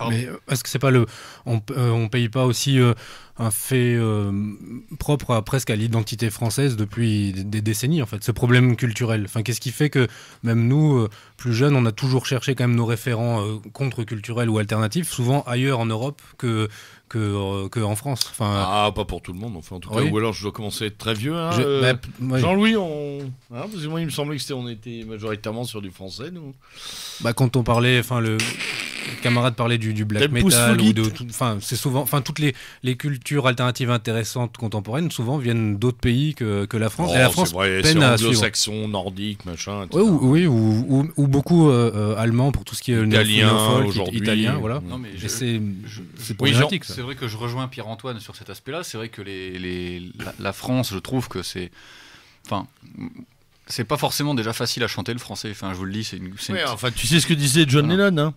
[SPEAKER 4] Euh, est-ce que c'est pas le. On euh, ne paye pas aussi euh, un fait propre presque à l'identité française depuis des décennies, en fait, ce problème culturel enfin, Qu'est-ce qui fait que, même nous, plus jeunes, on a toujours cherché quand même nos référents contre-culturels ou alternatifs, souvent ailleurs en Europe que, que,
[SPEAKER 1] en France. Enfin, ah, pas pour tout le monde, en tout cas. Ou alors je dois commencer à être très vieux. Hein, bah, Jean-Louis, hein, il me semblait que était, on était majoritairement sur du français, nous. Bah,
[SPEAKER 4] quand on parlait, enfin, le camarade parlaient du, du black metal ou de enfin c'est souvent enfin toutes les, les cultures alternatives intéressantes contemporaines souvent viennent d'autres pays que, que la France et la oh, France vrai, peine à Anglo-saxon,
[SPEAKER 1] nordique, machin.
[SPEAKER 4] Etc. oui, ou, beaucoup euh, euh, allemands allemand pour tout ce qui est euh, italien aujourd'hui, italien, voilà.
[SPEAKER 1] Mm. mais c'est c'est problématique. c'est vrai que je
[SPEAKER 2] rejoins Pierre Antoine sur cet aspect-là. C'est vrai que les, les la, France, je trouve que c'est enfin c'est pas forcément déjà facile à chanter le français. Enfin, je vous le dis, c'est une. enfin, tu sais ce que disait John
[SPEAKER 1] Lennon. Hein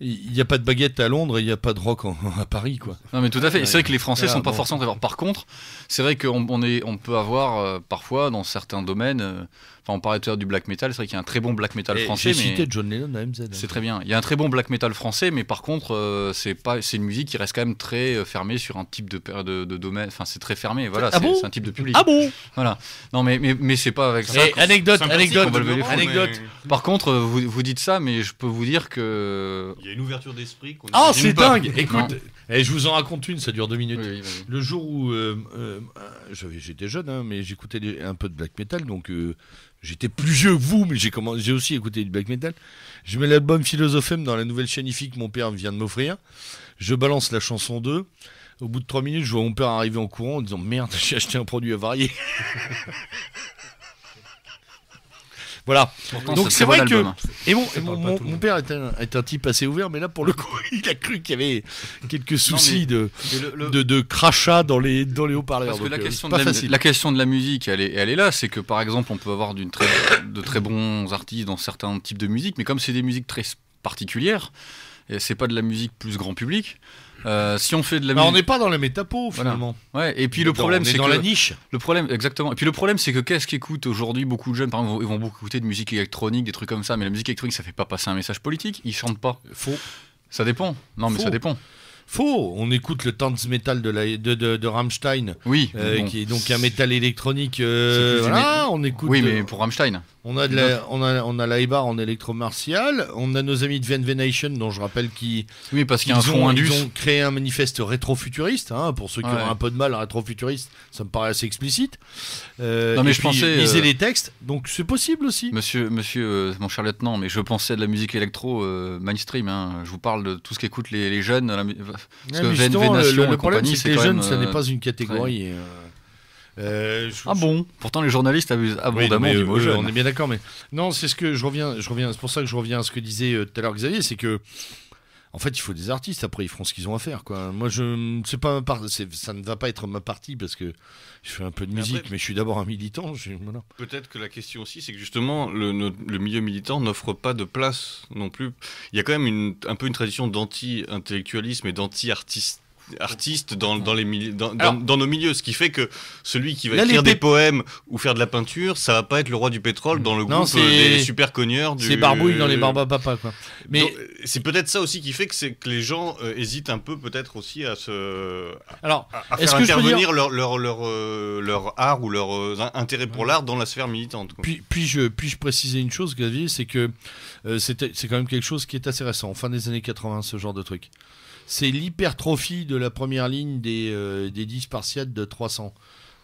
[SPEAKER 1] il n'y a pas de baguette à Londres et il n'y a pas de rock à Paris, quoi. Non, mais tout à fait. C'est vrai que les Français ah, sont pas forcément
[SPEAKER 2] d'accord. Par contre, c'est vrai qu'on on on peut avoir euh, parfois dans certains domaines. Euh, enfin, on parlait tout à du black metal. C'est vrai qu'il y a un très bon black metal français. J'ai cité
[SPEAKER 1] John Lennon à MZ. Hein. c'est
[SPEAKER 2] très bien. Il y a un très bon black metal français, mais par contre, euh, c'est pas, c'est une musique qui reste quand même très fermée sur un type de, de, domaine. Enfin, c'est très fermé. Voilà, ah c'est un type de public. Ah bon voilà. Non, mais mais, mais c'est pas avec ça. anecdote, anecdote, anecdote. Par contre, vous, dites ça, mais je peux
[SPEAKER 1] vous dire que a une ouverture d'esprit ah, c'est dingue Écoute, eh, je vous en raconte une, ça dure deux minutes. Le jour où euh, euh, j'étais jeune, hein, mais j'écoutais un peu de black metal, donc euh, j'étais plus vieux que vous, mais j'ai aussi écouté du black metal. Je mets l'album Philosophème dans la nouvelle chaîne IFI que mon père vient de m'offrir. Je balance la chanson 2. Au bout de trois minutes, je vois mon père arriver en courant en disant Merde, j'ai acheté un produit à avarié. Voilà. Donc c'est vrai que. Hein. Et bon, mon, père est un, un, type assez ouvert, mais là pour le coup, il a cru qu'il y avait quelques soucis de, de, crachat dans les, dans haut-parleurs. Parce que euh, la question,
[SPEAKER 2] de la, musique, elle est, elle est là. C'est que par exemple, on peut avoir d'une de très bons artistes dans certains types de musique, mais comme c'est des musiques très particulières, c'est pas de la musique plus grand public. Euh, si on fait de la musique... on n'est
[SPEAKER 1] pas dans la métapo finalement. Ouais. Et puis le problème, c'est dans la niche.
[SPEAKER 2] Le problème, exactement. Et puis le problème, c'est que qu'est-ce qu'écoutent aujourd'hui beaucoup de jeunes Par exemple, ils vont beaucoup écouter de musique électronique, des trucs comme ça. Mais la musique électronique, ça fait pas passer un message
[SPEAKER 1] politique. Ils chantent pas. Faux. Ça dépend. Non, mais ça dépend. Faux, on écoute le métal de, de, de, de Rammstein, oui, euh, qui est donc un métal électronique. Euh, on écoute. Oui, mais euh, pour Rammstein. On a, de on a, on a l'Aibar en électromartial, on a nos amis de Nation, dont je rappelle qu'ils oui, parce qu'il y a un ont, Ils ont créé un manifeste rétrofuturiste, hein, pour ceux qui ont un peu de mal, rétrofuturiste, ça me paraît assez explicite. mais et je pensais. Lisez les
[SPEAKER 2] textes, donc c'est possible aussi. Monsieur, monsieur mon cher lieutenant, mais je pensais à de la musique électro mainstream, hein. je vous parle de tout ce qu'écoutent les, les jeunes. Parce le, problème, c'est que les jeunes, ça n'est euh, pas une catégorie.
[SPEAKER 1] Euh, euh, ah bon Pourtant, les journalistes abusent abondamment du mot jeune. On est bien d'accord, mais non, c'est ce que je reviens. Je reviens. C'est pour ça que je reviens à ce que disait tout à l'heure Xavier, c'est que en fait, il faut des artistes. Après, ils feront ce qu'ils ont à faire. Quoi. Moi, je, c'est pas ça ne va pas être ma partie parce que je fais un peu de musique, mais je suis d'abord un militant. Peut-être
[SPEAKER 6] que la question aussi, c'est que
[SPEAKER 1] justement, le, milieu militant n'offre pas de place non plus.
[SPEAKER 6] Il y a quand même un peu une tradition d'anti-intellectualisme et d'anti-artiste artistes dans, dans, les, dans, nos milieux. Ce qui fait que
[SPEAKER 1] celui qui va écrire des
[SPEAKER 6] poèmes ou faire de la peinture, ça va pas être le roi du pétrole dans le groupe euh, des super cogneurs. C'est barbouille dans les barbapapas. papa. Mais... C'est peut-être ça aussi qui fait que, que les gens euh, hésitent un peu peut-être aussi à se... Alors, à, faire intervenir leur, leur, leur, euh, leur, art ou leur intérêt pour l'art dans la sphère militante. Puis,
[SPEAKER 1] puis, je, puis je préciser une chose, Xavier, c'est que c'est quand même quelque chose qui est assez récent, fin des années 80, ce genre de truc c'est l'hypertrophie de la première ligne des, euh, des 10 Spartiates de 300.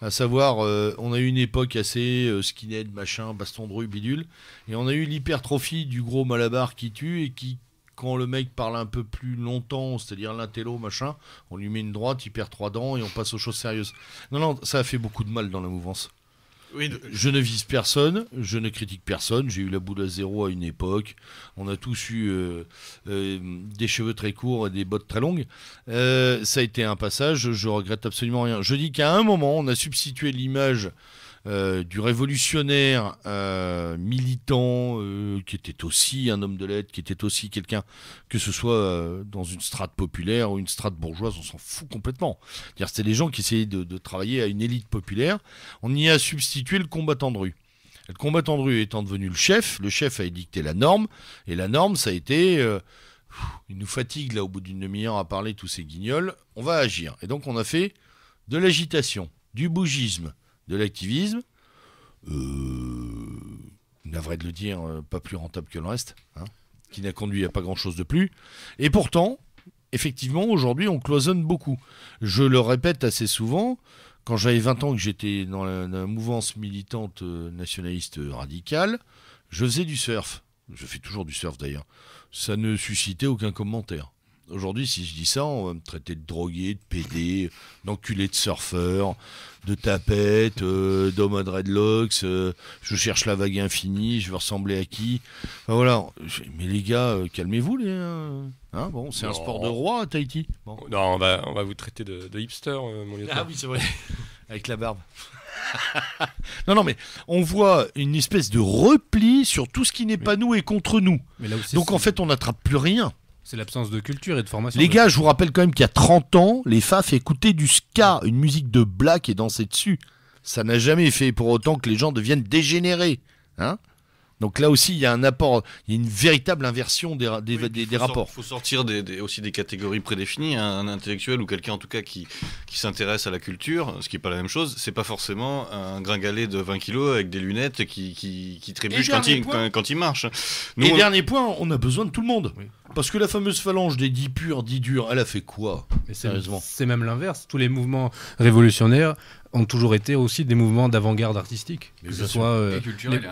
[SPEAKER 1] À savoir, euh, on a eu une époque assez euh, skinhead, machin, baston de rue, bidule, et on a eu l'hypertrophie du gros Malabar qui tue et qui, quand le mec parle un peu plus longtemps, c'est-à-dire l'intello, machin, on lui met une droite, il perd trois dents et on passe aux choses sérieuses. Non, non, ça a fait beaucoup de mal dans la mouvance. Je ne vise personne, je ne critique personne. J'ai eu la boule à zéro à une époque. On a tous eu euh, euh, des cheveux très courts et des bottes très longues. Euh, ça a été un passage. Je regrette absolument rien. Je dis qu'à un moment, on a substitué l'image euh, du révolutionnaire euh, militant, euh, qui était aussi un homme de lettres, qui était aussi quelqu'un, que ce soit dans une strate populaire ou une strate bourgeoise, on s'en fout complètement. cest à c'était des gens qui essayaient de, de, travailler à une élite populaire. On y a substitué le combattant de rue. Le combattant de rue étant devenu le chef, le chef a édicté la norme, et la norme, ça a été... il nous fatigue là au bout d'une demi-heure à parler tous ces guignols, on va agir. Et donc on a fait de l'agitation, du bougisme, de l'activisme, euh, vrai de le dire, euh, pas plus rentable que le reste, hein, qui n'a conduit à pas grand-chose de plus. Et pourtant, effectivement, aujourd'hui, on cloisonne beaucoup. Je le répète assez souvent, quand j'avais 20 ans que j'étais dans, dans la, mouvance militante euh, nationaliste radicale, je faisais du surf. Je fais toujours du surf d'ailleurs. Ça ne suscitait aucun commentaire. Aujourd'hui, si je dis ça, on va me traiter de drogué, de pédé, d'enculé de surfeur, de tapette, euh, d'homme à dreadlocks, euh, je cherche la vague infinie, je veux ressembler à qui voilà. Mais les gars, euh, calmez-vous, les. Hein, bon, c'est un sport de roi
[SPEAKER 3] à Tahiti. Non, on va, vous traiter de,
[SPEAKER 1] hipster, mon lieutenant. Ah oui, c'est vrai. Avec la barbe. non, non, mais on voit une espèce de repli sur tout ce qui n'est pas nous et contre nous. Donc en fait, on n'attrape plus rien. C'est l'absence de culture et de formation. Les gars, je vous rappelle quand même qu'il y a 30 ans, les FAF écoutaient du ska, une musique de black et dansaient dessus. Ça n'a jamais fait pour autant que les gens deviennent dégénérés. Hein donc là aussi, il y a un apport, il y a une véritable inversion des, des, rapports. Il
[SPEAKER 6] faut sortir aussi des catégories prédéfinies. Hein. Un, intellectuel ou quelqu'un en tout cas qui, qui s'intéresse à la culture, ce qui n'est pas la même chose, ce n'est pas forcément un gringalet de 20 kilos avec des lunettes qui, qui, trébuche quand
[SPEAKER 1] il, marche. Et dernier point, on a besoin de tout le monde. Parce que la fameuse phalange des dix purs, dits durs, elle a fait quoi Mais sérieusement C'est même l'inverse. Tous les mouvements
[SPEAKER 4] révolutionnaires ont toujours été aussi des mouvements d'avant-garde artistique, que ce soit euh,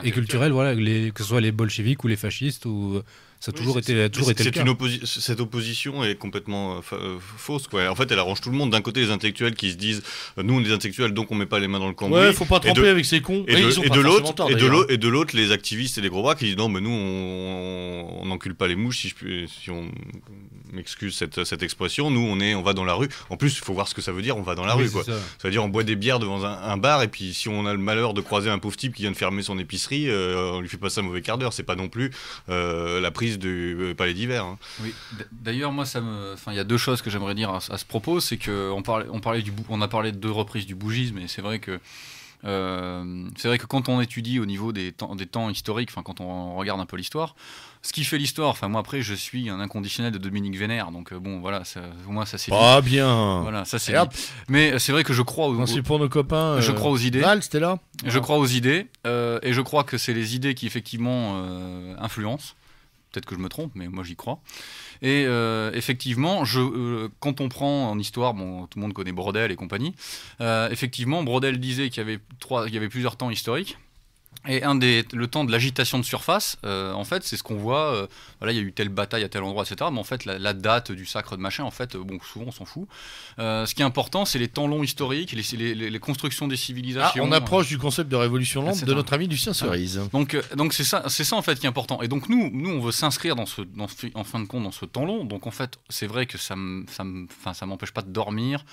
[SPEAKER 4] et culturel, voilà, que ce soit les bolcheviques ou les fascistes ou euh, ça a toujours été, toujours Une
[SPEAKER 6] cette opposition est complètement euh, fausse. Quoi. En fait, elle arrange tout le monde. D'un côté, les intellectuels qui se disent Nous, on est des intellectuels, donc on met pas les mains dans le cambouis. Ouais, faut pas tromper avec ces cons. Et, de l'autre, et de l'autre, les activistes et les gros bras qui disent Non, mais nous, on n'encule pas les mouches si, si on m'excuse cette, expression, nous on est, on va dans la rue. En plus, il faut voir ce que ça veut dire, on va dans la rue. Quoi. Ça. veut dire on boit des bières devant un, bar et puis si on a le malheur de croiser un pauvre type qui vient de fermer son épicerie, on euh, on lui fait passer un mauvais quart d'heure. C'est pas non plus euh, la prise du euh, palais d'hiver. Hein. Oui. D'ailleurs, moi, ça me, il y a deux choses que j'aimerais dire à, ce propos, c'est que on
[SPEAKER 2] parlait, on parlait du, on a parlé de deux reprises du bougisme et c'est vrai que c'est vrai que quand on étudie au niveau des temps, des temps historiques, quand on regarde un peu l'histoire, ce qui fait l'histoire. Enfin, moi, après, je suis un inconditionnel de Dominique Vénère, donc euh, bon, voilà, ça, au moins, ça c'est. Pas ah, bien Voilà, ça c'est. Mais euh, c'est vrai que je crois aux. pour nos copains. Je euh, crois aux idées. c'était là Je ah. crois aux idées, et je crois que c'est les idées qui effectivement influencent. Peut-être que je me trompe, mais moi j'y crois. Et effectivement, je, quand on prend en histoire, bon, tout le monde connaît Brodel et compagnie. effectivement, Brodel disait qu'il y, avait trois- il y avait plusieurs temps historiques. Et un des, le temps de l'agitation de surface, euh, en fait, c'est ce qu'on voit. Euh, voilà, il y a eu telle bataille à tel endroit, etc. Mais en fait, la, date du sacre de machin, en fait, euh, bon, souvent on s'en fout. ce qui est important, c'est les temps longs historiques, les, les, constructions des ah, civilisations. on approche
[SPEAKER 1] du concept de révolution ah, lente de notre ami Lucien Cerise.
[SPEAKER 2] donc, donc c'est ça, c'est ça en fait qui est important. Et donc nous, nous, on veut s'inscrire dans ce, en fin de compte, dans ce temps long. Donc en fait, c'est vrai que ça, ne ça, ça m'empêche pas de dormir.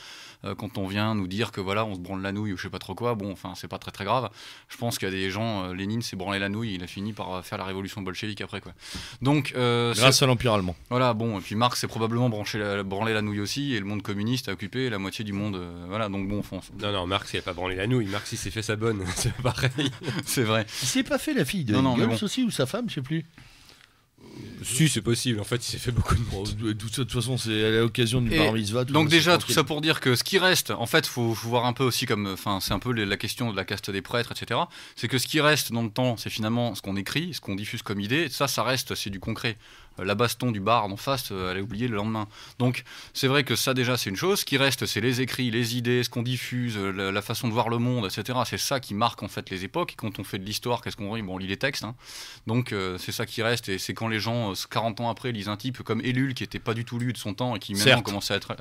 [SPEAKER 2] Euh, quand on vient nous dire que voilà, on se branle la nouille ou je sais pas trop quoi, bon, enfin, c'est pas très très grave. Je pense qu'il y a des gens, euh, Lénine s'est branlé la nouille, il a fini par euh, faire la révolution bolchevique après quoi. Donc, grâce à l'empire allemand. Voilà, bon, et puis Marx s'est probablement branché la, branlé la nouille aussi, et le monde communiste a occupé la moitié
[SPEAKER 3] du monde. voilà, donc bon, fonce. Non, non, Marx il a pas branlé la nouille, Marx il s'est fait sa bonne, c'est pareil. c'est vrai. Il s'est pas
[SPEAKER 1] fait la fille de non, aussi ou sa femme, je sais plus. Si, c'est possible. En fait, il s'est fait beaucoup de monde. De toute façon, c'est à l'occasion du bar Donc déjà, tout ça pour dire que
[SPEAKER 2] ce qui reste, en fait, faut, faut voir un peu aussi comme, enfin, c'est un peu la question de la caste des prêtres, etc. C'est que ce qui reste dans le temps, c'est finalement ce qu'on écrit, ce qu'on diffuse comme idée. ça, ça reste, c'est du concret. Euh, la baston du bar d'en face, euh, elle est oubliée le lendemain. Donc c'est vrai que ça déjà c'est une chose. Ce qui reste, c'est les écrits, les idées, ce qu'on diffuse, euh, la, façon de voir le monde, etc. C'est ça qui marque en fait les époques. Et quand on fait de l'histoire, qu'est-ce qu'on lit bon, On lit les textes. Hein. Donc c'est ça qui reste. Et c'est quand les gens, 40 ans après, lisent un type comme Ellul, qui n'était pas du tout lu de son temps et qui maintenant à être,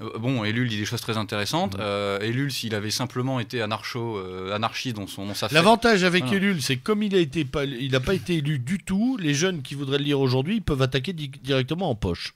[SPEAKER 2] euh, bon, Ellul dit des choses très intéressantes. Mmh. Euh, s'il avait simplement été anarcho, euh, anarchiste dans son L'avantage avec voilà.
[SPEAKER 1] Ellul, c'est comme il a été il n'a pas été élu du tout, les jeunes qui voudraient le lire aujourd'hui, peuvent attaquer directement en poche.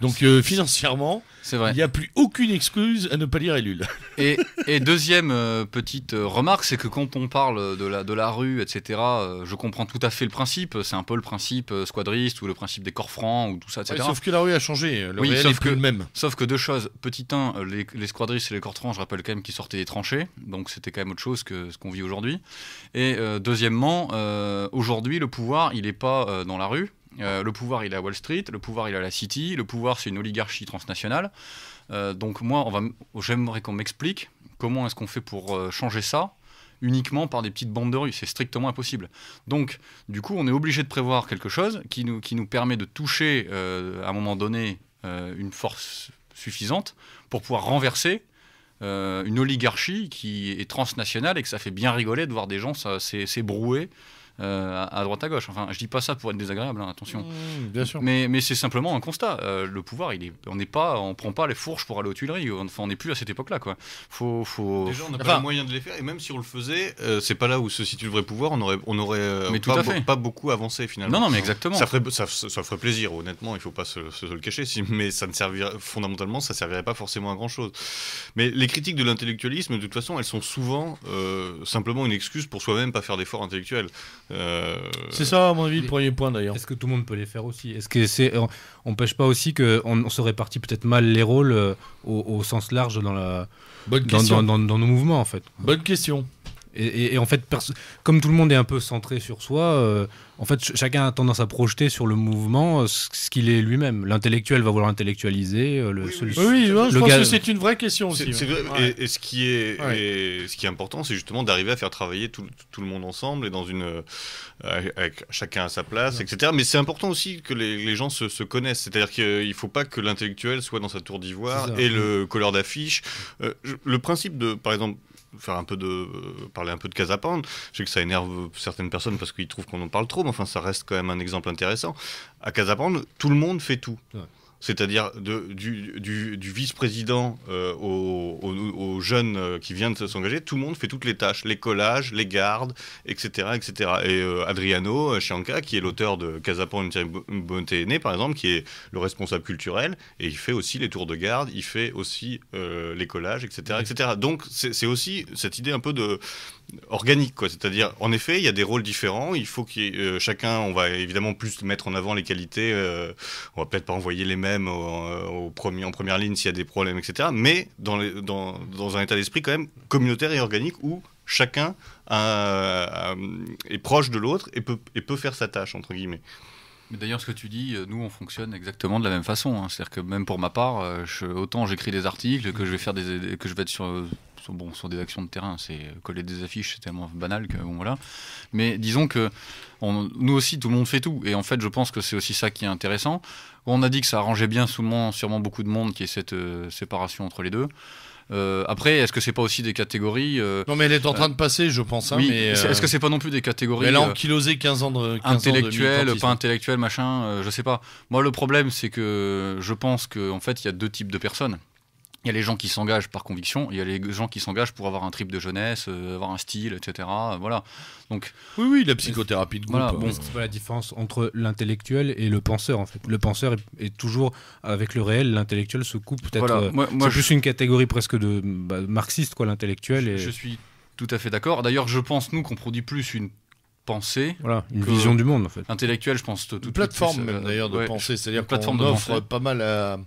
[SPEAKER 1] Donc euh, financièrement, il n'y a plus aucune excuse à ne pas lire Elul. Et, et deuxième euh, petite euh, remarque, c'est que quand on
[SPEAKER 2] parle de la, rue, etc., je comprends tout à fait le principe. C'est un peu le principe squadriste ou le principe des corps francs ou tout ça, etc. sauf que la rue a changé. oui, sauf est que, le même. Sauf que deux choses. Petit un les squadristes et les corps francs, je rappelle quand même qu'ils sortaient des tranchées. Donc c'était quand même autre chose que ce qu'on vit aujourd'hui. Et deuxièmement, aujourd'hui, le pouvoir, il n'est pas dans la rue euh, le pouvoir, il est à Wall Street, le pouvoir, il est à la City, le pouvoir, c'est une oligarchie transnationale. Euh, donc moi, j'aimerais qu'on m'explique comment est-ce qu'on fait pour euh, changer ça uniquement par des petites bandes de rue. C'est strictement impossible. Donc, du coup, on est obligé de prévoir quelque chose qui nous, qui nous permet de toucher, à un moment donné, une force suffisante pour pouvoir renverser une oligarchie qui est transnationale et que ça fait bien rigoler de voir des gens s'ébrouer euh, à, droite à gauche. Enfin, je dis pas ça pour être désagréable, hein, attention. Mmh, bien sûr. Mais, c'est simplement un constat. Euh, le pouvoir, on n'est pas, on prend pas les fourches pour aller aux Tuileries.
[SPEAKER 6] Enfin, on n'est plus à cette époque-là, quoi. Faut, faut. Déjà, on n'a pas les moyens de les faire. Et même si on le faisait, euh, c'est pas là où se situe le vrai pouvoir. On aurait, on aurait pas, beaucoup avancé finalement. Non, mais exactement. Ça ferait, ça, plaisir, honnêtement. Il faut pas se, le cacher. Si, mais ça ne servirait fondamentalement, ça servirait pas forcément à grand chose. Mais les critiques de l'intellectualisme, de toute façon, elles sont souvent simplement une excuse pour soi-même pas faire d'efforts intellectuels. Euh, c'est ça, à mon avis, le premier point d'ailleurs. Est-ce que tout le monde peut les faire
[SPEAKER 4] aussi Est-ce que c'est on pêche pas aussi qu'on on se répartit peut-être mal les rôles euh, au, sens large dans la dans, nos mouvements en fait Bonne question. Et, en fait, comme tout le monde est un peu centré sur soi, euh, en fait, chacun a tendance à projeter sur le mouvement euh, ce qu'il est lui-même. L'intellectuel va vouloir intellectualiser. Euh, le, oui, je pense que c'est
[SPEAKER 1] une vraie question aussi.
[SPEAKER 6] Et, ce qui est, ce qui est important, c'est justement d'arriver à faire travailler tout, le monde ensemble et dans une, avec chacun à sa place, etc. Mais c'est important aussi que les, gens se, se connaissent. C'est-à-dire qu'il ne faut pas que l'intellectuel soit dans sa tour d'ivoire et le couleur d'affiche. le principe de, par exemple, faire un peu de parler un peu de Casablanca, Je sais que ça énerve certaines personnes parce qu'ils trouvent qu'on en parle trop, mais enfin ça reste quand même un exemple intéressant. À Casablanca, tout le monde fait tout c'est-à-dire du, vice-président euh, aux jeunes euh, qui viennent de s'engager, tout le monde fait toutes les tâches, les collages, les gardes, etc. etc. Et euh, Adriano Chianca, qui est l'auteur de Casapon, une bonté par exemple, qui est le responsable culturel, et il fait aussi les tours de garde, il fait aussi les collages, etc. etc. Donc c'est aussi cette idée un peu de organique, quoi. C'est-à-dire, en effet, il y a des rôles différents. Il faut que euh, chacun, on va évidemment plus mettre en avant les qualités. Euh, on va peut-être pas envoyer les mêmes au, euh, en première ligne s'il y a des problèmes, etc. Mais dans, un état d'esprit quand même communautaire et organique où chacun est proche de l'autre et peut, et peut faire sa tâche entre guillemets d'ailleurs, ce que tu
[SPEAKER 2] dis, euh, nous, on fonctionne exactement de la même façon. Hein. C'est-à-dire que même pour ma part, euh, je, autant j'écris des articles que je vais faire des, que je vais être sur, bon, sur des actions de terrain. C'est coller des affiches, c'est tellement banal que bon, voilà. Mais disons que nous aussi, tout le monde fait tout. Et en fait, je pense que c'est aussi ça qui est intéressant. On a dit que ça arrangeait bien sûrement beaucoup de monde qui est cette euh, séparation entre les deux. Euh, après, est-ce que c'est pas aussi des catégories euh, Non, mais elle est en train euh, de passer, je pense. Hein, oui. est-ce que c'est pas non plus des catégories Elle a enquilosé 15 ans de 15 intellectuel, pas intellectuel, machin. je sais pas. Moi, le problème, c'est que je pense qu'en en fait, il y a deux types de personnes. Il y a les gens qui s'engagent par conviction, il y a les gens qui s'engagent pour avoir un trip de jeunesse, euh, avoir un style, etc. Euh, voilà. Donc, oui, oui, la psychothérapie de groupe. Voilà, bon. Hein. C'est
[SPEAKER 4] pas la différence entre l'intellectuel et le penseur, en fait. Le penseur est, toujours avec le réel, l'intellectuel se coupe peut-être. Euh, moi, c'est je... plus une catégorie presque de bah, marxiste, quoi, l'intellectuel. Et... Je,
[SPEAKER 2] suis tout à fait d'accord. D'ailleurs, je pense, nous, qu'on produit plus une pensée.
[SPEAKER 4] Voilà, une vision du monde, en fait.
[SPEAKER 2] intellectuel je pense. une plateforme, d'ailleurs, de pensée. C'est-à-dire qu'on offre pas mal à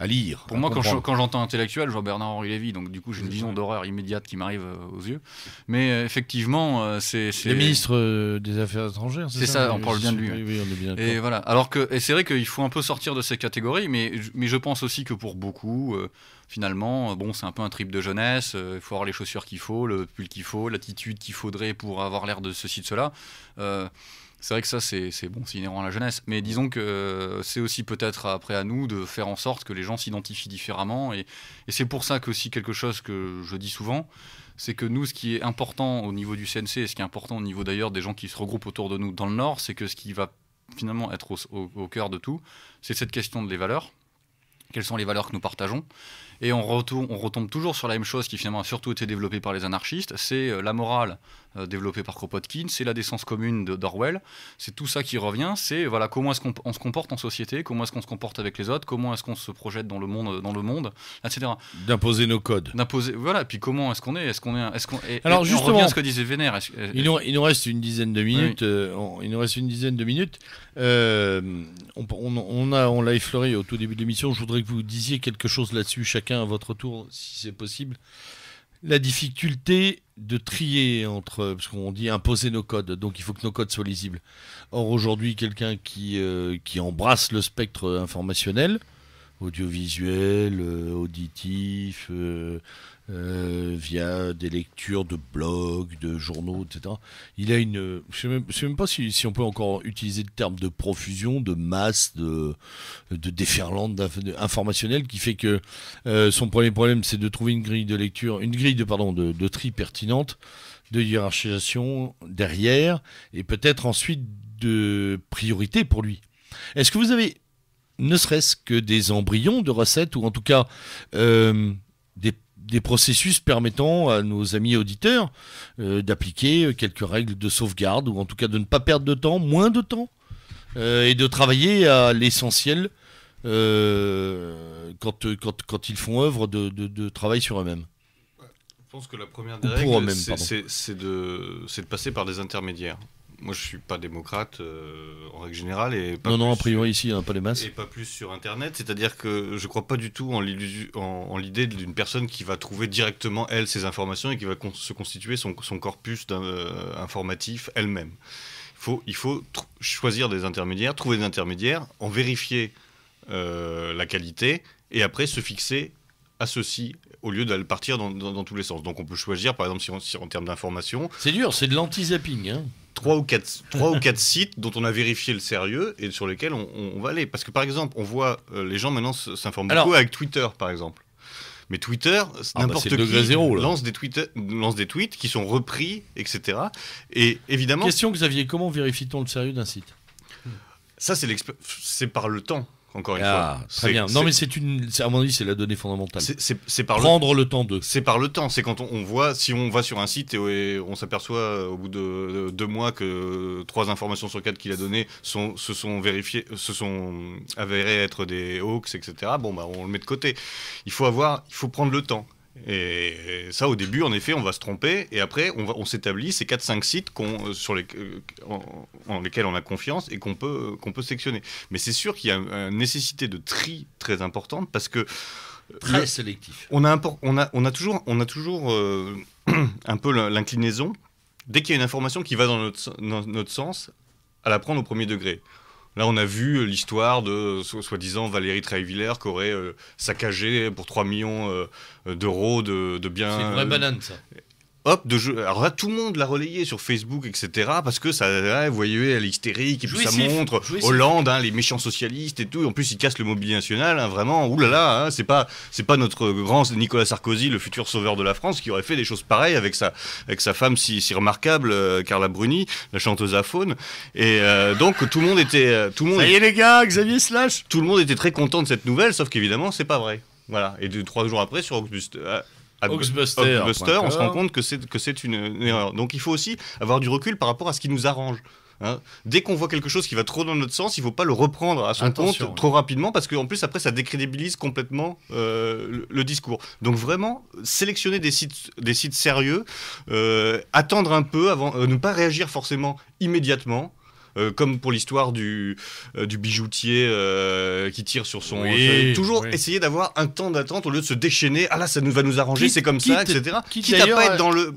[SPEAKER 2] à lire. Pour moi, quand j'entends intellectuel, je vois Bernard-Henri Lévy, donc du coup, j'ai une vision d'horreur immédiate qui m'arrive euh, aux yeux. Mais euh, effectivement, euh, c'est. Le ministre des Affaires étrangères, c'est ça, ça on parle bien de lui. Oui, oui, on bien et voilà. Alors que, et c'est vrai qu'il faut un peu sortir de ces catégories, mais, mais je pense aussi que pour beaucoup, finalement, bon, c'est un peu un trip de jeunesse, il faut avoir les chaussures qu'il faut, le pull qu'il faut, l'attitude qu'il faudrait pour avoir l'air de ceci, de cela. Euh, c'est vrai que ça, c'est bon, c'est inhérent à la jeunesse. Mais disons que euh, c'est aussi peut-être après à nous de faire en sorte que les gens s'identifient différemment. Et, c'est pour ça que aussi quelque chose que je dis souvent, c'est que nous, ce qui est important au niveau du CNC et ce qui est important au niveau d'ailleurs des gens qui se regroupent autour de nous dans le Nord, c'est que ce qui va finalement être au, cœur de tout, c'est cette question des valeurs. Quelles sont les valeurs que nous partageons Et on retombe, on retombe toujours sur la même chose qui finalement a surtout été développée par les anarchistes, c'est euh, la morale euh, développé par Kropotkin, c'est la décence commune d'Orwell, c'est tout ça qui revient, c'est voilà comment est-ce qu'on se comporte en société, comment est-ce qu'on se comporte avec les autres, comment est-ce qu'on se projette dans le monde, dans le monde, etc.
[SPEAKER 1] D'imposer nos codes.
[SPEAKER 2] D'imposer, voilà. Puis comment est-ce qu'on est, est-ce qu'on est, est-ce qu'on. Est, Alors justement, à ce que disait Vénère. il, nous,
[SPEAKER 1] il, nous, reste une dizaine de minutes. Euh, il nous reste une dizaine de minutes. Euh, on, a, on l'a effleuré au tout début de l'émission. Je voudrais que vous disiez quelque chose là-dessus, chacun à votre tour, si c'est possible. La difficulté de trier entre, parce qu'on dit imposer nos codes, donc il faut que nos codes soient lisibles. Or aujourd'hui, quelqu'un qui, euh, qui embrasse le spectre informationnel, audiovisuel, euh, auditif, euh, euh, via des lectures de blogs, de journaux, etc. Il a une, je ne sais, même pas si, on peut encore utiliser le terme de profusion, de masse, de, de déferlante informationnelle qui fait que euh, son premier problème, c'est de trouver une grille de lecture, une grille de pardon, de, tri pertinente, de hiérarchisation derrière, et peut-être ensuite de priorité pour lui. Est-ce que vous avez ne serait-ce que des embryons de recettes ou en tout cas euh, des des processus permettant à nos amis auditeurs euh, d'appliquer quelques règles de sauvegarde, ou en tout cas de ne pas perdre de temps, moins de temps, euh, et de travailler à l'essentiel euh, quand, quand, ils font œuvre de, travail sur eux-mêmes. Je pense que la première des règles,
[SPEAKER 6] c'est de, de passer par des intermédiaires moi, je suis pas démocrate euh, en règle générale et pas non, non, a
[SPEAKER 1] priori ici, a pas les masses. Et
[SPEAKER 6] pas plus sur Internet, c'est-à-dire que je crois pas du tout en l'idée d'une personne qui va trouver directement elle ses informations et qui va se constituer son, corpus euh, informatif elle-même. Il faut, il faut choisir des intermédiaires, trouver des intermédiaires, en vérifier euh, la qualité et après se fixer à ceci au lieu d'aller partir dans, tous les sens. Donc on peut choisir, par exemple, si, en termes d'information. C'est dur, c'est de l'anti-zapping. Hein trois ou quatre, trois ou quatre sites dont on a vérifié le sérieux et sur lesquels on, va aller. Parce que par exemple, on voit euh, les gens maintenant s'informer beaucoup avec Twitter, par exemple. Mais Twitter, ah bah, n'importe qui lance, des tweets, lance des tweets qui sont repris, etc.
[SPEAKER 1] Et évidemment. Question
[SPEAKER 6] Xavier, comment vérifie-t-on le sérieux d'un site Ça, c'est par le temps encore
[SPEAKER 1] une fois. Ah, très bien. Non, mais c'est une, à mon avis, c'est la donnée fondamentale. C'est par prendre le, temps
[SPEAKER 6] de. C'est par le temps. C'est quand on, voit, si on va sur un site et, on s'aperçoit euh, au bout de, deux mois que trois informations sur quatre qu'il a données se sont vérifiées, se sont avérées être des hoax, etc. Bon, bah, on le met de côté. Il faut avoir, il faut prendre le temps. Et, ça, au début, en effet, on va se tromper. Et après, on, s'établit ces 4-5 sites euh, sur euh, en, lesquels on a confiance et qu'on peut, euh, qu'on peut sectionner. Mais c'est sûr qu'il y a une nécessité de tri très importante parce que. Très sélectif. On a, on, a, on a toujours, on a toujours un peu l'inclinaison. Dès qu'il y a une information qui va dans notre, dans notre sens, à la prendre au premier degré. Là, on a vu euh, l'histoire de, euh, soi-disant, Valérie Traiviller qui aurait euh, saccagé pour 3 millions d'euros de, de biens. C'est une vraie banane, ça de Alors tout le monde l'a relayé sur Facebook, etc. Parce que ça, vous voyez, elle est hystérique, et puis ça montre Hollande, hein, les méchants socialistes et tout. en plus, il casse le mobilier national, hein, vraiment. Oulala, là là, hein, c'est pas, pas notre grand Nicolas Sarkozy, le futur sauveur de la France, qui aurait fait des choses pareilles avec sa, femme si, remarquable, euh, Carla Bruni, la chanteuse à faune. Et euh, donc, tout le monde était, euh, tout le monde. Ça y est, les gars, Xavier Slash. Tout le monde était très content de cette nouvelle, sauf qu'évidemment, c'est pas vrai. Voilà. Et deux, trois jours après, sur Auguste, avec Buster, on se rend compte que c'est une, une erreur. Donc il faut aussi avoir du recul par rapport à ce qui nous arrange. Hein. Dès qu'on voit quelque chose qui va trop dans notre sens, il ne faut pas le reprendre à son compte trop rapidement parce qu'en plus après ça décrédibilise complètement euh, le, discours. Donc vraiment sélectionner des sites, des sites sérieux, euh, attendre un peu avant, euh, ne pas réagir forcément immédiatement. Euh, comme pour l'histoire du, euh, du bijoutier euh, qui tire sur son. toujours essayer d'avoir un temps d'attente au lieu de se déchaîner. Ah là, ça nous va nous arranger, c'est comme ça, etc. Quitte, à pas être dans le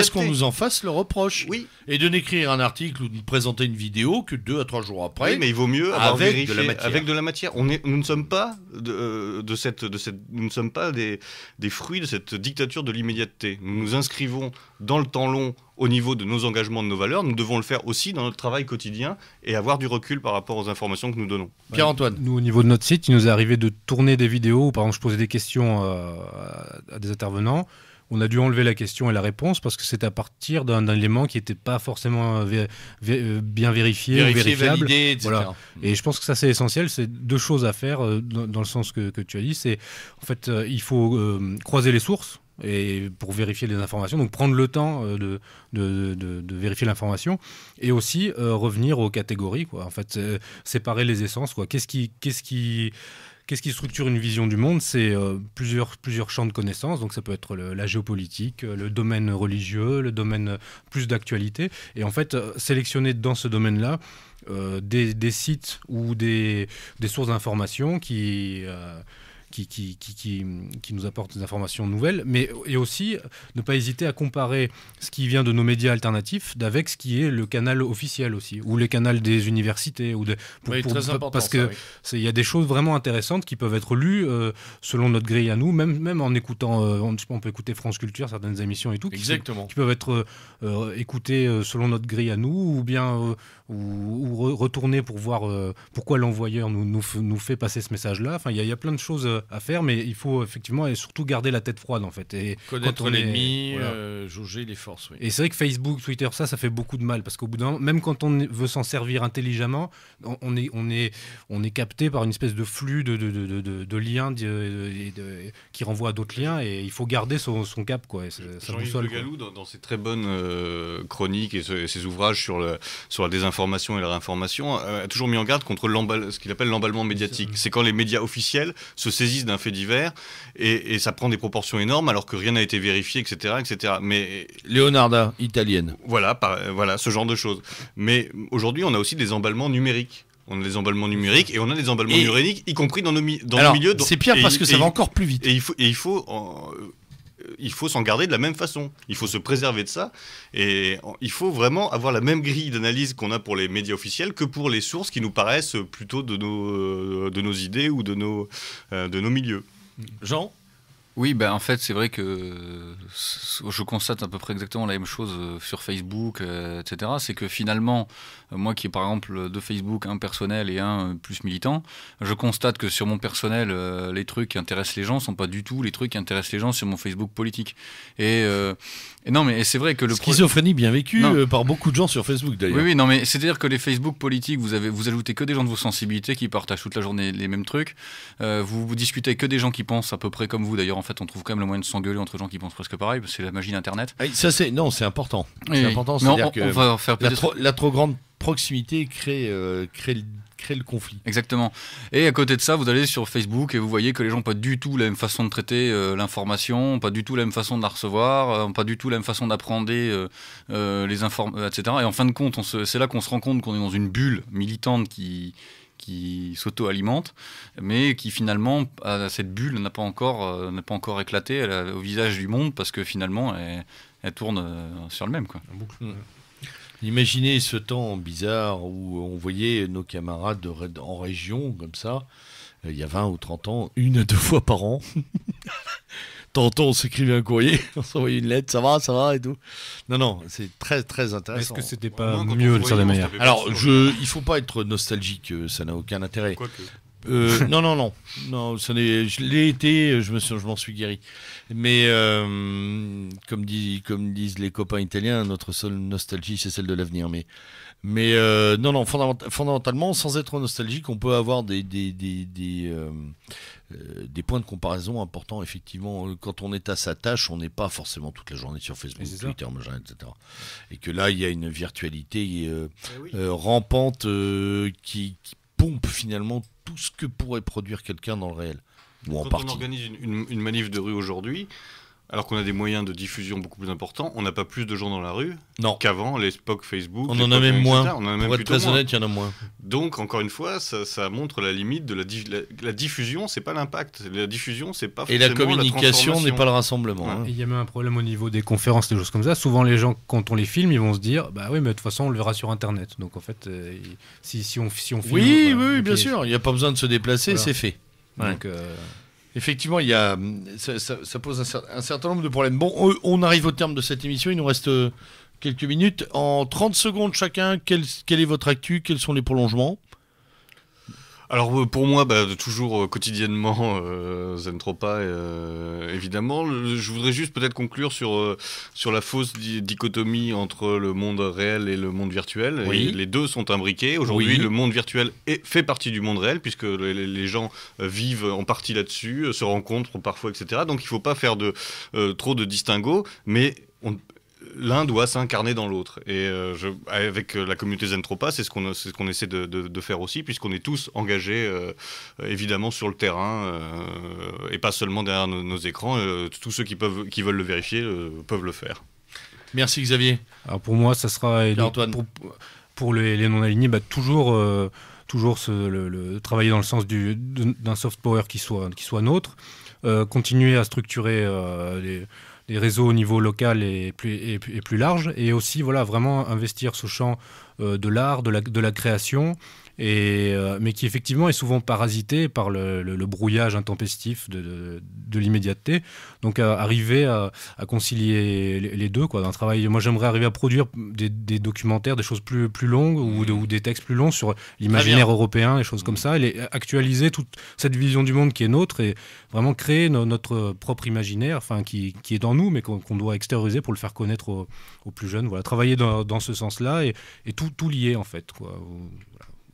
[SPEAKER 6] ce qu'on nous en fasse le reproche.
[SPEAKER 1] Et de n'écrire un article ou de présenter une vidéo que deux à trois jours après. Oui, mais il vaut mieux avoir avec de la matière. Avec
[SPEAKER 6] de la matière. On est, nous ne sommes pas de, de cette, de cette, nous ne sommes pas des, des fruits de cette dictature de l'immédiateté. Nous nous inscrivons dans le temps long au niveau de nos engagements, de nos valeurs, nous devons le faire aussi dans notre travail quotidien et avoir du recul par rapport aux informations que nous donnons.
[SPEAKER 4] Pierre-Antoine Nous, au niveau de notre site, il nous est arrivé de tourner des vidéos où, par exemple, je posais des questions euh, à des intervenants on a dû enlever la question et la réponse parce que c'était à partir d'un élément qui n'était pas forcément euh, euh, bien vérifié, vérifié vérifiable. Validé, Voilà. Mm. Et je pense que ça c'est essentiel. C'est deux choses à faire dans, le sens que, tu as dit. C'est en fait il faut croiser les sources et pour vérifier les informations. Donc prendre le temps euh, de, de, vérifier l'information et aussi euh, revenir aux catégories. Quoi. En fait, euh, séparer les essences. Qu'est-ce qui, qu'est-ce qui Qu'est-ce qui structure une vision du monde C'est plusieurs, plusieurs champs de connaissances. Donc, ça peut être la géopolitique, le domaine religieux, le domaine plus d'actualité. Et en fait, sélectionner dans ce domaine-là des, des, sites ou des, des sources d'information qui qui, qui, qui, qui, nous apporte des informations nouvelles, mais et aussi euh, ne pas hésiter à comparer ce qui vient de nos médias alternatifs avec ce qui est le canal officiel aussi, ou les canaux des universités. Ou de, parce qu'il y a des choses vraiment intéressantes qui peuvent être lues euh, selon notre grille à nous, même, même en écoutant, euh, on, peut écouter France Culture, certaines émissions et tout, Qui, peuvent être écoutées selon notre grille à nous, ou bien ou, retourner pour voir pourquoi l'envoyeur nous, nous, fait passer ce message-là. Enfin, il y, a plein de choses à faire, mais il faut effectivement et surtout garder la tête froide en fait. Et Connaître l'ennemi, euh,
[SPEAKER 1] jauger les forces. Et c'est vrai que
[SPEAKER 4] Facebook, Twitter, ça, ça fait beaucoup de mal parce qu'au bout d'un moment, même quand on veut s'en servir intelligemment, on est, on, est, on est capté par une espèce de flux de, de, de, liens qui renvoie à d'autres liens et il faut garder son, son cap. Quoi, Jean-Yves Le Galou,
[SPEAKER 6] dans, dans, ses très bonnes euh, chroniques et, ses ouvrages sur, le, sur la désinformation et la réinformation, euh, a toujours mis en garde contre ce qu'il appelle l'emballement médiatique. C'est quand les médias officiels se saisissent d'un fait divers et, ça prend des proportions énormes alors que rien n'a été vérifié, etc., etc. Mais Leonarda italienne. Voilà, voilà, ce genre de choses. Mais aujourd'hui, on a aussi des emballements numériques. On a des emballements numériques et on a des emballements numériques, y compris dans nos, dans alors, milieux. C'est pire parce que ça va encore plus vite. Et il faut, et il faut en, il faut s'en garder de la même façon. Il faut se préserver de ça. Et il faut vraiment avoir la même grille d'analyse qu'on a pour les médias officiels que pour les sources qui nous paraissent plutôt de nos, euh, de nos idées ou de nos, euh, de nos milieux. Jean
[SPEAKER 2] oui, ben en fait, c'est vrai que euh, je constate à peu près exactement la même chose euh, sur Facebook, euh, etc. C'est que finalement, moi qui ai par exemple deux Facebook, un personnel et un plus militant, je constate que sur mon personnel, les trucs qui intéressent les gens sont pas du tout les trucs qui intéressent les gens sur mon Facebook politique. Et, non, mais c'est vrai que le schizophrénie
[SPEAKER 1] bien vécue euh, par beaucoup de gens sur Facebook d'ailleurs. Oui, oui, non,
[SPEAKER 2] mais c'est-à-dire que les Facebook politiques, vous avez, vous ajoutez que des gens de vos sensibilités qui partagent toute la journée les mêmes trucs. Euh, vous, discutez que des gens qui pensent à peu près comme vous. D'ailleurs, en fait, on trouve quand même le moyen de s'engueuler entre gens qui pensent presque pareil. C'est la magie d'Internet. Ah ça, c'est non, c'est important. C'est important.
[SPEAKER 1] que la, trop, grande proximité crée, euh, crée créer le conflit.
[SPEAKER 2] Exactement. Et à côté de ça, vous allez sur Facebook et vous voyez que les gens n'ont pas du tout la même façon de traiter euh, l'information, pas du tout la même façon de la recevoir, euh, pas du tout la même façon d'apprendre euh, les informations, etc. Et en fin de compte, c'est là qu'on se rend compte qu'on est dans une bulle militante qui, qui s'auto-alimente, mais qui finalement, à cette bulle, n'a pas, encore, pas encore éclaté au visage du monde parce que finalement, elle, tourne sur le même. Quoi.
[SPEAKER 1] Imaginez ce temps bizarre où on voyait nos camarades en région, comme ça, euh, il y a 20 ou 30 ans, une à deux fois par an. Tantôt, on s'écrivait un courrier, on s'envoyait une lettre, ça va, ça va et tout. Non, non, c'est très, très intéressant. Est-ce que c'était pas mieux de Alors, je, il faut pas être nostalgique, euh, ça n'a aucun intérêt. Euh, non, non, non, non, je l'ai été, euh, je me, je m'en suis guéri. Mais euh, comme, comme disent les copains italiens, notre seule nostalgie, c'est celle de l'avenir. Mais, euh, non, non, fondamentalement, sans être nostalgique, on peut avoir euh, des, points de comparaison importants. Effectivement, quand on est à sa tâche, on n'est pas forcément toute la journée sur Facebook, Twitter, machin, etc. Et que là, il y a une virtualité eh rampante qui pompe finalement tout ce que pourrait produire quelqu'un dans le réel on organise une, manif de rue
[SPEAKER 6] aujourd'hui, alors qu'on a des moyens de diffusion beaucoup plus importants, on n'a pas plus de gens dans la rue qu'avant, les l'époque Facebook. On en a même moins. On en a Pour être très honnête, il y en a moins. Donc, encore une fois, ça, montre la limite de la, la, diffusion, c'est pas l'impact. La diffusion, c'est pas Et la communication n'est pas le rassemblement.
[SPEAKER 4] Hein. Il y a même un problème au niveau des conférences, des choses comme ça. Souvent, les gens, quand on les filme, ils vont se dire Bah oui, mais de toute façon, on le verra sur Internet. Donc, en fait, euh, si, on, si on filme. Oui, euh, oui, bien sûr.
[SPEAKER 1] Il n'y a pas besoin de se déplacer, c'est fait. Euh, effectivement, a, ça, pose un, certain nombre de problèmes. Bon, on arrive au terme de cette émission. Il nous reste euh, quelques minutes. En 30 secondes chacun, quel est votre actu Quels sont les prolongements
[SPEAKER 6] alors euh, pour moi, bah, toujours euh, quotidiennement, euh, Zentropa, euh, évidemment. Je voudrais juste peut-être conclure sur, euh, sur la fausse dichotomie entre le monde réel et le monde virtuel. Oui. Et les deux sont imbriqués. Aujourd'hui, le monde virtuel fait partie du monde réel, puisque les, gens vivent en partie là-dessus, se rencontrent parfois, etc. Donc il ne faut pas faire de, trop de distinguo, mais... On, l'un doit s'incarner dans l'autre. Et euh, je, avec euh, la communauté Zentropa, c'est ce qu'on ce qu'on essaie de, faire aussi, puisqu'on est tous engagés, euh, évidemment, sur le terrain, et pas seulement derrière nos, écrans. tous ceux qui, peuvent, qui veulent le vérifier peuvent le faire.
[SPEAKER 4] Merci Xavier. Alors pour moi, ça sera... Pour, les, non-alignés, bah, toujours toujours le, travailler dans le sens du, d'un soft power qui soit, qui soit nôtre, continuer à structurer les, les réseaux au niveau local et plus, et, plus large. Et aussi, voilà, vraiment investir ce champ euh, de l'art, de la création, euh, mais qui effectivement est souvent parasité par le, brouillage intempestif de, l'immédiateté. Donc euh, arriver à, concilier les, deux, quoi, travail. Moi, j'aimerais arriver à produire des, documentaires, des choses plus, plus longues ou, ou des textes plus longs sur l'imaginaire européen, et choses comme ça, et actualiser toute cette vision du monde qui est nôtre et vraiment créer notre propre imaginaire, enfin qui, est dans nous, mais qu'on doit extérioriser pour le faire connaître aux, plus jeunes. Voilà, travailler dans, ce sens-là et, et, tout, lier en fait. Quoi.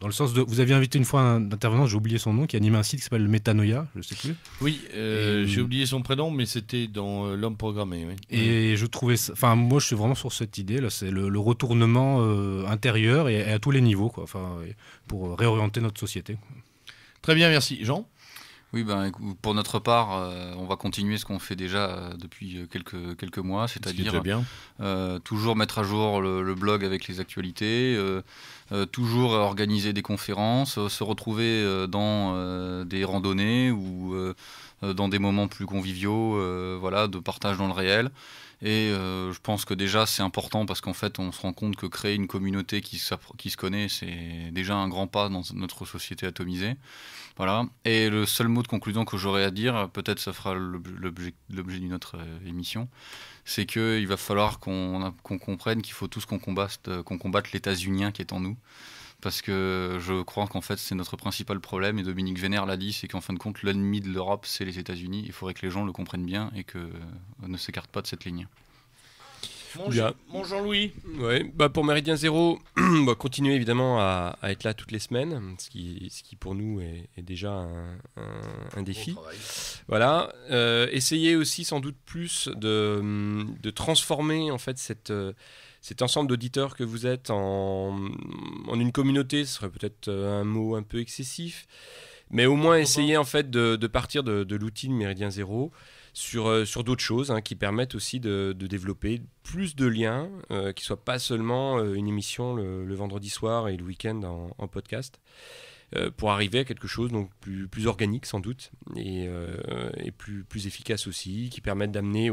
[SPEAKER 4] Dans le sens de. Vous aviez invité une fois un intervenant, j'ai oublié son nom, qui animait un site qui s'appelle Metanoia, je sais plus.
[SPEAKER 1] Oui, euh, j'ai oublié son prénom, mais c'était dans euh, L'homme programmé. Et
[SPEAKER 4] je trouvais. Enfin, moi, je suis vraiment sur cette idée, là. C'est le, retournement euh, intérieur et, et, à tous les niveaux, quoi. Enfin, pour réorienter notre société. Très bien, merci. Jean
[SPEAKER 2] oui, ben, pour notre part, euh, on va continuer ce qu'on fait déjà euh, depuis euh, quelques, mois, c'est-à-dire toujours mettre à jour le, blog avec les actualités, toujours organiser des conférences, se retrouver dans des randonnées ou dans des moments plus conviviaux, voilà, de partage dans le réel. Et euh, je pense que déjà c'est important parce qu'en fait on se rend compte que créer une communauté qui, se connaît, c'est déjà un grand pas dans notre société atomisée. Voilà. Et le seul mot de conclusion que j'aurais à dire, peut-être ça fera l'objet d'une autre euh, émission, c'est qu'il va falloir qu'on comprenne qu'il faut tous qu'on combatte, euh, qu'on combatte l'états unien qui est en nous parce que je crois qu'en fait c'est notre principal problème, et Dominique Vénère l'a dit, c'est qu'en fin de compte l'ennemi de l'Europe c'est les États-Unis, il faudrait que les gens le comprennent bien
[SPEAKER 3] et que euh, ne s'écarte pas de cette ligne. Bonjour louis Ouais, bah pour Méridien Zéro, bah continuer évidemment à, être là toutes les semaines, ce qui, ce qui pour nous est, déjà un, défi. Bon voilà. Euh, essayer aussi sans doute plus de, de transformer en fait cette. Euh, cet ensemble d'auditeurs que vous êtes en, en, une communauté, ce serait peut-être euh, un mot un peu excessif, mais au moins essayer en fait de, partir de, l'outil de Méridien Zéro sur, euh, sur d'autres choses hein, qui permettent aussi de, développer plus de liens, euh, qui ne soient pas seulement une émission le, vendredi soir et le week-end en podcast. Euh, pour arriver à quelque chose donc plus, plus organique sans doute et, euh, et plus, plus efficace aussi, qui permette d'amener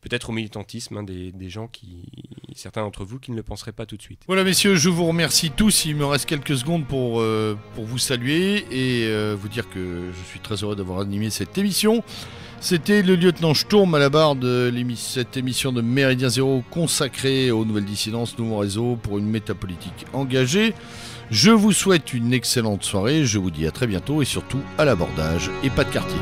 [SPEAKER 3] peut-être au militantisme hein, des, des, gens qui, certains d'entre vous qui ne le penseraient pas tout de suite.
[SPEAKER 1] Voilà messieurs, je vous remercie tous. Il me reste quelques secondes pour, euh, pour vous saluer et vous dire que je suis très heureux d'avoir animé cette émission. C'était le lieutenant Sturm à la barre de cette émission de Méridien Zéro consacrée aux nouvelles dissidences, nouveaux réseaux pour une métapolitique engagée. Je vous souhaite une excellente soirée, je vous dis à très bientôt et surtout à l'abordage et pas de quartier.